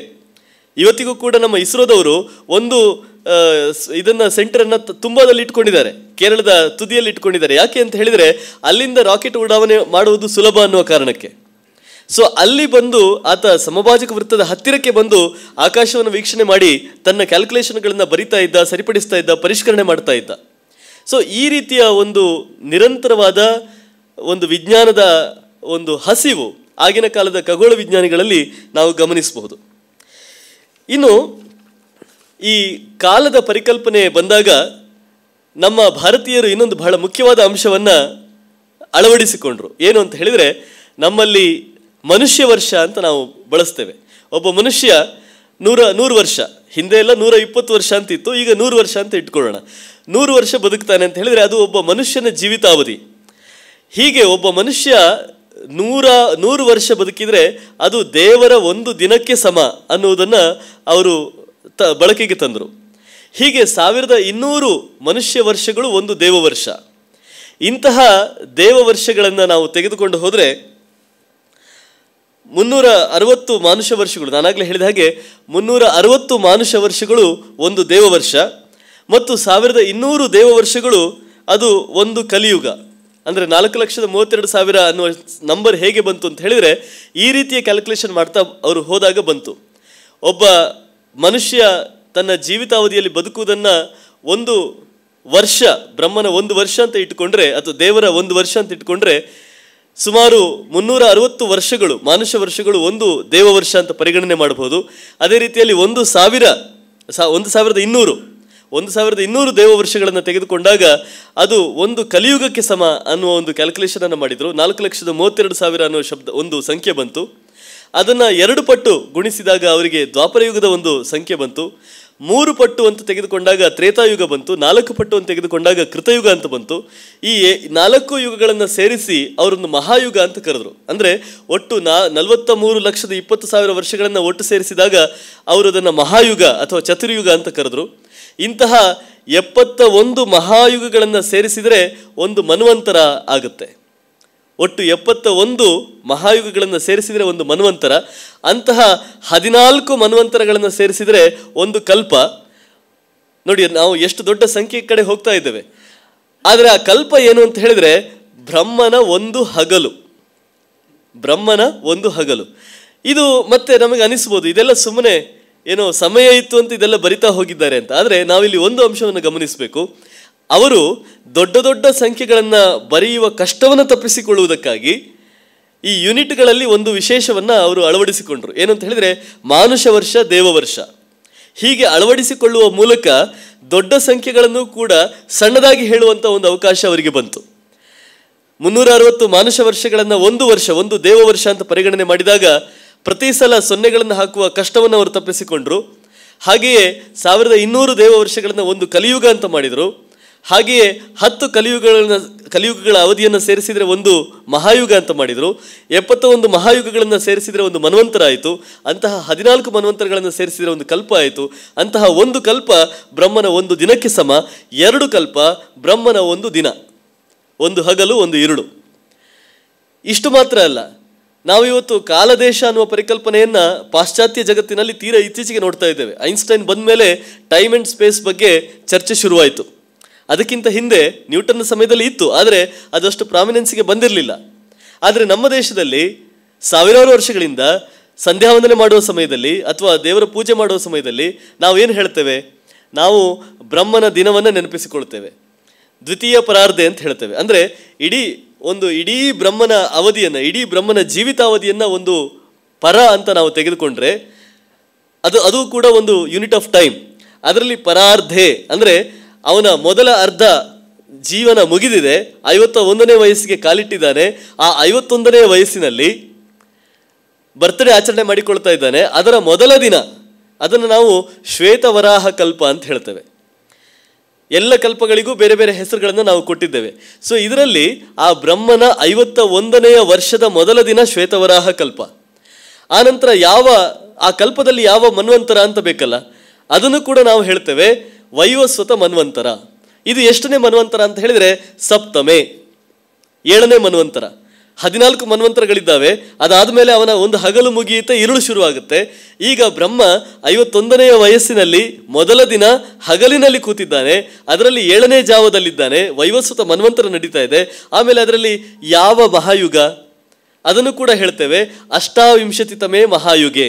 ಇವತ್ತಿಗೂ ಕೂಡ ನಮ್ಮ ಇಸ್ರೋದವರು ಒಂದು ಇದನ್ನು ಸೆಂಟರನ್ನು ತುಂಬದಲ್ಲಿ ಇಟ್ಕೊಂಡಿದ್ದಾರೆ ಕೇರಳದ ತುದಿಯಲ್ಲಿ ಇಟ್ಕೊಂಡಿದ್ದಾರೆ ಯಾಕೆ ಅಂತ ಹೇಳಿದರೆ ಅಲ್ಲಿಂದ ರಾಕೆಟ್ ಉಡಾವಣೆ ಮಾಡುವುದು ಸುಲಭ ಅನ್ನುವ ಕಾರಣಕ್ಕೆ ಸೊ ಅಲ್ಲಿ ಬಂದು ಆತ ಸಮಭಾಜಕ ವೃತ್ತದ ಹತ್ತಿರಕ್ಕೆ ಬಂದು ಆಕಾಶವನ್ನು ವೀಕ್ಷಣೆ ಮಾಡಿ ತನ್ನ ಕ್ಯಾಲ್ಕುಲೇಷನ್ಗಳನ್ನು ಬರಿತಾ ಇದ್ದ ಸರಿಪಡಿಸ್ತಾ ಇದ್ದ ಪರಿಷ್ಕರಣೆ ಮಾಡ್ತಾ ಇದ್ದ ಸೊ ಈ ರೀತಿಯ ಒಂದು ನಿರಂತರವಾದ ಒಂದು ವಿಜ್ಞಾನದ ಒಂದು ಹಸಿವು ಆಗಿನ ಕಾಲದ ಖಗೋಳ ವಿಜ್ಞಾನಿಗಳಲ್ಲಿ ನಾವು ಗಮನಿಸಬಹುದು ಇನ್ನು ಈ ಕಾಲದ ಪರಿಕಲ್ಪನೆ ಬಂದಾಗ ನಮ್ಮ ಭಾರತೀಯರು ಇನ್ನೊಂದು ಬಹಳ ಮುಖ್ಯವಾದ ಅಂಶವನ್ನು ಅಳವಡಿಸಿಕೊಂಡರು ಏನು ಅಂತ ಹೇಳಿದರೆ ನಮ್ಮಲ್ಲಿ ಮನುಷ್ಯ ವರ್ಷ ಅಂತ ನಾವು ಬಳಸ್ತೇವೆ ಒಬ್ಬ ಮನುಷ್ಯ ನೂರ ನೂರು ವರ್ಷ ಹಿಂದೆ ಎಲ್ಲ ನೂರ ಇಪ್ಪತ್ತು ವರ್ಷ ಅಂತ ಇತ್ತು ಈಗ ನೂರು ವರ್ಷ ಅಂತ ಇಟ್ಕೊಳ್ಳೋಣ ನೂರು ವರ್ಷ ಬದುಕ್ತಾನೆ ಅಂತ ಹೇಳಿದರೆ ಅದು ಒಬ್ಬ ಮನುಷ್ಯನ ಜೀವಿತಾವಧಿ ಹೀಗೆ ಒಬ್ಬ ಮನುಷ್ಯ ನೂರ ನೂರು ವರ್ಷ ಬದುಕಿದರೆ ಅದು ದೇವರ ಒಂದು ದಿನಕ್ಕೆ ಸಮ ಅನ್ನುವುದನ್ನು ಅವರು ತ ಬಳಕೆಗೆ ತಂದರು ಹೀಗೆ ಸಾವಿರದ ಇನ್ನೂರು ಮನುಷ್ಯ ವರ್ಷಗಳು ಒಂದು ದೇವ ವರ್ಷ ಇಂತಹ ದೇವ ವರ್ಷಗಳನ್ನು ನಾವು ತೆಗೆದುಕೊಂಡು ಹೋದರೆ ಮುನ್ನೂರ ಅರವತ್ತು ಮಾನುಷ ವರ್ಷಗಳು ನಾನಾಗಲೇ ಹೇಳಿದ ಹಾಗೆ ಮುನ್ನೂರ ಅರವತ್ತು ಮಾನುಷ ವರ್ಷಗಳು ಒಂದು ದೇವ ವರ್ಷ ಮತ್ತು ಸಾವಿರದ ಇನ್ನೂರು ದೇವ ವರ್ಷಗಳು ಅದು ಒಂದು ಕಲಿಯುಗ ಅಂದರೆ ನಾಲ್ಕು ಲಕ್ಷದ ಮೂವತ್ತೆರಡು ಸಾವಿರ ಅನ್ನುವ ನಂಬರ್ ಹೇಗೆ ಬಂತು ಅಂತ ಹೇಳಿದರೆ ಈ ರೀತಿಯ ಕ್ಯಾಲ್ಕುಲೇಷನ್ ಮಾಡ್ತಾ ಅವರು ಹೋದಾಗ ಬಂತು ಒಬ್ಬ ಮನುಷ್ಯ ತನ್ನ ಜೀವಿತಾವಧಿಯಲ್ಲಿ ಬದುಕುವುದನ್ನು ಒಂದು ವರ್ಷ ಬ್ರಹ್ಮನ ಒಂದು ವರ್ಷ ಅಂತ ಇಟ್ಕೊಂಡ್ರೆ ಅಥವಾ ದೇವರ ಒಂದು ವರ್ಷ ಅಂತ ಇಟ್ಕೊಂಡ್ರೆ ಸುಮಾರು ಮುನ್ನೂರ ಅರವತ್ತು ವರ್ಷಗಳು ಮಾನುಷ ವರ್ಷಗಳು ಒಂದು ದೇವ ವರ್ಷ ಅಂತ ಪರಿಗಣನೆ ಮಾಡಬಹುದು ಅದೇ ರೀತಿಯಲ್ಲಿ ಒಂದು ಸಾವಿರ ಒಂದು ಸಾವಿರದ ಇನ್ನೂರು ಒಂದು ಸಾವಿರದ ಇನ್ನೂರು ದೇವ ವರ್ಷಗಳನ್ನು ತೆಗೆದುಕೊಂಡಾಗ ಅದು ಒಂದು ಕಲಿಯುಗಕ್ಕೆ ಸಮ ಅನ್ನುವ ಒಂದು ಕ್ಯಾಲ್ಕುಲೇಷನನ್ನು ಮಾಡಿದರು ನಾಲ್ಕು ಲಕ್ಷದ ಮೂವತ್ತೆರಡು ಸಾವಿರ ಅನ್ನುವ ಶಬ್ದ ಒಂದು ಸಂಖ್ಯೆ ಬಂತು ಅದನ್ನು ಎರಡು ಪಟ್ಟು ಗುಣಿಸಿದಾಗ ಅವರಿಗೆ ದ್ವಾಪರಯುಗದ ಒಂದು ಸಂಖ್ಯೆ ಬಂತು ಮೂರು ಪಟ್ಟು ಅಂತ ತೆಗೆದುಕೊಂಡಾಗ ತ್ರೇತಾಯುಗ ಬಂತು ನಾಲ್ಕು ಪಟ್ಟು ಅಂತ ತೆಗೆದುಕೊಂಡಾಗ ಕೃತಯುಗ ಅಂತ ಬಂತು ಈ ನಾಲ್ಕು ಯುಗಗಳನ್ನು ಸೇರಿಸಿ ಅವರೊಂದು ಮಹಾಯುಗ ಅಂತ ಕರೆದ್ರು ಅಂದರೆ ಒಟ್ಟು ನಾ ನಲವತ್ತ ಮೂರು ಲಕ್ಷದ ಇಪ್ಪತ್ತು ಸಾವಿರ ವರ್ಷಗಳನ್ನು ಒಟ್ಟು ಸೇರಿಸಿದಾಗ ಅವರು ಅದನ್ನು ಮಹಾಯುಗ ಅಥವಾ ಚತುರ್ಯುಗ ಅಂತ ಕರೆದ್ರು ಇಂತಹ ಎಪ್ಪತ್ತ ಒಂದು ಮಹಾಯುಗಗಳನ್ನು ಸೇರಿಸಿದರೆ ಒಂದು ಮನ್ವಂತರ ಆಗುತ್ತೆ ಒಟ್ಟು ಎಪ್ಪತ್ತ ಒಂದು ಮಹಾಯುಗಗಳನ್ನು ಸೇರಿಸಿದರೆ ಒಂದು ಮನ್ವಂತರ ಅಂತಹ ಹದಿನಾಲ್ಕು ಮನ್ವಂತರಗಳನ್ನು ಸೇರಿಸಿದರೆ ಒಂದು ಕಲ್ಪ ನೋಡಿ ನಾವು ಎಷ್ಟು ದೊಡ್ಡ ಸಂಖ್ಯೆ ಕಡೆ ಹೋಗ್ತಾ ಇದ್ದೇವೆ ಆದರೆ ಆ ಕಲ್ಪ ಏನು ಅಂತ ಹೇಳಿದರೆ ಬ್ರಹ್ಮನ ಒಂದು ಹಗಲು ಬ್ರಹ್ಮನ ಒಂದು ಹಗಲು ಇದು ಮತ್ತೆ ನಮಗೆ ಅನಿಸ್ಬೋದು ಇದೆಲ್ಲ ಸುಮ್ಮನೆ ಏನೋ ಸಮಯ ಇತ್ತು ಅಂತ ಇದೆಲ್ಲ ಬರಿತಾ ಹೋಗಿದ್ದಾರೆ ಅಂತ ಆದರೆ ನಾವಿಲ್ಲಿ ಒಂದು ಅಂಶವನ್ನು ಗಮನಿಸಬೇಕು ಅವರು ದೊಡ್ಡ ದೊಡ್ಡ ಸಂಖ್ಯೆಗಳನ್ನು ಬರೆಯುವ ಕಷ್ಟವನ್ನು ತಪ್ಪಿಸಿಕೊಳ್ಳುವುದಕ್ಕಾಗಿ ಈ ಯೂನಿಟ್ಗಳಲ್ಲಿ ಒಂದು ವಿಶೇಷವನ್ನು ಅವರು ಅಳವಡಿಸಿಕೊಂಡರು ಏನಂತ ಹೇಳಿದರೆ ಮಾನುಷ ವರ್ಷ ದೇವವರ್ಷ ಹೀಗೆ ಅಳವಡಿಸಿಕೊಳ್ಳುವ ಮೂಲಕ ದೊಡ್ಡ ಸಂಖ್ಯೆಗಳನ್ನು ಕೂಡ ಸಣ್ಣದಾಗಿ ಹೇಳುವಂಥ ಒಂದು ಅವಕಾಶ ಅವರಿಗೆ ಬಂತು ಮುನ್ನೂರ ಅರವತ್ತು ಮಾನುಷ ವರ್ಷಗಳನ್ನು ಒಂದು ವರ್ಷ ಒಂದು ದೇವ ವರ್ಷ ಅಂತ ಪರಿಗಣನೆ ಮಾಡಿದಾಗ ಪ್ರತಿ ಸಲ ಸೊನ್ನೆಗಳನ್ನು ಹಾಕುವ ಕಷ್ಟವನ್ನು ಅವರು ತಪ್ಪಿಸಿಕೊಂಡರು ಹಾಗೆಯೇ ಸಾವಿರದ ಇನ್ನೂರು ದೇವ ವರ್ಷಗಳನ್ನು ಒಂದು ಕಲಿಯುಗ ಅಂತ ಮಾಡಿದರು ಹಾಗೆಯೇ ಹತ್ತು ಕಲಿಯುಗಗಳನ್ನು ಕಲಿಯುಗಗಳ ಅವಧಿಯನ್ನು ಸೇರಿಸಿದರೆ ಒಂದು ಮಹಾಯುಗ ಅಂತ ಮಾಡಿದರು ಎಪ್ಪತ್ತ ಒಂದು ಮಹಾಯುಗಗಳನ್ನು ಸೇರಿಸಿದರೆ ಒಂದು ಮನ್ವಂತರ ಆಯಿತು ಅಂತಹ ಹದಿನಾಲ್ಕು ಮನ್ವಂತರಗಳನ್ನು ಸೇರಿಸಿದರೆ ಒಂದು ಕಲ್ಪ ಆಯಿತು ಅಂತಹ ಒಂದು ಕಲ್ಪ ಬ್ರಹ್ಮನ ಒಂದು ದಿನಕ್ಕೆ ಸಮ ಎರಡು ಕಲ್ಪ ಬ್ರಹ್ಮನ ಒಂದು ದಿನ ಒಂದು ಹಗಲು ಒಂದು ಇರುಳು ಇಷ್ಟು ಮಾತ್ರ ಅಲ್ಲ ನಾವಿವತ್ತು ಕಾಲದೇಶ ಅನ್ನುವ ಪರಿಕಲ್ಪನೆಯನ್ನು ಪಾಶ್ಚಾತ್ಯ ಜಗತ್ತಿನಲ್ಲಿ ತೀರಾ ಇತ್ತೀಚೆಗೆ ನೋಡ್ತಾ ಇದ್ದೇವೆ ಐನ್ಸ್ಟೈನ್ ಬಂದ ಮೇಲೆ ಟೈಮ್ ಆ್ಯಂಡ್ ಸ್ಪೇಸ್ ಬಗ್ಗೆ ಚರ್ಚೆ ಶುರುವಾಯಿತು ಅದಕ್ಕಿಂತ ಹಿಂದೆ ನ್ಯೂಟನ್ನ ಸಮಯದಲ್ಲಿ ಇತ್ತು ಆದರೆ ಅದಷ್ಟು ಪ್ರಾಮಿನೆನ್ಸಿಗೆ ಬಂದಿರಲಿಲ್ಲ ಆದರೆ ನಮ್ಮ ದೇಶದಲ್ಲಿ ಸಾವಿರಾರು ವರ್ಷಗಳಿಂದ ಸಂಧ್ಯಾವಂದನೆ ಮಾಡುವ ಸಮಯದಲ್ಲಿ ಅಥವಾ ದೇವರ ಪೂಜೆ ಮಾಡುವ ಸಮಯದಲ್ಲಿ ನಾವು ಏನು ಹೇಳ್ತೇವೆ ನಾವು ಬ್ರಹ್ಮನ ದಿನವನ್ನು ನೆನಪಿಸಿಕೊಳ್ತೇವೆ ದ್ವಿತೀಯ ಪರಾರ್ಧೆ ಅಂತ ಹೇಳ್ತೇವೆ ಅಂದರೆ ಇಡೀ ಒಂದು ಇಡೀ ಬ್ರಹ್ಮನ ಅವಧಿಯನ್ನು ಇಡೀ ಬ್ರಹ್ಮನ ಜೀವಿತಾವಧಿಯನ್ನು ಒಂದು ಪರ ಅಂತ ನಾವು ತೆಗೆದುಕೊಂಡ್ರೆ ಅದು ಅದು ಕೂಡ ಒಂದು ಯೂನಿಟ್ ಆಫ್ ಟೈಮ್ ಅದರಲ್ಲಿ ಪರಾರ್ಧೆ ಅಂದರೆ ಅವನ ಮೊದಲ ಅರ್ಧ ಜೀವನ ಮುಗಿದಿದೆ ಐವತ್ತ ಒಂದನೇ ವಯಸ್ಸಿಗೆ ಕಾಲಿಟ್ಟಿದ್ದಾನೆ ಆ ಐವತ್ತೊಂದನೇ ವಯಸ್ಸಿನಲ್ಲಿ ಬರ್ತ್ಡೇ ಆಚರಣೆ ಮಾಡಿಕೊಳ್ತಾ ಇದ್ದಾನೆ ಅದರ ಮೊದಲ ದಿನ ಅದನ್ನು ನಾವು ಶ್ವೇತವರಾಹ ಕಲ್ಪ ಅಂತ ಹೇಳ್ತೇವೆ ಎಲ್ಲ ಕಲ್ಪಗಳಿಗೂ ಬೇರೆ ಬೇರೆ ಹೆಸರುಗಳನ್ನು ನಾವು ಕೊಟ್ಟಿದ್ದೇವೆ ಸೊ ಇದರಲ್ಲಿ ಆ ಬ್ರಹ್ಮನ ಐವತ್ತ ಒಂದನೆಯ ವರ್ಷದ ಮೊದಲ ದಿನ ಶ್ವೇತವರಾಹ ಕಲ್ಪ ಆನಂತರ ಯಾವ ಆ ಕಲ್ಪದಲ್ಲಿ ಯಾವ ಮನ್ವಂತರ ಅಂತ ಬೇಕಲ್ಲ ಅದನ್ನು ಕೂಡ ನಾವು ಹೇಳ್ತೇವೆ ವೈವಸ್ವತ ಮನ್ವಂತರ ಇದು ಎಷ್ಟನೇ ಮನ್ವಂತರ ಅಂತ ಹೇಳಿದರೆ ಸಪ್ತಮೆ ಏಳನೇ ಮನ್ವಂತರ ಹದಿನಾಲ್ಕು ಮನ್ವಂತರಗಳಿದ್ದಾವೆ ಅದಾದ ಮೇಲೆ ಅವನ ಒಂದು ಹಗಲು ಮುಗಿಯುತ್ತೆ ಇರುಳು ಶುರುವಾಗುತ್ತೆ ಈಗ ಬ್ರಹ್ಮ ಐವತ್ತೊಂದನೆಯ ವಯಸ್ಸಿನಲ್ಲಿ ಮೊದಲ ದಿನ ಹಗಲಿನಲ್ಲಿ ಕೂತಿದ್ದಾನೆ ಅದರಲ್ಲಿ ಏಳನೇ ಜಾವದಲ್ಲಿದ್ದಾನೆ ವೈವಸ್ವತ ಮನ್ವಂತರ ನಡೀತಾ ಇದೆ ಆಮೇಲೆ ಅದರಲ್ಲಿ ಯಾವ ಮಹಾಯುಗ ಅದನ್ನು ಕೂಡ ಹೇಳ್ತೇವೆ ಅಷ್ಟಾವಿಂಶತಿತಮೇ ಮಹಾಯುಗೆ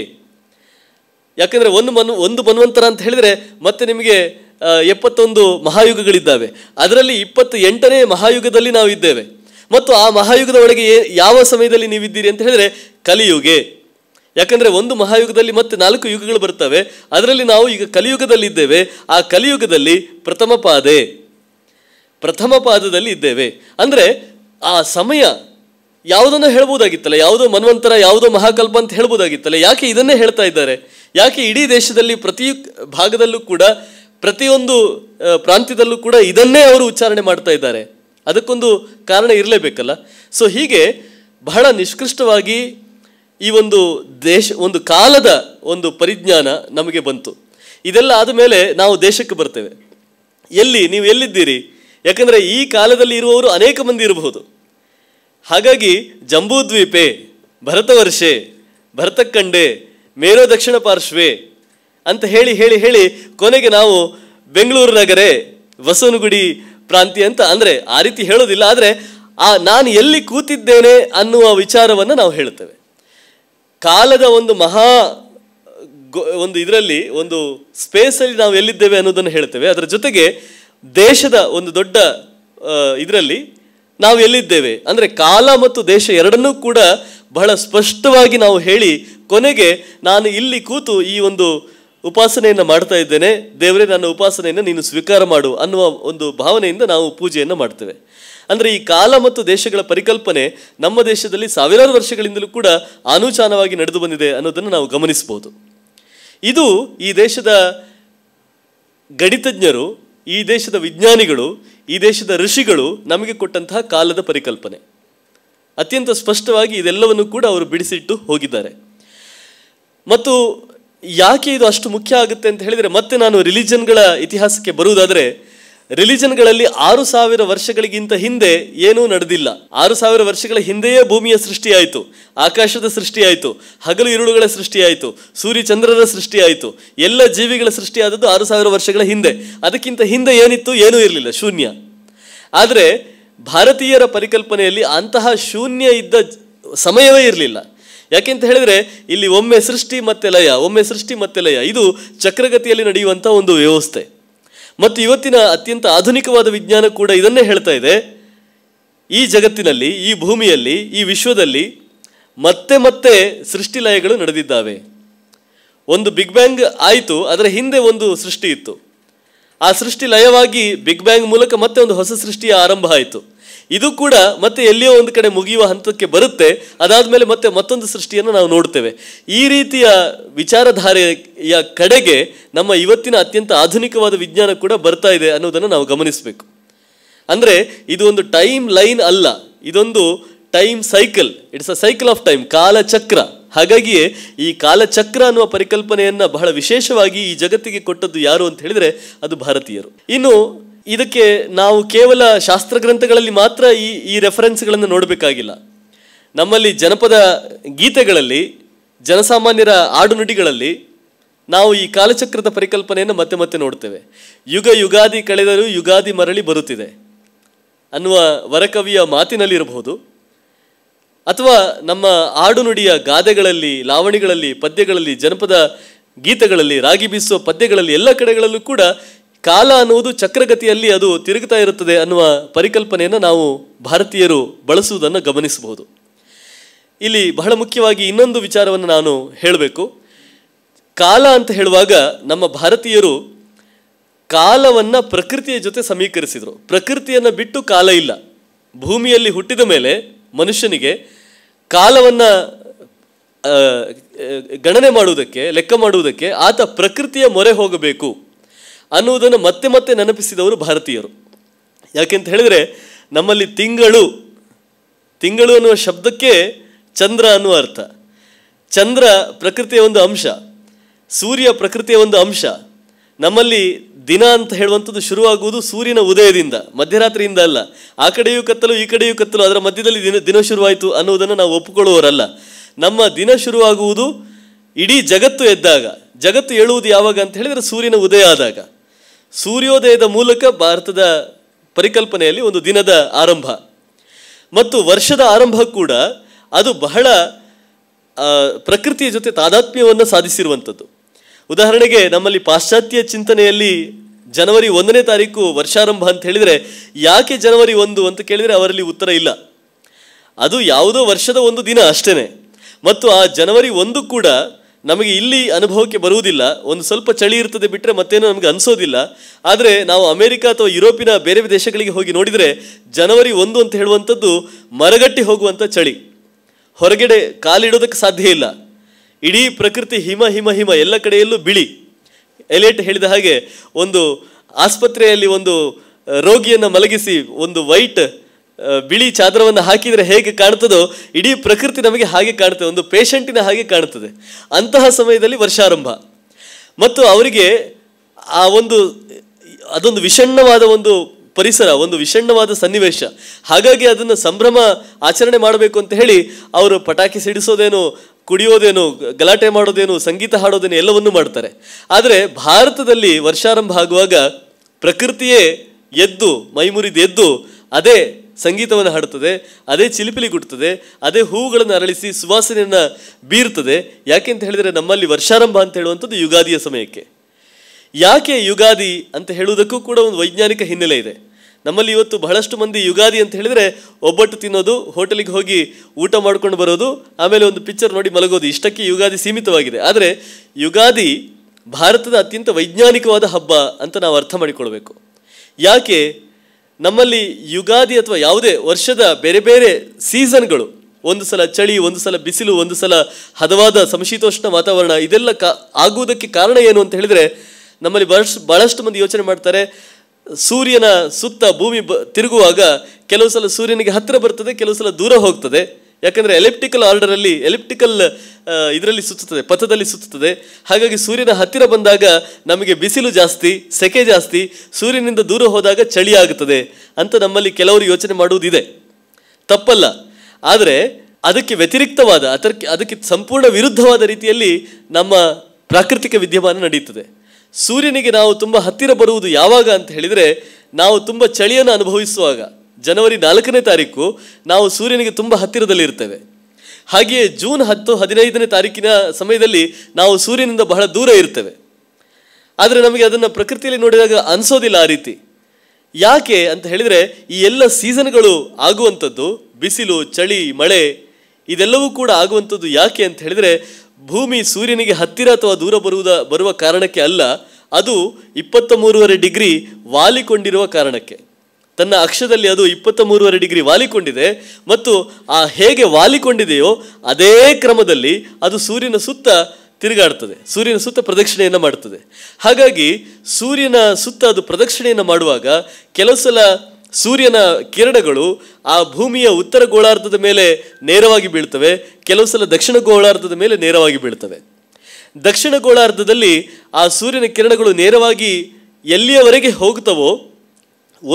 ಯಾಕಂದರೆ ಒಂದು ಮನ್ ಒಂದು ಮನ್ವಂತರ ಅಂತ ಹೇಳಿದರೆ ಮತ್ತೆ ನಿಮಗೆ ಎಪ್ಪತ್ತೊಂದು ಮಹಾಯುಗಗಳಿದ್ದಾವೆ ಅದರಲ್ಲಿ ಇಪ್ಪತ್ತು ಎಂಟನೇ ಮಹಾಯುಗದಲ್ಲಿ ನಾವು ಇದ್ದೇವೆ ಮತ್ತು ಆ ಮಹಾಯುಗದ ಒಳಗೆ ಯಾವ ಸಮಯದಲ್ಲಿ ನೀವಿದ್ದೀರಿ ಅಂತ ಹೇಳಿದ್ರೆ ಕಲಿಯುಗೆ ಯಾಕಂದರೆ ಒಂದು ಮಹಾಯುಗದಲ್ಲಿ ಮತ್ತೆ ನಾಲ್ಕು ಯುಗಗಳು ಬರ್ತವೆ ಅದರಲ್ಲಿ ನಾವು ಈಗ ಕಲಿಯುಗದಲ್ಲಿ ಇದ್ದೇವೆ ಆ ಕಲಿಯುಗದಲ್ಲಿ ಪ್ರಥಮ ಪಾದೆ ಪ್ರಥಮ ಪಾದದಲ್ಲಿ ಇದ್ದೇವೆ ಅಂದರೆ ಆ ಸಮಯ ಯಾವುದನ್ನು ಹೇಳ್ಬೋದಾಗಿತ್ತಲ್ಲ ಯಾವುದೋ ಮನ್ವಂತರ ಯಾವುದೋ ಮಹಾಕಲ್ಪ ಅಂತ ಹೇಳ್ಬೋದಾಗಿತ್ತಲ್ಲ ಯಾಕೆ ಇದನ್ನೇ ಹೇಳ್ತಾ ಇದ್ದಾರೆ ಯಾಕೆ ಇಡೀ ದೇಶದಲ್ಲಿ ಪ್ರತಿ ಭಾಗದಲ್ಲೂ ಕೂಡ ಪ್ರತಿಯೊಂದು ಪ್ರಾಂತ್ಯದಲ್ಲೂ ಕೂಡ ಇದನ್ನೇ ಅವರು ಉಚ್ಚಾರಣೆ ಮಾಡ್ತಾ ಇದ್ದಾರೆ ಅದಕ್ಕೊಂದು ಕಾರಣ ಇರಲೇಬೇಕಲ್ಲ ಸೊ ಹೀಗೆ ಬಹಳ ನಿಷ್ಕೃಷ್ಟವಾಗಿ ಈ ಒಂದು ದೇಶ ಒಂದು ಕಾಲದ ಒಂದು ಪರಿಜ್ಞಾನ ನಮಗೆ ಬಂತು ಇದೆಲ್ಲ ಮೇಲೆ ನಾವು ದೇಶಕ್ಕೆ ಬರ್ತೇವೆ ಎಲ್ಲಿ ನೀವು ಎಲ್ಲಿದ್ದೀರಿ ಯಾಕಂದರೆ ಈ ಕಾಲದಲ್ಲಿ ಇರುವವರು ಅನೇಕ ಮಂದಿ ಇರಬಹುದು ಹಾಗಾಗಿ ಜಂಬೂದ್ವೀಪೆ ಭರತವರ್ಷೆ ಭರತಕ್ಕಂಡೆ ಮೇರೋ ದಕ್ಷಿಣ ಪಾರ್ಶ್ವೇ ಅಂತ ಹೇಳಿ ಹೇಳಿ ಹೇಳಿ ಕೊನೆಗೆ ನಾವು ಬೆಂಗಳೂರು ನಗರೇ ಬಸವನಗುಡಿ ಪ್ರಾಂತಿ ಅಂತ ಅಂದರೆ ಆ ರೀತಿ ಹೇಳೋದಿಲ್ಲ ಆದರೆ ಆ ನಾನು ಎಲ್ಲಿ ಕೂತಿದ್ದೇನೆ ಅನ್ನುವ ವಿಚಾರವನ್ನು ನಾವು ಹೇಳುತ್ತೇವೆ ಕಾಲದ ಒಂದು ಮಹಾ ಒಂದು ಇದರಲ್ಲಿ ಒಂದು ಸ್ಪೇಸಲ್ಲಿ ನಾವು ಎಲ್ಲಿದ್ದೇವೆ ಅನ್ನೋದನ್ನು ಹೇಳ್ತೇವೆ ಅದರ ಜೊತೆಗೆ ದೇಶದ ಒಂದು ದೊಡ್ಡ ಇದರಲ್ಲಿ ನಾವು ಎಲ್ಲಿದ್ದೇವೆ ಅಂದರೆ ಕಾಲ ಮತ್ತು ದೇಶ ಎರಡನ್ನೂ ಕೂಡ ಬಹಳ ಸ್ಪಷ್ಟವಾಗಿ ನಾವು ಹೇಳಿ ಕೊನೆಗೆ ನಾನು ಇಲ್ಲಿ ಕೂತು ಈ ಒಂದು ಉಪಾಸನೆಯನ್ನು ಮಾಡ್ತಾ ಇದ್ದೇನೆ ದೇವರೇ ನನ್ನ ಉಪಾಸನೆಯನ್ನು ನೀನು ಸ್ವೀಕಾರ ಮಾಡು ಅನ್ನುವ ಒಂದು ಭಾವನೆಯಿಂದ ನಾವು ಪೂಜೆಯನ್ನು ಮಾಡ್ತೇವೆ ಅಂದರೆ ಈ ಕಾಲ ಮತ್ತು ದೇಶಗಳ ಪರಿಕಲ್ಪನೆ ನಮ್ಮ ದೇಶದಲ್ಲಿ ಸಾವಿರಾರು ವರ್ಷಗಳಿಂದಲೂ ಕೂಡ ಅನುಚಾನವಾಗಿ ನಡೆದು ಬಂದಿದೆ ಅನ್ನೋದನ್ನು ನಾವು ಗಮನಿಸ್ಬೋದು ಇದು ಈ ದೇಶದ ಗಣಿತಜ್ಞರು ಈ ದೇಶದ ವಿಜ್ಞಾನಿಗಳು ಈ ದೇಶದ ಋಷಿಗಳು ನಮಗೆ ಕೊಟ್ಟಂತಹ ಕಾಲದ ಪರಿಕಲ್ಪನೆ ಅತ್ಯಂತ ಸ್ಪಷ್ಟವಾಗಿ ಇದೆಲ್ಲವನ್ನು ಕೂಡ ಅವರು ಬಿಡಿಸಿಟ್ಟು ಹೋಗಿದ್ದಾರೆ ಮತ್ತು ಯಾಕೆ ಇದು ಅಷ್ಟು ಮುಖ್ಯ ಆಗುತ್ತೆ ಅಂತ ಹೇಳಿದರೆ ಮತ್ತೆ ನಾನು ರಿಲಿಜನ್ಗಳ ಇತಿಹಾಸಕ್ಕೆ ಬರುವುದಾದರೆ ರಿಲಿಜನ್ಗಳಲ್ಲಿ ಆರು ಸಾವಿರ ವರ್ಷಗಳಿಗಿಂತ ಹಿಂದೆ ಏನೂ ನಡೆದಿಲ್ಲ ಆರು ಸಾವಿರ ವರ್ಷಗಳ ಹಿಂದೆಯೇ ಭೂಮಿಯ ಸೃಷ್ಟಿಯಾಯಿತು ಆಕಾಶದ ಸೃಷ್ಟಿಯಾಯಿತು ಹಗಲು ಇರುಳುಗಳ ಸೃಷ್ಟಿಯಾಯಿತು ಚಂದ್ರರ ಸೃಷ್ಟಿಯಾಯಿತು ಎಲ್ಲ ಜೀವಿಗಳ ಸೃಷ್ಟಿಯಾದದ್ದು ಆರು ಸಾವಿರ ವರ್ಷಗಳ ಹಿಂದೆ ಅದಕ್ಕಿಂತ ಹಿಂದೆ ಏನಿತ್ತು ಏನೂ ಇರಲಿಲ್ಲ ಶೂನ್ಯ ಆದರೆ ಭಾರತೀಯರ ಪರಿಕಲ್ಪನೆಯಲ್ಲಿ ಅಂತಹ ಶೂನ್ಯ ಇದ್ದ ಸಮಯವೇ ಇರಲಿಲ್ಲ ಯಾಕೆಂತ ಹೇಳಿದರೆ ಇಲ್ಲಿ ಒಮ್ಮೆ ಸೃಷ್ಟಿ ಮತ್ತೆ ಲಯ ಒಮ್ಮೆ ಸೃಷ್ಟಿ ಮತ್ತೆ ಲಯ ಇದು ಚಕ್ರಗತಿಯಲ್ಲಿ ನಡೆಯುವಂಥ ಒಂದು ವ್ಯವಸ್ಥೆ ಮತ್ತು ಇವತ್ತಿನ ಅತ್ಯಂತ ಆಧುನಿಕವಾದ ವಿಜ್ಞಾನ ಕೂಡ ಇದನ್ನೇ ಹೇಳ್ತಾ ಇದೆ ಈ ಜಗತ್ತಿನಲ್ಲಿ ಈ ಭೂಮಿಯಲ್ಲಿ ಈ ವಿಶ್ವದಲ್ಲಿ ಮತ್ತೆ ಮತ್ತೆ ಸೃಷ್ಟಿ ಲಯಗಳು ನಡೆದಿದ್ದಾವೆ ಒಂದು ಬಿಗ್ ಬ್ಯಾಂಗ್ ಆಯಿತು ಅದರ ಹಿಂದೆ ಒಂದು ಸೃಷ್ಟಿ ಇತ್ತು ಆ ಸೃಷ್ಟಿ ಲಯವಾಗಿ ಬಿಗ್ ಬ್ಯಾಂಗ್ ಮೂಲಕ ಮತ್ತೆ ಒಂದು ಹೊಸ ಸೃಷ್ಟಿಯ ಆರಂಭ ಆಯಿತು ಇದು ಕೂಡ ಮತ್ತೆ ಎಲ್ಲಿಯೋ ಒಂದು ಕಡೆ ಮುಗಿಯುವ ಹಂತಕ್ಕೆ ಬರುತ್ತೆ ಅದಾದ ಮೇಲೆ ಮತ್ತೆ ಮತ್ತೊಂದು ಸೃಷ್ಟಿಯನ್ನು ನಾವು ನೋಡ್ತೇವೆ ಈ ರೀತಿಯ ವಿಚಾರಧಾರೆಯ ಕಡೆಗೆ ನಮ್ಮ ಇವತ್ತಿನ ಅತ್ಯಂತ ಆಧುನಿಕವಾದ ವಿಜ್ಞಾನ ಕೂಡ ಬರ್ತಾ ಇದೆ ಅನ್ನೋದನ್ನು ನಾವು ಗಮನಿಸಬೇಕು ಅಂದರೆ ಇದು ಒಂದು ಟೈಮ್ ಲೈನ್ ಅಲ್ಲ ಇದೊಂದು time cycle it's a cycle of time ಕಾಲಚಕ್ರ ಹಾಗಾಗಿಯೇ ಈ ಕಾಲಚಕ್ರ ಅನ್ನುವ ಪರಿಕಲ್ಪನೆಯನ್ನು ಬಹಳ ವಿಶೇಷವಾಗಿ ಈ ಜಗತ್ತಿಗೆ ಕೊಟ್ಟದ್ದು ಯಾರು ಅಂತ ಹೇಳಿದರೆ ಅದು ಭಾರತೀಯರು ಇನ್ನು ಇದಕ್ಕೆ ನಾವು ಕೇವಲ ಶಾಸ್ತ್ರಗ್ರಂಥಗಳಲ್ಲಿ ಮಾತ್ರ ಈ ಈ ರೆಫರೆನ್ಸ್ಗಳನ್ನು ನೋಡಬೇಕಾಗಿಲ್ಲ ನಮ್ಮಲ್ಲಿ ಜನಪದ ಗೀತೆಗಳಲ್ಲಿ ಜನಸಾಮಾನ್ಯರ ಆಡುನುಡಿಗಳಲ್ಲಿ ನಾವು ಈ ಕಾಲಚಕ್ರದ ಪರಿಕಲ್ಪನೆಯನ್ನು ಮತ್ತೆ ಮತ್ತೆ ನೋಡ್ತೇವೆ ಯುಗ ಯುಗಾದಿ ಕಳೆದರೂ ಯುಗಾದಿ ಮರಳಿ ಬರುತ್ತಿದೆ ಅನ್ನುವ ವರಕವಿಯ ಮಾತಿನಲ್ಲಿರಬಹುದು ಅಥವಾ ನಮ್ಮ ಆಡುನುಡಿಯ ಗಾದೆಗಳಲ್ಲಿ ಲಾವಣಿಗಳಲ್ಲಿ ಪದ್ಯಗಳಲ್ಲಿ ಜನಪದ ಗೀತೆಗಳಲ್ಲಿ ರಾಗಿ ಬೀಸುವ ಪದ್ಯಗಳಲ್ಲಿ ಎಲ್ಲ ಕಡೆಗಳಲ್ಲೂ ಕೂಡ ಕಾಲ ಅನ್ನುವುದು ಚಕ್ರಗತಿಯಲ್ಲಿ ಅದು ತಿರುಗುತ್ತಾ ಇರುತ್ತದೆ ಅನ್ನುವ ಪರಿಕಲ್ಪನೆಯನ್ನು ನಾವು ಭಾರತೀಯರು ಬಳಸುವುದನ್ನು ಗಮನಿಸಬಹುದು ಇಲ್ಲಿ ಬಹಳ ಮುಖ್ಯವಾಗಿ ಇನ್ನೊಂದು ವಿಚಾರವನ್ನು ನಾನು ಹೇಳಬೇಕು ಕಾಲ ಅಂತ ಹೇಳುವಾಗ ನಮ್ಮ ಭಾರತೀಯರು ಕಾಲವನ್ನು ಪ್ರಕೃತಿಯ ಜೊತೆ ಸಮೀಕರಿಸಿದರು ಪ್ರಕೃತಿಯನ್ನು ಬಿಟ್ಟು ಕಾಲ ಇಲ್ಲ ಭೂಮಿಯಲ್ಲಿ ಹುಟ್ಟಿದ ಮೇಲೆ ಮನುಷ್ಯನಿಗೆ ಕಾಲವನ್ನು ಗಣನೆ ಮಾಡುವುದಕ್ಕೆ ಲೆಕ್ಕ ಮಾಡುವುದಕ್ಕೆ ಆತ ಪ್ರಕೃತಿಯ ಮೊರೆ ಹೋಗಬೇಕು ಅನ್ನುವುದನ್ನು ಮತ್ತೆ ಮತ್ತೆ ನೆನಪಿಸಿದವರು ಭಾರತೀಯರು ಯಾಕೆಂತ ಹೇಳಿದರೆ ನಮ್ಮಲ್ಲಿ ತಿಂಗಳು ತಿಂಗಳು ಅನ್ನುವ ಶಬ್ದಕ್ಕೆ ಚಂದ್ರ ಅನ್ನುವ ಅರ್ಥ ಚಂದ್ರ ಪ್ರಕೃತಿಯ ಒಂದು ಅಂಶ ಸೂರ್ಯ ಪ್ರಕೃತಿಯ ಒಂದು ಅಂಶ ನಮ್ಮಲ್ಲಿ ದಿನ ಅಂತ ಹೇಳುವಂಥದ್ದು ಶುರುವಾಗುವುದು ಸೂರ್ಯನ ಉದಯದಿಂದ ಮಧ್ಯರಾತ್ರಿಯಿಂದ ಅಲ್ಲ ಆ ಕಡೆಯೂ ಕತ್ತಲು ಈ ಕಡೆಯೂ ಕತ್ತಲು ಅದರ ಮಧ್ಯದಲ್ಲಿ ದಿನ ದಿನ ಶುರುವಾಯಿತು ಅನ್ನುವುದನ್ನು ನಾವು ಒಪ್ಪಿಕೊಳ್ಳುವವರಲ್ಲ ನಮ್ಮ ದಿನ ಶುರುವಾಗುವುದು ಇಡೀ ಜಗತ್ತು ಎದ್ದಾಗ ಜಗತ್ತು ಹೇಳುವುದು ಯಾವಾಗ ಅಂತ ಹೇಳಿದರೆ ಸೂರ್ಯನ ಉದಯ ಆದಾಗ ಸೂರ್ಯೋದಯದ ಮೂಲಕ ಭಾರತದ ಪರಿಕಲ್ಪನೆಯಲ್ಲಿ ಒಂದು ದಿನದ ಆರಂಭ ಮತ್ತು ವರ್ಷದ ಆರಂಭ ಕೂಡ ಅದು ಬಹಳ ಪ್ರಕೃತಿಯ ಜೊತೆ ತಾದಾತ್ಮ್ಯವನ್ನು ಸಾಧಿಸಿರುವಂಥದ್ದು ಉದಾಹರಣೆಗೆ ನಮ್ಮಲ್ಲಿ ಪಾಶ್ಚಾತ್ಯ ಚಿಂತನೆಯಲ್ಲಿ ಜನವರಿ ಒಂದನೇ ತಾರೀಕು ವರ್ಷಾರಂಭ ಅಂತ ಹೇಳಿದರೆ ಯಾಕೆ ಜನವರಿ ಒಂದು ಅಂತ ಕೇಳಿದರೆ ಅವರಲ್ಲಿ ಉತ್ತರ ಇಲ್ಲ ಅದು ಯಾವುದೋ ವರ್ಷದ ಒಂದು ದಿನ ಅಷ್ಟೇ ಮತ್ತು ಆ ಜನವರಿ ಒಂದು ಕೂಡ ನಮಗೆ ಇಲ್ಲಿ ಅನುಭವಕ್ಕೆ ಬರುವುದಿಲ್ಲ ಒಂದು ಸ್ವಲ್ಪ ಚಳಿ ಇರ್ತದೆ ಬಿಟ್ಟರೆ ಮತ್ತೇನೋ ನಮಗೆ ಅನಿಸೋದಿಲ್ಲ ಆದರೆ ನಾವು ಅಮೆರಿಕ ಅಥವಾ ಯುರೋಪಿನ ಬೇರೆ ದೇಶಗಳಿಗೆ ಹೋಗಿ ನೋಡಿದರೆ ಜನವರಿ ಒಂದು ಅಂತ ಹೇಳುವಂಥದ್ದು ಮರಗಟ್ಟಿ ಹೋಗುವಂಥ ಚಳಿ ಹೊರಗಡೆ ಕಾಲಿಡೋದಕ್ಕೆ ಸಾಧ್ಯ ಇಲ್ಲ ಇಡೀ ಪ್ರಕೃತಿ ಹಿಮ ಹಿಮ ಹಿಮ ಎಲ್ಲ ಕಡೆಯಲ್ಲೂ ಬಿಳಿ ಎಲೆಟ್ ಹೇಳಿದ ಹಾಗೆ ಒಂದು ಆಸ್ಪತ್ರೆಯಲ್ಲಿ ಒಂದು ರೋಗಿಯನ್ನು ಮಲಗಿಸಿ ಒಂದು ವೈಟ್ ಬಿಳಿ ಚಾದರವನ್ನು ಹಾಕಿದರೆ ಹೇಗೆ ಕಾಣ್ತದೋ ಇಡೀ ಪ್ರಕೃತಿ ನಮಗೆ ಹಾಗೆ ಕಾಣ್ತದೆ ಒಂದು ಪೇಷಂಟಿನ ಹಾಗೆ ಕಾಣುತ್ತದೆ ಅಂತಹ ಸಮಯದಲ್ಲಿ ವರ್ಷಾರಂಭ ಮತ್ತು ಅವರಿಗೆ ಆ ಒಂದು ಅದೊಂದು ವಿಷಣ್ಣವಾದ ಒಂದು ಪರಿಸರ ಒಂದು ವಿಷಣ್ಣವಾದ ಸನ್ನಿವೇಶ ಹಾಗಾಗಿ ಅದನ್ನು ಸಂಭ್ರಮ ಆಚರಣೆ ಮಾಡಬೇಕು ಅಂತ ಹೇಳಿ ಅವರು ಪಟಾಕಿ ಸಿಡಿಸೋದೇನು ಕುಡಿಯೋದೇನು ಗಲಾಟೆ ಮಾಡೋದೇನು ಸಂಗೀತ ಹಾಡೋದೇನು ಎಲ್ಲವನ್ನೂ ಮಾಡ್ತಾರೆ ಆದರೆ ಭಾರತದಲ್ಲಿ ವರ್ಷಾರಂಭ ಆಗುವಾಗ ಪ್ರಕೃತಿಯೇ ಎದ್ದು ಮೈಮುರಿದೆದ್ದು ಅದೇ ಸಂಗೀತವನ್ನು ಹಾಡುತ್ತದೆ ಅದೇ ಚಿಲಿಪಿಲಿ ಗುಡ್ತದೆ ಅದೇ ಹೂಗಳನ್ನು ಅರಳಿಸಿ ಸುವಾಸನೆಯನ್ನು ಬೀರ್ತದೆ ಯಾಕೆ ಅಂತ ಹೇಳಿದರೆ ನಮ್ಮಲ್ಲಿ ವರ್ಷಾರಂಭ ಅಂತ ಹೇಳುವಂಥದ್ದು ಯುಗಾದಿಯ ಸಮಯಕ್ಕೆ ಯಾಕೆ ಯುಗಾದಿ ಅಂತ ಹೇಳುವುದಕ್ಕೂ ಕೂಡ ಒಂದು ವೈಜ್ಞಾನಿಕ ಹಿನ್ನೆಲೆ ಇದೆ ನಮ್ಮಲ್ಲಿ ಇವತ್ತು ಬಹಳಷ್ಟು ಮಂದಿ ಯುಗಾದಿ ಅಂತ ಹೇಳಿದರೆ ಒಬ್ಬಟ್ಟು ತಿನ್ನೋದು ಹೋಟೆಲಿಗೆ ಹೋಗಿ ಊಟ ಮಾಡ್ಕೊಂಡು ಬರೋದು ಆಮೇಲೆ ಒಂದು ಪಿಕ್ಚರ್ ನೋಡಿ ಮಲಗೋದು ಇಷ್ಟಕ್ಕೆ ಯುಗಾದಿ ಸೀಮಿತವಾಗಿದೆ ಆದರೆ ಯುಗಾದಿ ಭಾರತದ ಅತ್ಯಂತ ವೈಜ್ಞಾನಿಕವಾದ ಹಬ್ಬ ಅಂತ ನಾವು ಅರ್ಥ ಮಾಡಿಕೊಳ್ಬೇಕು ಯಾಕೆ ನಮ್ಮಲ್ಲಿ ಯುಗಾದಿ ಅಥವಾ ಯಾವುದೇ ವರ್ಷದ ಬೇರೆ ಬೇರೆ ಸೀಸನ್ಗಳು ಒಂದು ಸಲ ಚಳಿ ಒಂದು ಸಲ ಬಿಸಿಲು ಒಂದು ಸಲ ಹದವಾದ ಸಮಶೀತೋಷ್ಣ ವಾತಾವರಣ ಇದೆಲ್ಲ ಕಾ ಆಗುವುದಕ್ಕೆ ಕಾರಣ ಏನು ಅಂತ ಹೇಳಿದರೆ ನಮ್ಮಲ್ಲಿ ಬಹಳಷ್ಟು ಭಾಳಷ್ಟು ಮಂದಿ ಯೋಚನೆ ಮಾಡ್ತಾರೆ ಸೂರ್ಯನ ಸುತ್ತ ಭೂಮಿ ಬ ತಿರುಗುವಾಗ ಕೆಲವು ಸಲ ಸೂರ್ಯನಿಗೆ ಹತ್ತಿರ ಬರ್ತದೆ ಕೆಲವು ಸಲ ದೂರ ಹೋಗ್ತದೆ ಯಾಕಂದರೆ ಎಲೆಪ್ಟಿಕಲ್ ಆರ್ಡರಲ್ಲಿ ಎಲೆಪ್ಟಿಕಲ್ ಇದರಲ್ಲಿ ಸುತ್ತುತ್ತದೆ ಪಥದಲ್ಲಿ ಸುತ್ತುತ್ತದೆ ಹಾಗಾಗಿ ಸೂರ್ಯನ ಹತ್ತಿರ ಬಂದಾಗ ನಮಗೆ ಬಿಸಿಲು ಜಾಸ್ತಿ ಸೆಕೆ ಜಾಸ್ತಿ ಸೂರ್ಯನಿಂದ ದೂರ ಹೋದಾಗ ಚಳಿ ಆಗುತ್ತದೆ ಅಂತ ನಮ್ಮಲ್ಲಿ ಕೆಲವರು ಯೋಚನೆ ಮಾಡುವುದಿದೆ ತಪ್ಪಲ್ಲ ಆದರೆ ಅದಕ್ಕೆ ವ್ಯತಿರಿಕ್ತವಾದ ಅದಕ್ಕೆ ಅದಕ್ಕೆ ಸಂಪೂರ್ಣ ವಿರುದ್ಧವಾದ ರೀತಿಯಲ್ಲಿ ನಮ್ಮ ಪ್ರಾಕೃತಿಕ ವಿದ್ಯಮಾನ ನಡೆಯುತ್ತದೆ ಸೂರ್ಯನಿಗೆ ನಾವು ತುಂಬ ಹತ್ತಿರ ಬರುವುದು ಯಾವಾಗ ಅಂತ ಹೇಳಿದರೆ ನಾವು ತುಂಬ ಚಳಿಯನ್ನು ಅನುಭವಿಸುವಾಗ ಜನವರಿ ನಾಲ್ಕನೇ ತಾರೀಕು ನಾವು ಸೂರ್ಯನಿಗೆ ತುಂಬ ಹತ್ತಿರದಲ್ಲಿ ಇರ್ತೇವೆ ಹಾಗೆಯೇ ಜೂನ್ ಹತ್ತು ಹದಿನೈದನೇ ತಾರೀಕಿನ ಸಮಯದಲ್ಲಿ ನಾವು ಸೂರ್ಯನಿಂದ ಬಹಳ ದೂರ ಇರ್ತೇವೆ ಆದರೆ ನಮಗೆ ಅದನ್ನು ಪ್ರಕೃತಿಯಲ್ಲಿ ನೋಡಿದಾಗ ಅನಿಸೋದಿಲ್ಲ ಆ ರೀತಿ ಯಾಕೆ ಅಂತ ಹೇಳಿದರೆ ಈ ಎಲ್ಲ ಸೀಸನ್ಗಳು ಆಗುವಂಥದ್ದು ಬಿಸಿಲು ಚಳಿ ಮಳೆ ಇದೆಲ್ಲವೂ ಕೂಡ ಆಗುವಂಥದ್ದು ಯಾಕೆ ಅಂತ ಹೇಳಿದರೆ ಭೂಮಿ ಸೂರ್ಯನಿಗೆ ಹತ್ತಿರ ಅಥವಾ ದೂರ ಬರುವುದ ಬರುವ ಕಾರಣಕ್ಕೆ ಅಲ್ಲ ಅದು ಇಪ್ಪತ್ತ ಮೂರುವರೆ ಡಿಗ್ರಿ ವಾಲಿಕೊಂಡಿರುವ ಕಾರಣಕ್ಕೆ ತನ್ನ ಅಕ್ಷದಲ್ಲಿ ಅದು ಇಪ್ಪತ್ತ ಮೂರುವರೆ ಡಿಗ್ರಿ ವಾಲಿಕೊಂಡಿದೆ ಮತ್ತು ಆ ಹೇಗೆ ವಾಲಿಕೊಂಡಿದೆಯೋ ಅದೇ ಕ್ರಮದಲ್ಲಿ ಅದು ಸೂರ್ಯನ ಸುತ್ತ ತಿರುಗಾಡ್ತದೆ ಸೂರ್ಯನ ಸುತ್ತ ಪ್ರದಕ್ಷಿಣೆಯನ್ನು ಮಾಡುತ್ತದೆ ಹಾಗಾಗಿ ಸೂರ್ಯನ ಸುತ್ತ ಅದು ಪ್ರದಕ್ಷಿಣೆಯನ್ನು ಮಾಡುವಾಗ ಕೆಲವು ಸಲ ಸೂರ್ಯನ ಕಿರಣಗಳು ಆ ಭೂಮಿಯ ಉತ್ತರ ಗೋಳಾರ್ಧದ ಮೇಲೆ ನೇರವಾಗಿ ಬೀಳ್ತವೆ ಕೆಲವು ಸಲ ದಕ್ಷಿಣ ಗೋಳಾರ್ಧದ ಮೇಲೆ ನೇರವಾಗಿ ಬೀಳ್ತವೆ ದಕ್ಷಿಣ ಗೋಳಾರ್ಧದಲ್ಲಿ ಆ ಸೂರ್ಯನ ಕಿರಣಗಳು ನೇರವಾಗಿ ಎಲ್ಲಿಯವರೆಗೆ ಹೋಗ್ತವೋ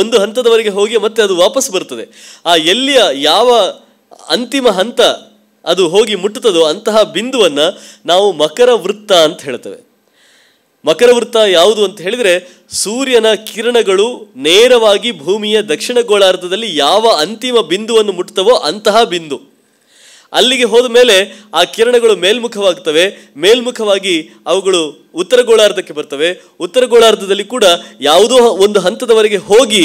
ಒಂದು ಹಂತದವರೆಗೆ ಹೋಗಿ ಮತ್ತೆ ಅದು ವಾಪಸ್ ಬರ್ತದೆ ಆ ಎಲ್ಲಿಯ ಯಾವ ಅಂತಿಮ ಹಂತ ಅದು ಹೋಗಿ ಮುಟ್ಟುತ್ತದೋ ಅಂತಹ ಬಿಂದುವನ್ನು ನಾವು ಮಕರ ವೃತ್ತ ಅಂತ ಹೇಳ್ತೇವೆ ಮಕರ ವೃತ್ತ ಯಾವುದು ಅಂತ ಹೇಳಿದರೆ ಸೂರ್ಯನ ಕಿರಣಗಳು ನೇರವಾಗಿ ಭೂಮಿಯ ದಕ್ಷಿಣ ಗೋಳಾರ್ಧದಲ್ಲಿ ಯಾವ ಅಂತಿಮ ಬಿಂದುವನ್ನು ಮುಟ್ತವೋ ಅಂತಹ ಬಿಂದು ಅಲ್ಲಿಗೆ ಹೋದ ಮೇಲೆ ಆ ಕಿರಣಗಳು ಮೇಲ್ಮುಖವಾಗ್ತವೆ ಮೇಲ್ಮುಖವಾಗಿ ಅವುಗಳು ಉತ್ತರ ಗೋಳಾರ್ಧಕ್ಕೆ ಬರ್ತವೆ ಉತ್ತರ ಗೋಳಾರ್ಧದಲ್ಲಿ ಕೂಡ ಯಾವುದೋ ಒಂದು ಹಂತದವರೆಗೆ ಹೋಗಿ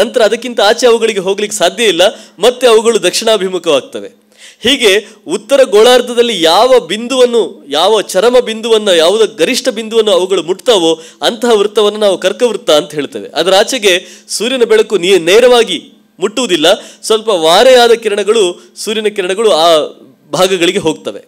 ನಂತರ ಅದಕ್ಕಿಂತ ಆಚೆ ಅವುಗಳಿಗೆ ಹೋಗ್ಲಿಕ್ಕೆ ಸಾಧ್ಯ ಇಲ್ಲ ಮತ್ತೆ ಅವುಗಳು ದಕ್ಷಿಣಾಭಿಮುಖವಾಗ್ತವೆ ಹೀಗೆ ಉತ್ತರ ಗೋಳಾರ್ಧದಲ್ಲಿ ಯಾವ ಬಿಂದುವನ್ನು ಯಾವ ಚರಮ ಬಿಂದುವನ್ನು ಯಾವುದ ಗರಿಷ್ಠ ಬಿಂದುವನ್ನು ಅವುಗಳು ಮುಟ್ತಾವೋ ಅಂತಹ ವೃತ್ತವನ್ನು ನಾವು ಕರ್ಕವೃತ್ತ ಅಂತ ಹೇಳ್ತೇವೆ ಅದರ ಆಚೆಗೆ ಸೂರ್ಯನ ಬೆಳಕು ನೀ ನೇರವಾಗಿ ಮುಟ್ಟುವುದಿಲ್ಲ ಸ್ವಲ್ಪ ವಾರೆಯಾದ ಕಿರಣಗಳು ಸೂರ್ಯನ ಕಿರಣಗಳು ಆ ಭಾಗಗಳಿಗೆ ಹೋಗ್ತವೆ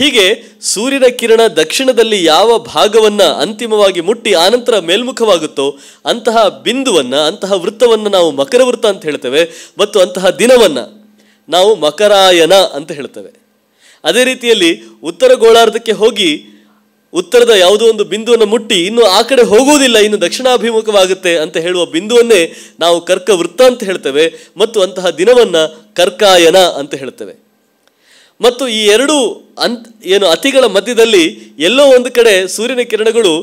ಹೀಗೆ ಸೂರ್ಯನ ಕಿರಣ ದಕ್ಷಿಣದಲ್ಲಿ ಯಾವ ಭಾಗವನ್ನು ಅಂತಿಮವಾಗಿ ಮುಟ್ಟಿ ಆನಂತರ ಮೇಲ್ಮುಖವಾಗುತ್ತೋ ಅಂತಹ ಬಿಂದುವನ್ನು ಅಂತಹ ವೃತ್ತವನ್ನು ನಾವು ಮಕರ ವೃತ್ತ ಅಂತ ಹೇಳ್ತೇವೆ ಮತ್ತು ಅಂತಹ ದಿನವನ್ನು ನಾವು ಮಕರಾಯನ ಅಂತ ಹೇಳ್ತೇವೆ ಅದೇ ರೀತಿಯಲ್ಲಿ ಉತ್ತರ ಗೋಳಾರ್ಧಕ್ಕೆ ಹೋಗಿ ಉತ್ತರದ ಯಾವುದೋ ಒಂದು ಬಿಂದುವನ್ನು ಮುಟ್ಟಿ ಇನ್ನು ಆ ಕಡೆ ಹೋಗುವುದಿಲ್ಲ ಇನ್ನು ದಕ್ಷಿಣಾಭಿಮುಖವಾಗುತ್ತೆ ಅಂತ ಹೇಳುವ ಬಿಂದುವನ್ನೇ ನಾವು ಕರ್ಕ ವೃತ್ತ ಅಂತ ಹೇಳ್ತೇವೆ ಮತ್ತು ಅಂತಹ ದಿನವನ್ನು ಕರ್ಕಾಯನ ಅಂತ ಹೇಳ್ತೇವೆ ಮತ್ತು ಈ ಎರಡೂ ಅಂತ್ ಏನು ಅತಿಗಳ ಮಧ್ಯದಲ್ಲಿ ಎಲ್ಲೋ ಒಂದು ಕಡೆ ಸೂರ್ಯನ ಕಿರಣಗಳು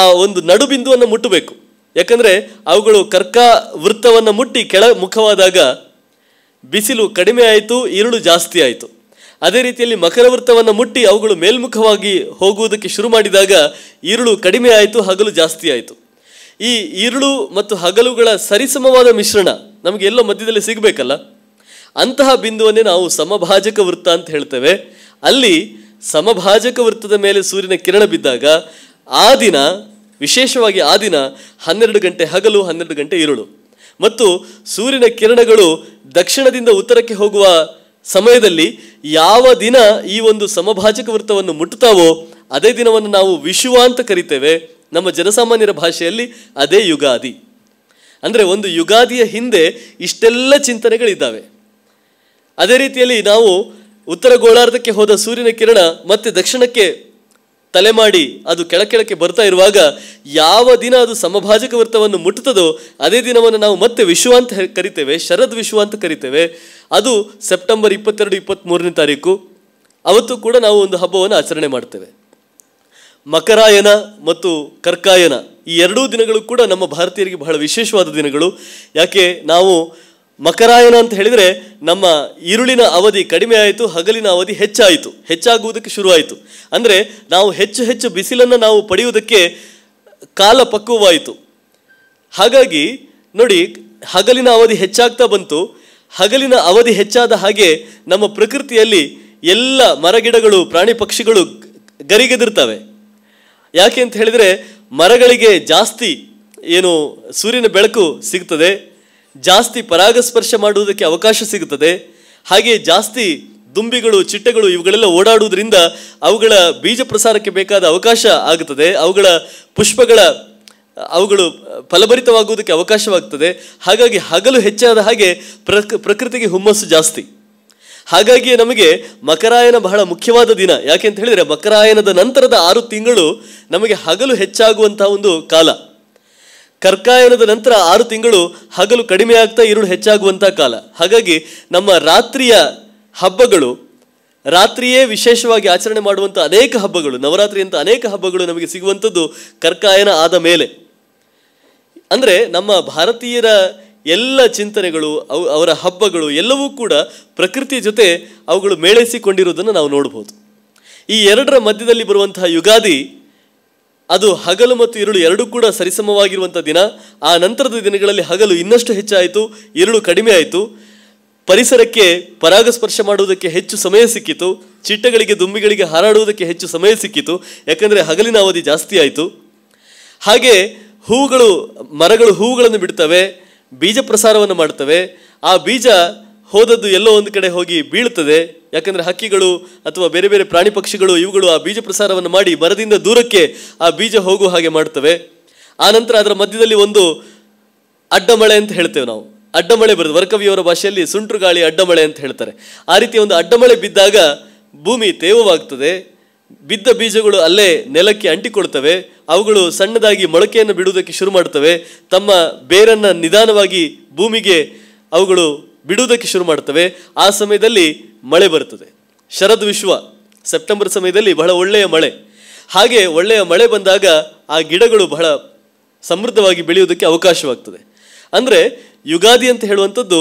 ಆ ಒಂದು ನಡುಬಿಂದುವನ್ನು ಮುಟ್ಟಬೇಕು ಯಾಕಂದರೆ ಅವುಗಳು ಕರ್ಕ ವೃತ್ತವನ್ನು ಮುಟ್ಟಿ ಕೆಳ ಮುಖವಾದಾಗ ಬಿಸಿಲು ಕಡಿಮೆ ಆಯಿತು ಈರುಳು ಜಾಸ್ತಿ ಆಯಿತು ಅದೇ ರೀತಿಯಲ್ಲಿ ವೃತ್ತವನ್ನು ಮುಟ್ಟಿ ಅವುಗಳು ಮೇಲ್ಮುಖವಾಗಿ ಹೋಗುವುದಕ್ಕೆ ಶುರು ಮಾಡಿದಾಗ ಈರುಳು ಕಡಿಮೆ ಆಯಿತು ಹಗಲು ಜಾಸ್ತಿ ಆಯಿತು ಈ ಈರುಳು ಮತ್ತು ಹಗಲುಗಳ ಸರಿಸಮವಾದ ಮಿಶ್ರಣ ನಮಗೆ ಎಲ್ಲೋ ಮಧ್ಯದಲ್ಲಿ ಸಿಗಬೇಕಲ್ಲ ಅಂತಹ ಬಿಂದುವನ್ನೇ ನಾವು ಸಮಭಾಜಕ ವೃತ್ತ ಅಂತ ಹೇಳ್ತೇವೆ ಅಲ್ಲಿ ಸಮಭಾಜಕ ವೃತ್ತದ ಮೇಲೆ ಸೂರ್ಯನ ಕಿರಣ ಬಿದ್ದಾಗ ಆ ದಿನ ವಿಶೇಷವಾಗಿ ಆ ದಿನ ಹನ್ನೆರಡು ಗಂಟೆ ಹಗಲು ಹನ್ನೆರಡು ಗಂಟೆ ಈರುಳು ಮತ್ತು ಸೂರ್ಯನ ಕಿರಣಗಳು ದಕ್ಷಿಣದಿಂದ ಉತ್ತರಕ್ಕೆ ಹೋಗುವ ಸಮಯದಲ್ಲಿ ಯಾವ ದಿನ ಈ ಒಂದು ಸಮಭಾಜಕ ವೃತ್ತವನ್ನು ಮುಟ್ಟುತ್ತಾವೋ ಅದೇ ದಿನವನ್ನು ನಾವು ವಿಶುವ ಅಂತ ಕರಿತೇವೆ ನಮ್ಮ ಜನಸಾಮಾನ್ಯರ ಭಾಷೆಯಲ್ಲಿ ಅದೇ ಯುಗಾದಿ ಅಂದರೆ ಒಂದು ಯುಗಾದಿಯ ಹಿಂದೆ ಇಷ್ಟೆಲ್ಲ ಚಿಂತನೆಗಳಿದ್ದಾವೆ ಅದೇ ರೀತಿಯಲ್ಲಿ ನಾವು ಉತ್ತರ ಗೋಳಾರ್ಧಕ್ಕೆ ಹೋದ ಸೂರ್ಯನ ಕಿರಣ ಮತ್ತು ದಕ್ಷಿಣಕ್ಕೆ ತಲೆ ಮಾಡಿ ಅದು ಕೆಳಕೆಳಕ್ಕೆ ಬರ್ತಾ ಇರುವಾಗ ಯಾವ ದಿನ ಅದು ಸಮಭಾಜಕ ವೃತ್ತವನ್ನು ಮುಟ್ಟುತ್ತದೋ ಅದೇ ದಿನವನ್ನು ನಾವು ಮತ್ತೆ ವಿಶ್ವ ಅಂತ ಕರಿತೇವೆ ಶರದ್ ವಿಶ್ವ ಅಂತ ಕರಿತೇವೆ ಅದು ಸೆಪ್ಟೆಂಬರ್ ಇಪ್ಪತ್ತೆರಡು ಇಪ್ಪತ್ತ್ಮೂರನೇ ತಾರೀಕು ಅವತ್ತು ಕೂಡ ನಾವು ಒಂದು ಹಬ್ಬವನ್ನು ಆಚರಣೆ ಮಾಡ್ತೇವೆ ಮಕರಾಯನ ಮತ್ತು ಕರ್ಕಾಯನ ಈ ಎರಡೂ ದಿನಗಳು ಕೂಡ ನಮ್ಮ ಭಾರತೀಯರಿಗೆ ಬಹಳ ವಿಶೇಷವಾದ ದಿನಗಳು ಯಾಕೆ ನಾವು ಮಕರಾಯನ ಅಂತ ಹೇಳಿದರೆ ನಮ್ಮ ಈರುಳಿನ ಅವಧಿ ಕಡಿಮೆ ಆಯಿತು ಹಗಲಿನ ಅವಧಿ ಹೆಚ್ಚಾಯಿತು ಹೆಚ್ಚಾಗುವುದಕ್ಕೆ ಶುರುವಾಯಿತು ಅಂದರೆ ನಾವು ಹೆಚ್ಚು ಹೆಚ್ಚು ಬಿಸಿಲನ್ನು ನಾವು ಪಡೆಯುವುದಕ್ಕೆ ಕಾಲ ಪಕ್ವವಾಯಿತು ಹಾಗಾಗಿ ನೋಡಿ ಹಗಲಿನ ಅವಧಿ ಹೆಚ್ಚಾಗ್ತಾ ಬಂತು ಹಗಲಿನ ಅವಧಿ ಹೆಚ್ಚಾದ ಹಾಗೆ ನಮ್ಮ ಪ್ರಕೃತಿಯಲ್ಲಿ ಎಲ್ಲ ಮರಗಿಡಗಳು ಪ್ರಾಣಿ ಪಕ್ಷಿಗಳು ಗರಿಗೆದಿರ್ತವೆ ಯಾಕೆ ಅಂತ ಹೇಳಿದರೆ ಮರಗಳಿಗೆ ಜಾಸ್ತಿ ಏನು ಸೂರ್ಯನ ಬೆಳಕು ಸಿಗ್ತದೆ ಜಾಸ್ತಿ ಪರಾಗಸ್ಪರ್ಶ ಮಾಡುವುದಕ್ಕೆ ಅವಕಾಶ ಸಿಗುತ್ತದೆ ಹಾಗೆ ಜಾಸ್ತಿ ದುಂಬಿಗಳು ಚಿಟ್ಟೆಗಳು ಇವುಗಳೆಲ್ಲ ಓಡಾಡುವುದರಿಂದ ಅವುಗಳ ಬೀಜ ಪ್ರಸಾರಕ್ಕೆ ಬೇಕಾದ ಅವಕಾಶ ಆಗುತ್ತದೆ ಅವುಗಳ ಪುಷ್ಪಗಳ ಅವುಗಳು ಫಲಭರಿತವಾಗುವುದಕ್ಕೆ ಅವಕಾಶವಾಗ್ತದೆ ಹಾಗಾಗಿ ಹಗಲು ಹೆಚ್ಚಾದ ಹಾಗೆ ಪ್ರಕೃತಿಗೆ ಹುಮ್ಮಸ್ಸು ಜಾಸ್ತಿ ಹಾಗಾಗಿಯೇ ನಮಗೆ ಮಕರಾಯನ ಬಹಳ ಮುಖ್ಯವಾದ ದಿನ ಯಾಕೆ ಅಂತ ಹೇಳಿದರೆ ಮಕರಾಯನದ ನಂತರದ ಆರು ತಿಂಗಳು ನಮಗೆ ಹಗಲು ಹೆಚ್ಚಾಗುವಂಥ ಒಂದು ಕಾಲ ಕರ್ಕಾಯನದ ನಂತರ ಆರು ತಿಂಗಳು ಹಗಲು ಕಡಿಮೆ ಆಗ್ತಾ ಇರುಳು ಹೆಚ್ಚಾಗುವಂಥ ಕಾಲ ಹಾಗಾಗಿ ನಮ್ಮ ರಾತ್ರಿಯ ಹಬ್ಬಗಳು ರಾತ್ರಿಯೇ ವಿಶೇಷವಾಗಿ ಆಚರಣೆ ಮಾಡುವಂಥ ಅನೇಕ ಹಬ್ಬಗಳು ನವರಾತ್ರಿಯಂಥ ಅನೇಕ ಹಬ್ಬಗಳು ನಮಗೆ ಸಿಗುವಂಥದ್ದು ಕರ್ಕಾಯನ ಆದ ಮೇಲೆ ಅಂದರೆ ನಮ್ಮ ಭಾರತೀಯರ ಎಲ್ಲ ಚಿಂತನೆಗಳು ಅವು ಅವರ ಹಬ್ಬಗಳು ಎಲ್ಲವೂ ಕೂಡ ಪ್ರಕೃತಿ ಜೊತೆ ಅವುಗಳು ಮೇಳೈಸಿಕೊಂಡಿರುವುದನ್ನು ನಾವು ನೋಡ್ಬೋದು ಈ ಎರಡರ ಮಧ್ಯದಲ್ಲಿ ಬರುವಂತಹ ಯುಗಾದಿ ಅದು ಹಗಲು ಮತ್ತು ಇರುಳು ಎರಡೂ ಕೂಡ ಸರಿಸಮವಾಗಿರುವಂಥ ದಿನ ಆ ನಂತರದ ದಿನಗಳಲ್ಲಿ ಹಗಲು ಇನ್ನಷ್ಟು ಹೆಚ್ಚಾಯಿತು ಇರುಳು ಕಡಿಮೆ ಆಯಿತು ಪರಿಸರಕ್ಕೆ ಪರಾಗಸ್ಪರ್ಶ ಮಾಡುವುದಕ್ಕೆ ಹೆಚ್ಚು ಸಮಯ ಸಿಕ್ಕಿತು ಚಿಟ್ಟೆಗಳಿಗೆ ದುಂಬಿಗಳಿಗೆ ಹಾರಾಡುವುದಕ್ಕೆ ಹೆಚ್ಚು ಸಮಯ ಸಿಕ್ಕಿತು ಯಾಕಂದರೆ ಹಗಲಿನ ಅವಧಿ ಜಾಸ್ತಿ ಆಯಿತು ಹಾಗೆ ಹೂಗಳು ಮರಗಳು ಹೂವುಗಳನ್ನು ಬಿಡ್ತವೆ ಬೀಜ ಪ್ರಸಾರವನ್ನು ಮಾಡ್ತವೆ ಆ ಬೀಜ ಹೋದದ್ದು ಎಲ್ಲೋ ಒಂದು ಕಡೆ ಹೋಗಿ ಬೀಳುತ್ತದೆ ಯಾಕಂದರೆ ಹಕ್ಕಿಗಳು ಅಥವಾ ಬೇರೆ ಬೇರೆ ಪ್ರಾಣಿ ಪಕ್ಷಿಗಳು ಇವುಗಳು ಆ ಬೀಜ ಪ್ರಸಾರವನ್ನು ಮಾಡಿ ಮರದಿಂದ ದೂರಕ್ಕೆ ಆ ಬೀಜ ಹೋಗುವ ಹಾಗೆ ಮಾಡ್ತವೆ ಆನಂತರ ಅದರ ಮಧ್ಯದಲ್ಲಿ ಒಂದು ಅಡ್ಡಮಳೆ ಅಂತ ಹೇಳ್ತೇವೆ ನಾವು ಅಡ್ಡಮಳೆ ಬರೋದು ವರ್ಕವಿಯವರ ಭಾಷೆಯಲ್ಲಿ ಸುಂಟ್ರು ಗಾಳಿ ಅಡ್ಡಮಳೆ ಅಂತ ಹೇಳ್ತಾರೆ ಆ ರೀತಿ ಒಂದು ಅಡ್ಡಮಳೆ ಬಿದ್ದಾಗ ಭೂಮಿ ತೇವವಾಗ್ತದೆ ಬಿದ್ದ ಬೀಜಗಳು ಅಲ್ಲೇ ನೆಲಕ್ಕೆ ಅಂಟಿಕೊಳ್ತವೆ ಅವುಗಳು ಸಣ್ಣದಾಗಿ ಮೊಳಕೆಯನ್ನು ಬಿಡುವುದಕ್ಕೆ ಶುರು ಮಾಡ್ತವೆ ತಮ್ಮ ಬೇರನ್ನು ನಿಧಾನವಾಗಿ ಭೂಮಿಗೆ ಅವುಗಳು ಬಿಡುವುದಕ್ಕೆ ಶುರು ಮಾಡ್ತವೆ ಆ ಸಮಯದಲ್ಲಿ ಮಳೆ ಬರುತ್ತದೆ ಶರದ್ ವಿಶ್ವ ಸೆಪ್ಟೆಂಬರ್ ಸಮಯದಲ್ಲಿ ಬಹಳ ಒಳ್ಳೆಯ ಮಳೆ ಹಾಗೆ ಒಳ್ಳೆಯ ಮಳೆ ಬಂದಾಗ ಆ ಗಿಡಗಳು ಬಹಳ ಸಮೃದ್ಧವಾಗಿ ಬೆಳೆಯುವುದಕ್ಕೆ ಅವಕಾಶವಾಗ್ತದೆ ಅಂದರೆ ಯುಗಾದಿ ಅಂತ ಹೇಳುವಂಥದ್ದು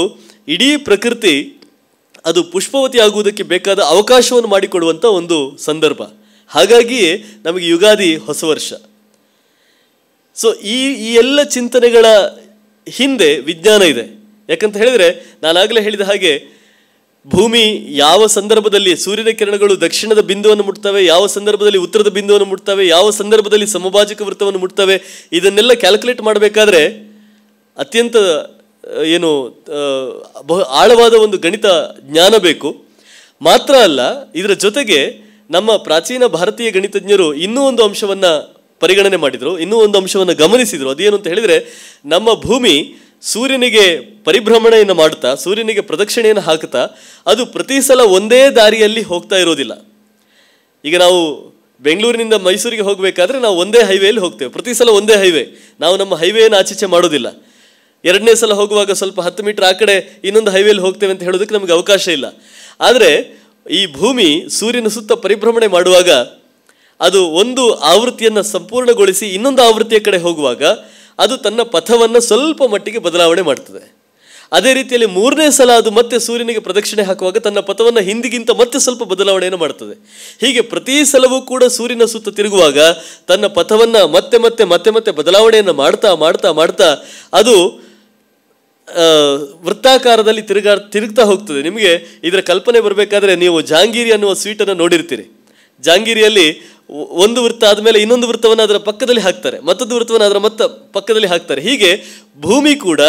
ಇಡೀ ಪ್ರಕೃತಿ ಅದು ಪುಷ್ಪವತಿ ಆಗುವುದಕ್ಕೆ ಬೇಕಾದ ಅವಕಾಶವನ್ನು ಮಾಡಿಕೊಡುವಂಥ ಒಂದು ಸಂದರ್ಭ ಹಾಗಾಗಿಯೇ ನಮಗೆ ಯುಗಾದಿ ಹೊಸ ವರ್ಷ ಸೊ ಈ ಈ ಎಲ್ಲ ಚಿಂತನೆಗಳ ಹಿಂದೆ ವಿಜ್ಞಾನ ಇದೆ ಯಾಕಂತ ಹೇಳಿದರೆ ನಾನಾಗಲೇ ಹೇಳಿದ ಹಾಗೆ ಭೂಮಿ ಯಾವ ಸಂದರ್ಭದಲ್ಲಿ ಸೂರ್ಯನ ಕಿರಣಗಳು ದಕ್ಷಿಣದ ಬಿಂದುವನ್ನು ಮುಟ್ತವೆ ಯಾವ ಸಂದರ್ಭದಲ್ಲಿ ಉತ್ತರದ ಬಿಂದುವನ್ನು ಮುಟ್ತವೆ ಯಾವ ಸಂದರ್ಭದಲ್ಲಿ ಸಮಭಾಜಕ ವೃತ್ತವನ್ನು ಮುಟ್ತವೆ ಇದನ್ನೆಲ್ಲ ಕ್ಯಾಲ್ಕುಲೇಟ್ ಮಾಡಬೇಕಾದ್ರೆ ಅತ್ಯಂತ ಏನು ಬಹು ಆಳವಾದ ಒಂದು ಗಣಿತ ಜ್ಞಾನ ಬೇಕು ಮಾತ್ರ ಅಲ್ಲ ಇದರ ಜೊತೆಗೆ ನಮ್ಮ ಪ್ರಾಚೀನ ಭಾರತೀಯ ಗಣಿತಜ್ಞರು ಇನ್ನೂ ಒಂದು ಅಂಶವನ್ನು ಪರಿಗಣನೆ ಮಾಡಿದರು ಇನ್ನೂ ಒಂದು ಅಂಶವನ್ನು ಗಮನಿಸಿದರು ಅದೇನು ಅಂತ ಹೇಳಿದರೆ ನಮ್ಮ ಭೂಮಿ ಸೂರ್ಯನಿಗೆ ಪರಿಭ್ರಮಣೆಯನ್ನು ಮಾಡುತ್ತಾ ಸೂರ್ಯನಿಗೆ ಪ್ರದಕ್ಷಿಣೆಯನ್ನು ಹಾಕುತ್ತಾ ಅದು ಪ್ರತಿ ಸಲ ಒಂದೇ ದಾರಿಯಲ್ಲಿ ಹೋಗ್ತಾ ಇರೋದಿಲ್ಲ ಈಗ ನಾವು ಬೆಂಗಳೂರಿನಿಂದ ಮೈಸೂರಿಗೆ ಹೋಗಬೇಕಾದ್ರೆ ನಾವು ಒಂದೇ ಹೈವೇಲಿ ಹೋಗ್ತೇವೆ ಪ್ರತಿ ಸಲ ಒಂದೇ ಹೈವೇ ನಾವು ನಮ್ಮ ಹೈವೇಯನ್ನು ಆಚೀಚೆ ಮಾಡೋದಿಲ್ಲ ಎರಡನೇ ಸಲ ಹೋಗುವಾಗ ಸ್ವಲ್ಪ ಹತ್ತು ಮೀಟರ್ ಆ ಕಡೆ ಇನ್ನೊಂದು ಹೈವೇಲಿ ಹೋಗ್ತೇವೆ ಅಂತ ಹೇಳೋದಕ್ಕೆ ನಮಗೆ ಅವಕಾಶ ಇಲ್ಲ ಆದರೆ ಈ ಭೂಮಿ ಸೂರ್ಯನ ಸುತ್ತ ಪರಿಭ್ರಮಣೆ ಮಾಡುವಾಗ ಅದು ಒಂದು ಆವೃತ್ತಿಯನ್ನು ಸಂಪೂರ್ಣಗೊಳಿಸಿ ಇನ್ನೊಂದು ಆವೃತ್ತಿಯ ಕಡೆ ಹೋಗುವಾಗ ಅದು ತನ್ನ ಪಥವನ್ನು ಸ್ವಲ್ಪ ಮಟ್ಟಿಗೆ ಬದಲಾವಣೆ ಮಾಡ್ತದೆ ಅದೇ ರೀತಿಯಲ್ಲಿ ಮೂರನೇ ಸಲ ಅದು ಮತ್ತೆ ಸೂರ್ಯನಿಗೆ ಪ್ರದಕ್ಷಿಣೆ ಹಾಕುವಾಗ ತನ್ನ ಪಥವನ್ನು ಹಿಂದಿಗಿಂತ ಮತ್ತೆ ಸ್ವಲ್ಪ ಬದಲಾವಣೆಯನ್ನು ಮಾಡ್ತದೆ ಹೀಗೆ ಪ್ರತಿ ಸಲವೂ ಕೂಡ ಸೂರ್ಯನ ಸುತ್ತ ತಿರುಗುವಾಗ ತನ್ನ ಪಥವನ್ನು ಮತ್ತೆ ಮತ್ತೆ ಮತ್ತೆ ಮತ್ತೆ ಬದಲಾವಣೆಯನ್ನು ಮಾಡ್ತಾ ಮಾಡ್ತಾ ಮಾಡ್ತಾ ಅದು ವೃತ್ತಾಕಾರದಲ್ಲಿ ತಿರುಗಾ ತಿರುಗ್ತಾ ಹೋಗ್ತದೆ ನಿಮಗೆ ಇದರ ಕಲ್ಪನೆ ಬರಬೇಕಾದ್ರೆ ನೀವು ಜಾಂಗೀರಿ ಅನ್ನುವ ಸ್ವೀಟನ್ನು ನೋಡಿರ್ತೀರಿ ಜಾಂಗೀರಿಯಲ್ಲಿ ಒಂದು ವೃತ್ತ ಆದಮೇಲೆ ಇನ್ನೊಂದು ವೃತ್ತವನ್ನು ಅದರ ಪಕ್ಕದಲ್ಲಿ ಹಾಕ್ತಾರೆ ಮತ್ತೊಂದು ವೃತ್ತವನ್ನು ಅದರ ಮತ್ತ ಪಕ್ಕದಲ್ಲಿ ಹಾಕ್ತಾರೆ ಹೀಗೆ ಭೂಮಿ ಕೂಡ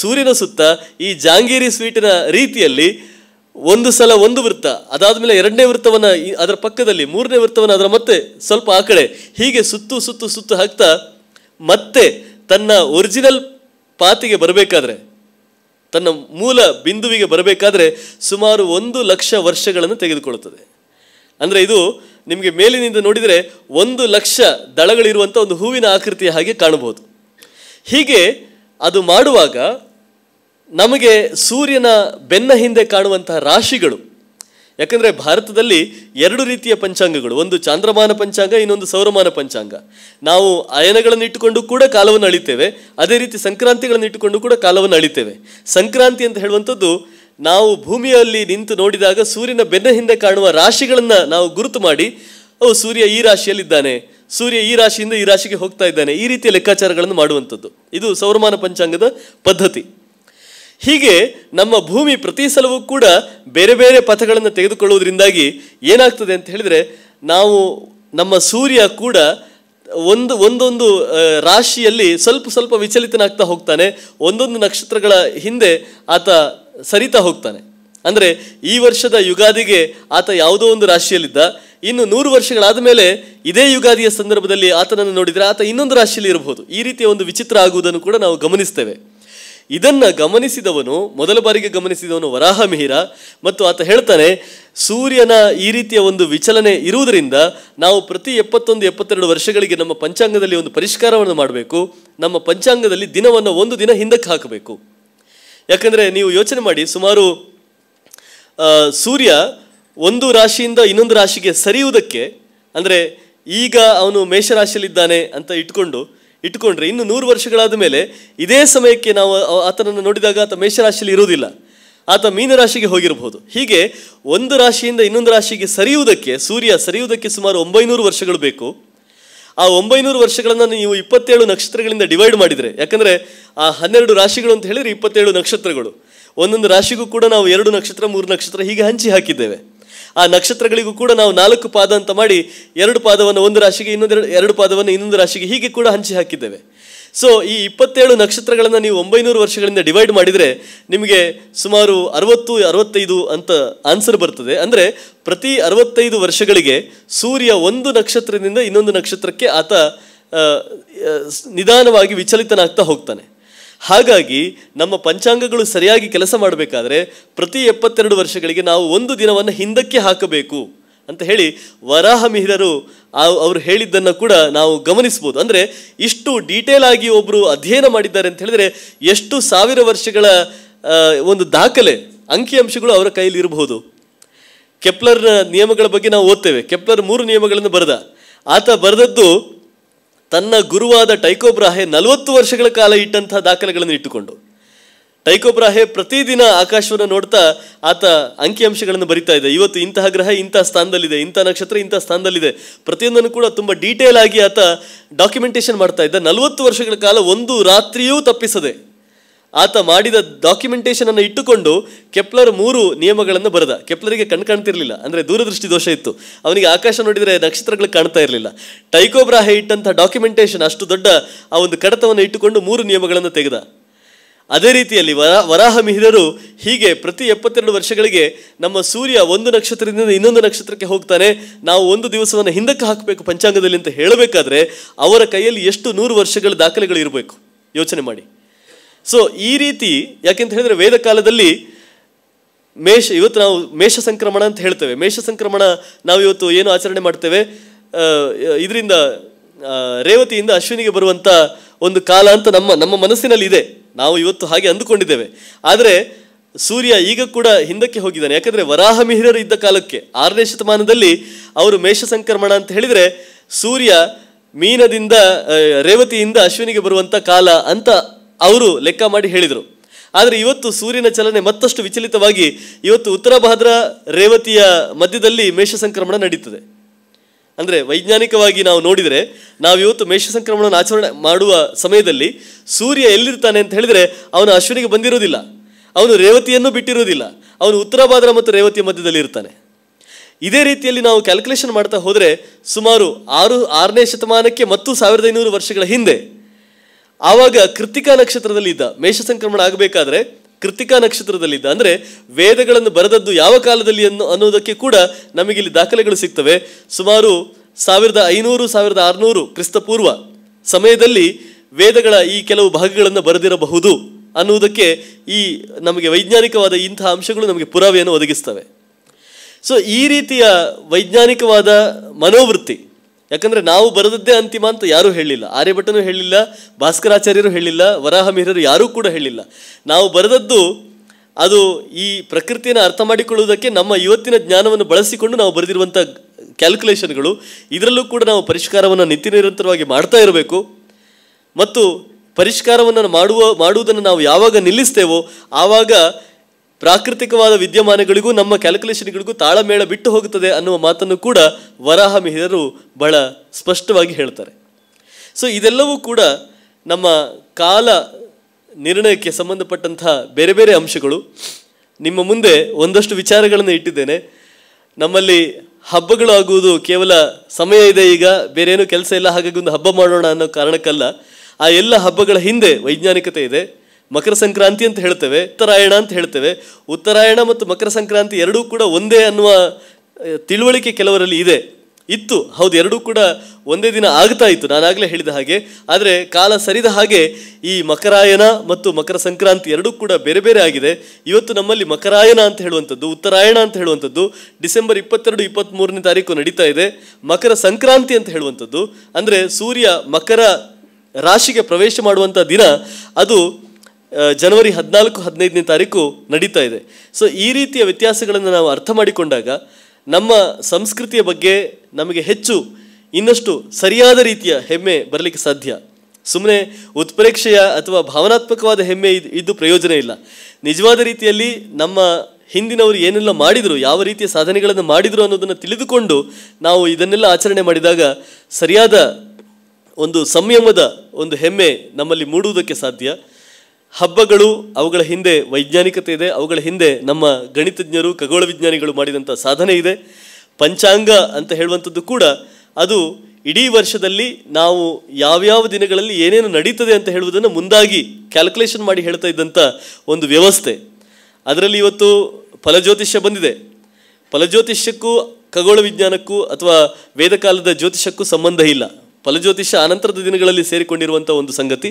ಸೂರ್ಯನ ಸುತ್ತ ಈ ಜಾಂಗೀರಿ ಸ್ವೀಟಿನ ರೀತಿಯಲ್ಲಿ ಒಂದು ಸಲ ಒಂದು ವೃತ್ತ ಅದಾದ ಮೇಲೆ ಎರಡನೇ ವೃತ್ತವನ್ನು ಅದರ ಪಕ್ಕದಲ್ಲಿ ಮೂರನೇ ವೃತ್ತವನ್ನು ಅದರ ಮತ್ತೆ ಸ್ವಲ್ಪ ಆ ಹೀಗೆ ಸುತ್ತು ಸುತ್ತು ಸುತ್ತು ಹಾಕ್ತಾ ಮತ್ತೆ ತನ್ನ ಒರಿಜಿನಲ್ ಪಾತಿಗೆ ಬರಬೇಕಾದ್ರೆ ತನ್ನ ಮೂಲ ಬಿಂದುವಿಗೆ ಬರಬೇಕಾದ್ರೆ ಸುಮಾರು ಒಂದು ಲಕ್ಷ ವರ್ಷಗಳನ್ನು ತೆಗೆದುಕೊಳ್ಳುತ್ತದೆ ಅಂದರೆ ಇದು ನಿಮಗೆ ಮೇಲಿನಿಂದ ನೋಡಿದರೆ ಒಂದು ಲಕ್ಷ ದಳಗಳಿರುವಂಥ ಒಂದು ಹೂವಿನ ಆಕೃತಿಯ ಹಾಗೆ ಕಾಣಬಹುದು ಹೀಗೆ ಅದು ಮಾಡುವಾಗ ನಮಗೆ ಸೂರ್ಯನ ಬೆನ್ನ ಹಿಂದೆ ಕಾಣುವಂತಹ ರಾಶಿಗಳು ಯಾಕಂದರೆ ಭಾರತದಲ್ಲಿ ಎರಡು ರೀತಿಯ ಪಂಚಾಂಗಗಳು ಒಂದು ಚಾಂದ್ರಮಾನ ಪಂಚಾಂಗ ಇನ್ನೊಂದು ಸೌರಮಾನ ಪಂಚಾಂಗ ನಾವು ಅಯನಗಳನ್ನು ಇಟ್ಟುಕೊಂಡು ಕೂಡ ಕಾಲವನ್ನು ಅಳಿತೇವೆ ಅದೇ ರೀತಿ ಸಂಕ್ರಾಂತಿಗಳನ್ನು ಇಟ್ಟುಕೊಂಡು ಕೂಡ ಕಾಲವನ್ನು ಅಳಿತೇವೆ ಸಂಕ್ರಾಂತಿ ಅಂತ ಹೇಳುವಂಥದ್ದು ನಾವು ಭೂಮಿಯಲ್ಲಿ ನಿಂತು ನೋಡಿದಾಗ ಸೂರ್ಯನ ಬೆನ್ನ ಹಿಂದೆ ಕಾಣುವ ರಾಶಿಗಳನ್ನು ನಾವು ಗುರುತು ಮಾಡಿ ಓ ಸೂರ್ಯ ಈ ರಾಶಿಯಲ್ಲಿದ್ದಾನೆ ಸೂರ್ಯ ಈ ರಾಶಿಯಿಂದ ಈ ರಾಶಿಗೆ ಹೋಗ್ತಾ ಇದ್ದಾನೆ ಈ ರೀತಿಯ ಲೆಕ್ಕಾಚಾರಗಳನ್ನು ಮಾಡುವಂಥದ್ದು ಇದು ಸೌರಮಾನ ಪಂಚಾಂಗದ ಪದ್ಧತಿ ಹೀಗೆ ನಮ್ಮ ಭೂಮಿ ಪ್ರತಿ ಸಲವೂ ಕೂಡ ಬೇರೆ ಬೇರೆ ಪಥಗಳನ್ನು ತೆಗೆದುಕೊಳ್ಳುವುದರಿಂದಾಗಿ ಏನಾಗ್ತದೆ ಅಂತ ಹೇಳಿದರೆ ನಾವು ನಮ್ಮ ಸೂರ್ಯ ಕೂಡ ಒಂದು ಒಂದೊಂದು ರಾಶಿಯಲ್ಲಿ ಸ್ವಲ್ಪ ಸ್ವಲ್ಪ ವಿಚಲಿತನಾಗ್ತಾ ಹೋಗ್ತಾನೆ ಒಂದೊಂದು ನಕ್ಷತ್ರಗಳ ಹಿಂದೆ ಆತ ಸರಿತಾ ಹೋಗ್ತಾನೆ ಅಂದರೆ ಈ ವರ್ಷದ ಯುಗಾದಿಗೆ ಆತ ಯಾವುದೋ ಒಂದು ರಾಶಿಯಲ್ಲಿದ್ದ ಇನ್ನು ನೂರು ವರ್ಷಗಳಾದ ಮೇಲೆ ಇದೇ ಯುಗಾದಿಯ ಸಂದರ್ಭದಲ್ಲಿ ಆತನನ್ನು ನೋಡಿದರೆ ಆತ ಇನ್ನೊಂದು ರಾಶಿಯಲ್ಲಿ ಇರಬಹುದು ಈ ರೀತಿಯ ಒಂದು ವಿಚಿತ್ರ ಆಗುವುದನ್ನು ಕೂಡ ನಾವು ಗಮನಿಸ್ತೇವೆ ಇದನ್ನು ಗಮನಿಸಿದವನು ಮೊದಲ ಬಾರಿಗೆ ಗಮನಿಸಿದವನು ವರಾಹ ಮಿಹಿರ ಮತ್ತು ಆತ ಹೇಳ್ತಾನೆ ಸೂರ್ಯನ ಈ ರೀತಿಯ ಒಂದು ವಿಚಲನೆ ಇರುವುದರಿಂದ ನಾವು ಪ್ರತಿ ಎಪ್ಪತ್ತೊಂದು ಎಪ್ಪತ್ತೆರಡು ವರ್ಷಗಳಿಗೆ ನಮ್ಮ ಪಂಚಾಂಗದಲ್ಲಿ ಒಂದು ಪರಿಷ್ಕಾರವನ್ನು ಮಾಡಬೇಕು ನಮ್ಮ ಪಂಚಾಂಗದಲ್ಲಿ ದಿನವನ್ನು ಒಂದು ದಿನ ಹಿಂದಕ್ಕೆ ಹಾಕಬೇಕು ಯಾಕಂದರೆ ನೀವು ಯೋಚನೆ ಮಾಡಿ ಸುಮಾರು ಸೂರ್ಯ ಒಂದು ರಾಶಿಯಿಂದ ಇನ್ನೊಂದು ರಾಶಿಗೆ ಸರಿಯುವುದಕ್ಕೆ ಅಂದರೆ ಈಗ ಅವನು ಮೇಷರಾಶಿಯಲ್ಲಿದ್ದಾನೆ ಅಂತ ಇಟ್ಕೊಂಡು ಇಟ್ಕೊಂಡ್ರೆ ಇನ್ನು ನೂರು ವರ್ಷಗಳಾದ ಮೇಲೆ ಇದೇ ಸಮಯಕ್ಕೆ ನಾವು ಆತನನ್ನು ನೋಡಿದಾಗ ಆತ ಮೇಷರಾಶಿಯಲ್ಲಿ ಇರುವುದಿಲ್ಲ ಆತ ಮೀನರಾಶಿಗೆ ಹೋಗಿರಬಹುದು ಹೀಗೆ ಒಂದು ರಾಶಿಯಿಂದ ಇನ್ನೊಂದು ರಾಶಿಗೆ ಸರಿಯುವುದಕ್ಕೆ ಸೂರ್ಯ ಸರಿಯುವುದಕ್ಕೆ ಸುಮಾರು ಒಂಬೈನೂರು ವರ್ಷಗಳು ಬೇಕು ಆ ಒಂಬೈನೂರು ವರ್ಷಗಳನ್ನು ನೀವು ಇಪ್ಪತ್ತೇಳು ನಕ್ಷತ್ರಗಳಿಂದ ಡಿವೈಡ್ ಮಾಡಿದರೆ ಯಾಕಂದರೆ ಆ ಹನ್ನೆರಡು ರಾಶಿಗಳು ಅಂತ ಹೇಳಿದರೆ ಇಪ್ಪತ್ತೇಳು ನಕ್ಷತ್ರಗಳು ಒಂದೊಂದು ರಾಶಿಗೂ ಕೂಡ ನಾವು ಎರಡು ನಕ್ಷತ್ರ ಮೂರು ನಕ್ಷತ್ರ ಹೀಗೆ ಹಂಚಿ ಹಾಕಿದ್ದೇವೆ ಆ ನಕ್ಷತ್ರಗಳಿಗೂ ಕೂಡ ನಾವು ನಾಲ್ಕು ಪಾದ ಅಂತ ಮಾಡಿ ಎರಡು ಪಾದವನ್ನು ಒಂದು ರಾಶಿಗೆ ಇನ್ನೊಂದು ಎರಡು ಪಾದವನ್ನು ಇನ್ನೊಂದು ರಾಶಿಗೆ ಹೀಗೆ ಕೂಡ ಹಂಚಿ ಹಾಕಿದ್ದೇವೆ ಸೊ ಈ ಇಪ್ಪತ್ತೇಳು ನಕ್ಷತ್ರಗಳನ್ನು ನೀವು ಒಂಬೈನೂರು ವರ್ಷಗಳಿಂದ ಡಿವೈಡ್ ಮಾಡಿದರೆ ನಿಮಗೆ ಸುಮಾರು ಅರವತ್ತು ಅರವತ್ತೈದು ಅಂತ ಆನ್ಸರ್ ಬರ್ತದೆ ಅಂದರೆ ಪ್ರತಿ ಅರವತ್ತೈದು ವರ್ಷಗಳಿಗೆ ಸೂರ್ಯ ಒಂದು ನಕ್ಷತ್ರದಿಂದ ಇನ್ನೊಂದು ನಕ್ಷತ್ರಕ್ಕೆ ಆತ ನಿಧಾನವಾಗಿ ವಿಚಲಿತನಾಗ್ತಾ ಹೋಗ್ತಾನೆ ಹಾಗಾಗಿ ನಮ್ಮ ಪಂಚಾಂಗಗಳು ಸರಿಯಾಗಿ ಕೆಲಸ ಮಾಡಬೇಕಾದ್ರೆ ಪ್ರತಿ ಎಪ್ಪತ್ತೆರಡು ವರ್ಷಗಳಿಗೆ ನಾವು ಒಂದು ದಿನವನ್ನು ಹಿಂದಕ್ಕೆ ಹಾಕಬೇಕು ಅಂತ ಹೇಳಿ ವರಾಹ ಮಿಹಿರರು ಅವರು ಹೇಳಿದ್ದನ್ನು ಕೂಡ ನಾವು ಗಮನಿಸ್ಬೋದು ಅಂದರೆ ಇಷ್ಟು ಡೀಟೇಲ್ ಆಗಿ ಒಬ್ಬರು ಅಧ್ಯಯನ ಮಾಡಿದ್ದಾರೆ ಅಂತ ಹೇಳಿದರೆ ಎಷ್ಟು ಸಾವಿರ ವರ್ಷಗಳ ಒಂದು ದಾಖಲೆ ಅಂಕಿಅಂಶಗಳು ಅವರ ಕೈಯಲ್ಲಿ ಇರಬಹುದು ಕೆಪ್ಲರ್ನ ನಿಯಮಗಳ ಬಗ್ಗೆ ನಾವು ಓದ್ತೇವೆ ಕೆಪ್ಲರ್ ಮೂರು ನಿಯಮಗಳನ್ನು ಬರೆದ ಆತ ಬರೆದದ್ದು ತನ್ನ ಗುರುವಾದ ಟೈಕೋಬ್ರಾಹೆ ನಲವತ್ತು ವರ್ಷಗಳ ಕಾಲ ಇಟ್ಟಂತಹ ದಾಖಲೆಗಳನ್ನು ಇಟ್ಟುಕೊಂಡು ಟೈಕೋಬ್ರಾಹೆ ಪ್ರತಿದಿನ ಆಕಾಶವನ್ನು ನೋಡ್ತಾ ಆತ ಅಂಕಿಅಂಶಗಳನ್ನು ಬರಿತಾ ಇದೆ ಇವತ್ತು ಇಂತಹ ಗ್ರಹ ಇಂಥ ಸ್ಥಾನದಲ್ಲಿದೆ ಇಂಥ ನಕ್ಷತ್ರ ಇಂಥ ಸ್ಥಾನದಲ್ಲಿದೆ ಪ್ರತಿಯೊಂದನ್ನು ಕೂಡ ತುಂಬ ಡೀಟೇಲ್ ಆಗಿ ಆತ ಡಾಕ್ಯುಮೆಂಟೇಷನ್ ಮಾಡ್ತಾ ಇದ್ದ ನಲವತ್ತು ವರ್ಷಗಳ ಕಾಲ ಒಂದು ರಾತ್ರಿಯೂ ತಪ್ಪಿಸದೆ ಆತ ಮಾಡಿದ ಡಾಕ್ಯುಮೆಂಟೇಷನ್ ಅನ್ನು ಇಟ್ಟುಕೊಂಡು ಕೆಪ್ಲರ್ ಮೂರು ನಿಯಮಗಳನ್ನು ಬರೆದ ಕೆಪ್ಲರಿಗೆ ಕಣ್ ಕಾಣ್ತಿರ್ಲಿಲ್ಲ ಅಂದರೆ ದೂರದೃಷ್ಟಿ ದೋಷ ಇತ್ತು ಅವನಿಗೆ ಆಕಾಶ ನೋಡಿದರೆ ನಕ್ಷತ್ರಗಳು ಕಾಣ್ತಾ ಇರಲಿಲ್ಲ ಟೈಕೋಬ್ರಾಹೆ ಇಟ್ಟಂತಹ ಡಾಕ್ಯುಮೆಂಟೇಷನ್ ಅಷ್ಟು ದೊಡ್ಡ ಆ ಒಂದು ಕಡತವನ್ನು ಇಟ್ಟುಕೊಂಡು ಮೂರು ನಿಯಮಗಳನ್ನು ತೆಗೆದ ಅದೇ ರೀತಿಯಲ್ಲಿ ವರ ವರಾಹ ಮಿಹಿರರು ಹೀಗೆ ಪ್ರತಿ ಎಪ್ಪತ್ತೆರಡು ವರ್ಷಗಳಿಗೆ ನಮ್ಮ ಸೂರ್ಯ ಒಂದು ನಕ್ಷತ್ರದಿಂದ ಇನ್ನೊಂದು ನಕ್ಷತ್ರಕ್ಕೆ ಹೋಗ್ತಾನೆ ನಾವು ಒಂದು ದಿವಸವನ್ನು ಹಿಂದಕ್ಕೆ ಹಾಕಬೇಕು ಪಂಚಾಂಗದಲ್ಲಿ ಅಂತ ಹೇಳಬೇಕಾದ್ರೆ ಅವರ ಕೈಯಲ್ಲಿ ಎಷ್ಟು ನೂರು ವರ್ಷಗಳ ದಾಖಲೆಗಳು ಇರಬೇಕು ಯೋಚನೆ ಮಾಡಿ ಸೊ ಈ ರೀತಿ ಯಾಕೆಂತ ಹೇಳಿದರೆ ವೇದ ಕಾಲದಲ್ಲಿ ಮೇಷ ಇವತ್ತು ನಾವು ಮೇಷ ಸಂಕ್ರಮಣ ಅಂತ ಹೇಳ್ತೇವೆ ಮೇಷ ಸಂಕ್ರಮಣ ನಾವು ಇವತ್ತು ಏನು ಆಚರಣೆ ಮಾಡ್ತೇವೆ ಇದರಿಂದ ರೇವತಿಯಿಂದ ಅಶ್ವಿನಿಗೆ ಬರುವಂಥ ಒಂದು ಕಾಲ ಅಂತ ನಮ್ಮ ನಮ್ಮ ಮನಸ್ಸಿನಲ್ಲಿ ಇದೆ ನಾವು ಇವತ್ತು ಹಾಗೆ ಅಂದುಕೊಂಡಿದ್ದೇವೆ ಆದರೆ ಸೂರ್ಯ ಈಗ ಕೂಡ ಹಿಂದಕ್ಕೆ ಹೋಗಿದ್ದಾನೆ ಯಾಕಂದರೆ ವರಾಹ ಇದ್ದ ಕಾಲಕ್ಕೆ ಆರನೇ ಶತಮಾನದಲ್ಲಿ ಅವರು ಮೇಷ ಸಂಕ್ರಮಣ ಅಂತ ಹೇಳಿದರೆ ಸೂರ್ಯ ಮೀನದಿಂದ ರೇವತಿಯಿಂದ ಅಶ್ವಿನಿಗೆ ಬರುವಂಥ ಕಾಲ ಅಂತ ಅವರು ಲೆಕ್ಕ ಮಾಡಿ ಹೇಳಿದರು ಆದರೆ ಇವತ್ತು ಸೂರ್ಯನ ಚಲನೆ ಮತ್ತಷ್ಟು ವಿಚಲಿತವಾಗಿ ಇವತ್ತು ಉತ್ತರ ಭಾದ್ರ ರೇವತಿಯ ಮಧ್ಯದಲ್ಲಿ ಮೇಷ ಸಂಕ್ರಮಣ ನಡೀತದೆ ಅಂದರೆ ವೈಜ್ಞಾನಿಕವಾಗಿ ನಾವು ನೋಡಿದರೆ ನಾವು ಇವತ್ತು ಮೇಷ ಸಂಕ್ರಮಣವನ್ನು ಆಚರಣೆ ಮಾಡುವ ಸಮಯದಲ್ಲಿ ಸೂರ್ಯ ಎಲ್ಲಿರ್ತಾನೆ ಅಂತ ಹೇಳಿದರೆ ಅವನು ಅಶ್ವಿನಿಗೆ ಬಂದಿರುವುದಿಲ್ಲ ಅವನು ರೇವತಿಯನ್ನು ಬಿಟ್ಟಿರುವುದಿಲ್ಲ ಅವನು ಉತ್ತರ ಭಾದ್ರ ಮತ್ತು ರೇವತಿಯ ಮಧ್ಯದಲ್ಲಿ ಇರ್ತಾನೆ ಇದೇ ರೀತಿಯಲ್ಲಿ ನಾವು ಕ್ಯಾಲ್ಕುಲೇಷನ್ ಮಾಡ್ತಾ ಹೋದರೆ ಸುಮಾರು ಆರು ಆರನೇ ಶತಮಾನಕ್ಕೆ ಮತ್ತು ಸಾವಿರದ ಐನೂರು ವರ್ಷಗಳ ಹಿಂದೆ ಆವಾಗ ಕೃತಿಕಾ ನಕ್ಷತ್ರದಲ್ಲಿ ಇದ್ದ ಮೇಷ ಸಂಕ್ರಮಣ ಆಗಬೇಕಾದ್ರೆ ಕೃತಿಕಾ ನಕ್ಷತ್ರದಲ್ಲಿದ್ದ ಅಂದರೆ ವೇದಗಳನ್ನು ಬರೆದದ್ದು ಯಾವ ಕಾಲದಲ್ಲಿ ಅನ್ನೋ ಅನ್ನೋದಕ್ಕೆ ಕೂಡ ನಮಗಿಲ್ಲಿ ದಾಖಲೆಗಳು ಸಿಗ್ತವೆ ಸುಮಾರು ಸಾವಿರದ ಐನೂರು ಸಾವಿರದ ಆರುನೂರು ಕ್ರಿಸ್ತಪೂರ್ವ ಸಮಯದಲ್ಲಿ ವೇದಗಳ ಈ ಕೆಲವು ಭಾಗಗಳನ್ನು ಬರೆದಿರಬಹುದು ಅನ್ನುವುದಕ್ಕೆ ಈ ನಮಗೆ ವೈಜ್ಞಾನಿಕವಾದ ಇಂಥ ಅಂಶಗಳು ನಮಗೆ ಪುರಾವೆಯನ್ನು ಒದಗಿಸ್ತವೆ ಸೊ ಈ ರೀತಿಯ ವೈಜ್ಞಾನಿಕವಾದ ಮನೋವೃತ್ತಿ ಯಾಕಂದರೆ ನಾವು ಬರೆದದ್ದೇ ಅಂತಿಮ ಅಂತ ಯಾರೂ ಹೇಳಿಲ್ಲ ಆರ್ಯಭಟ್ಟನು ಹೇಳಿಲ್ಲ ಭಾಸ್ಕರಾಚಾರ್ಯರು ಹೇಳಿಲ್ಲ ವರಾಹಮಿಹಿರರು ಯಾರೂ ಕೂಡ ಹೇಳಿಲ್ಲ ನಾವು ಬರೆದದ್ದು ಅದು ಈ ಪ್ರಕೃತಿಯನ್ನು ಅರ್ಥ ಮಾಡಿಕೊಳ್ಳುವುದಕ್ಕೆ ನಮ್ಮ ಇವತ್ತಿನ ಜ್ಞಾನವನ್ನು ಬಳಸಿಕೊಂಡು ನಾವು ಬರೆದಿರುವಂಥ ಕ್ಯಾಲ್ಕುಲೇಷನ್ಗಳು ಇದರಲ್ಲೂ ಕೂಡ ನಾವು ಪರಿಷ್ಕಾರವನ್ನು ನಿತ್ಯ ನಿರಂತರವಾಗಿ ಮಾಡ್ತಾ ಇರಬೇಕು ಮತ್ತು ಪರಿಷ್ಕಾರವನ್ನು ಮಾಡುವ ಮಾಡುವುದನ್ನು ನಾವು ಯಾವಾಗ ನಿಲ್ಲಿಸ್ತೇವೋ ಆವಾಗ ಪ್ರಾಕೃತಿಕವಾದ ವಿದ್ಯಮಾನಗಳಿಗೂ ನಮ್ಮ ಕ್ಯಾಲ್ಕುಲೇಷನ್ಗಳಿಗೂ ತಾಳಮೇಳ ಬಿಟ್ಟು ಹೋಗುತ್ತದೆ ಅನ್ನುವ ಮಾತನ್ನು ಕೂಡ ವರಾಹ ಮಿಹಿರರು ಬಹಳ ಸ್ಪಷ್ಟವಾಗಿ ಹೇಳ್ತಾರೆ ಸೊ ಇದೆಲ್ಲವೂ ಕೂಡ ನಮ್ಮ ಕಾಲ ನಿರ್ಣಯಕ್ಕೆ ಸಂಬಂಧಪಟ್ಟಂತಹ ಬೇರೆ ಬೇರೆ ಅಂಶಗಳು ನಿಮ್ಮ ಮುಂದೆ ಒಂದಷ್ಟು ವಿಚಾರಗಳನ್ನು ಇಟ್ಟಿದ್ದೇನೆ ನಮ್ಮಲ್ಲಿ ಹಬ್ಬಗಳು ಆಗುವುದು ಕೇವಲ ಸಮಯ ಇದೆ ಈಗ ಬೇರೇನು ಕೆಲಸ ಇಲ್ಲ ಹಾಗಾಗಿ ಒಂದು ಹಬ್ಬ ಮಾಡೋಣ ಅನ್ನೋ ಕಾರಣಕ್ಕಲ್ಲ ಆ ಎಲ್ಲ ಹಬ್ಬಗಳ ಹಿಂದೆ ವೈಜ್ಞಾನಿಕತೆ ಇದೆ ಮಕರ ಸಂಕ್ರಾಂತಿ ಅಂತ ಹೇಳ್ತೇವೆ ಉತ್ತರಾಯಣ ಅಂತ ಹೇಳ್ತೇವೆ ಉತ್ತರಾಯಣ ಮತ್ತು ಮಕರ ಸಂಕ್ರಾಂತಿ ಎರಡೂ ಕೂಡ ಒಂದೇ ಅನ್ನುವ ತಿಳುವಳಿಕೆ ಕೆಲವರಲ್ಲಿ ಇದೆ ಇತ್ತು ಹೌದು ಎರಡೂ ಕೂಡ ಒಂದೇ ದಿನ ಆಗ್ತಾ ಇತ್ತು ನಾನಾಗಲೇ ಹೇಳಿದ ಹಾಗೆ ಆದರೆ ಕಾಲ ಸರಿದ ಹಾಗೆ ಈ ಮಕರಾಯನ ಮತ್ತು ಮಕರ ಸಂಕ್ರಾಂತಿ ಎರಡೂ ಕೂಡ ಬೇರೆ ಬೇರೆ ಆಗಿದೆ ಇವತ್ತು ನಮ್ಮಲ್ಲಿ ಮಕರಾಯನ ಅಂತ ಹೇಳುವಂಥದ್ದು ಉತ್ತರಾಯಣ ಅಂತ ಹೇಳುವಂಥದ್ದು ಡಿಸೆಂಬರ್ ಇಪ್ಪತ್ತೆರಡು ಇಪ್ಪತ್ತ್ಮೂರನೇ ತಾರೀಕು ನಡೀತಾ ಇದೆ ಮಕರ ಸಂಕ್ರಾಂತಿ ಅಂತ ಹೇಳುವಂಥದ್ದು ಅಂದರೆ ಸೂರ್ಯ ಮಕರ ರಾಶಿಗೆ ಪ್ರವೇಶ ಮಾಡುವಂಥ ದಿನ ಅದು ಜನವರಿ ಹದಿನಾಲ್ಕು ಹದಿನೈದನೇ ತಾರೀಕು ನಡೀತಾ ಇದೆ ಸೊ ಈ ರೀತಿಯ ವ್ಯತ್ಯಾಸಗಳನ್ನು ನಾವು ಅರ್ಥ ಮಾಡಿಕೊಂಡಾಗ ನಮ್ಮ ಸಂಸ್ಕೃತಿಯ ಬಗ್ಗೆ ನಮಗೆ ಹೆಚ್ಚು ಇನ್ನಷ್ಟು ಸರಿಯಾದ ರೀತಿಯ ಹೆಮ್ಮೆ ಬರಲಿಕ್ಕೆ ಸಾಧ್ಯ ಸುಮ್ಮನೆ ಉತ್ಪ್ರೇಕ್ಷೆಯ ಅಥವಾ ಭಾವನಾತ್ಮಕವಾದ ಹೆಮ್ಮೆ ಇದು ಇದು ಪ್ರಯೋಜನ ಇಲ್ಲ ನಿಜವಾದ ರೀತಿಯಲ್ಲಿ ನಮ್ಮ ಹಿಂದಿನವರು ಏನೆಲ್ಲ ಮಾಡಿದರು ಯಾವ ರೀತಿಯ ಸಾಧನೆಗಳನ್ನು ಮಾಡಿದರು ಅನ್ನೋದನ್ನು ತಿಳಿದುಕೊಂಡು ನಾವು ಇದನ್ನೆಲ್ಲ ಆಚರಣೆ ಮಾಡಿದಾಗ ಸರಿಯಾದ ಒಂದು ಸಂಯಮದ ಒಂದು ಹೆಮ್ಮೆ ನಮ್ಮಲ್ಲಿ ಮೂಡುವುದಕ್ಕೆ ಸಾಧ್ಯ ಹಬ್ಬಗಳು ಅವುಗಳ ಹಿಂದೆ ವೈಜ್ಞಾನಿಕತೆ ಇದೆ ಅವುಗಳ ಹಿಂದೆ ನಮ್ಮ ಗಣಿತಜ್ಞರು ಖಗೋಳ ವಿಜ್ಞಾನಿಗಳು ಮಾಡಿದಂಥ ಸಾಧನೆ ಇದೆ ಪಂಚಾಂಗ ಅಂತ ಹೇಳುವಂಥದ್ದು ಕೂಡ ಅದು ಇಡೀ ವರ್ಷದಲ್ಲಿ ನಾವು ಯಾವ್ಯಾವ ದಿನಗಳಲ್ಲಿ ಏನೇನು ನಡೀತದೆ ಅಂತ ಹೇಳುವುದನ್ನು ಮುಂದಾಗಿ ಕ್ಯಾಲ್ಕುಲೇಷನ್ ಮಾಡಿ ಹೇಳ್ತಾ ಇದ್ದಂಥ ಒಂದು ವ್ಯವಸ್ಥೆ ಅದರಲ್ಲಿ ಇವತ್ತು ಫಲಜ್ಯೋತಿಷ್ಯ ಬಂದಿದೆ ಫಲಜ್ಯೋತಿಷ್ಯಕ್ಕೂ ಖಗೋಳ ವಿಜ್ಞಾನಕ್ಕೂ ಅಥವಾ ವೇದಕಾಲದ ಜ್ಯೋತಿಷಕ್ಕೂ ಸಂಬಂಧ ಇಲ್ಲ ಫಲಜ್ಯೋತಿಷ್ಯ ಅನಂತರದ ದಿನಗಳಲ್ಲಿ ಸೇರಿಕೊಂಡಿರುವಂಥ ಒಂದು ಸಂಗತಿ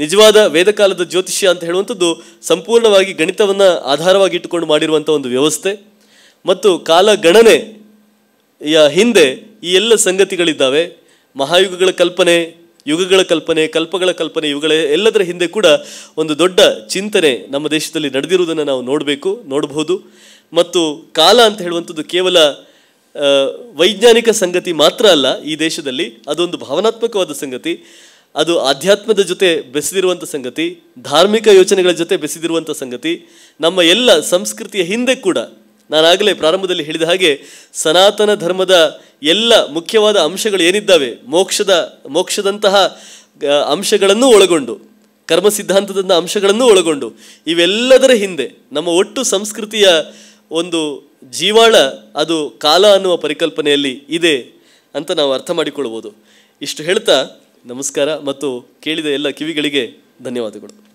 ನಿಜವಾದ ವೇದಕಾಲದ ಜ್ಯೋತಿಷ್ಯ ಅಂತ ಹೇಳುವಂಥದ್ದು ಸಂಪೂರ್ಣವಾಗಿ ಗಣಿತವನ್ನು ಆಧಾರವಾಗಿ ಇಟ್ಟುಕೊಂಡು ಮಾಡಿರುವಂಥ ಒಂದು ವ್ಯವಸ್ಥೆ ಮತ್ತು ಕಾಲಗಣನೆ ಹಿಂದೆ ಈ ಎಲ್ಲ ಸಂಗತಿಗಳಿದ್ದಾವೆ ಮಹಾಯುಗಗಳ ಕಲ್ಪನೆ ಯುಗಗಳ ಕಲ್ಪನೆ ಕಲ್ಪಗಳ ಕಲ್ಪನೆ ಇವುಗಳ ಎಲ್ಲದರ ಹಿಂದೆ ಕೂಡ ಒಂದು ದೊಡ್ಡ ಚಿಂತನೆ ನಮ್ಮ ದೇಶದಲ್ಲಿ ನಡೆದಿರುವುದನ್ನು ನಾವು ನೋಡಬೇಕು ನೋಡಬಹುದು ಮತ್ತು ಕಾಲ ಅಂತ ಹೇಳುವಂಥದ್ದು ಕೇವಲ ವೈಜ್ಞಾನಿಕ ಸಂಗತಿ ಮಾತ್ರ ಅಲ್ಲ ಈ ದೇಶದಲ್ಲಿ ಅದೊಂದು ಭಾವನಾತ್ಮಕವಾದ ಸಂಗತಿ ಅದು ಆಧ್ಯಾತ್ಮದ ಜೊತೆ ಬೆಸೆದಿರುವಂಥ ಸಂಗತಿ ಧಾರ್ಮಿಕ ಯೋಚನೆಗಳ ಜೊತೆ ಬೆಸೆದಿರುವಂಥ ಸಂಗತಿ ನಮ್ಮ ಎಲ್ಲ ಸಂಸ್ಕೃತಿಯ ಹಿಂದೆ ಕೂಡ ನಾನಾಗಲೇ ಪ್ರಾರಂಭದಲ್ಲಿ ಹೇಳಿದ ಹಾಗೆ ಸನಾತನ ಧರ್ಮದ ಎಲ್ಲ ಮುಖ್ಯವಾದ ಅಂಶಗಳು ಏನಿದ್ದಾವೆ ಮೋಕ್ಷದ ಮೋಕ್ಷದಂತಹ ಅಂಶಗಳನ್ನು ಒಳಗೊಂಡು ಕರ್ಮ ಸಿದ್ಧಾಂತದ ಅಂಶಗಳನ್ನು ಒಳಗೊಂಡು ಇವೆಲ್ಲದರ ಹಿಂದೆ ನಮ್ಮ ಒಟ್ಟು ಸಂಸ್ಕೃತಿಯ ಒಂದು ಜೀವಾಳ ಅದು ಕಾಲ ಅನ್ನುವ ಪರಿಕಲ್ಪನೆಯಲ್ಲಿ ಇದೆ ಅಂತ ನಾವು ಅರ್ಥ ಮಾಡಿಕೊಳ್ಬೋದು ಇಷ್ಟು ಹೇಳ್ತಾ ನಮಸ್ಕಾರ ಮತ್ತು ಕೇಳಿದ ಎಲ್ಲ ಕಿವಿಗಳಿಗೆ ಧನ್ಯವಾದಗಳು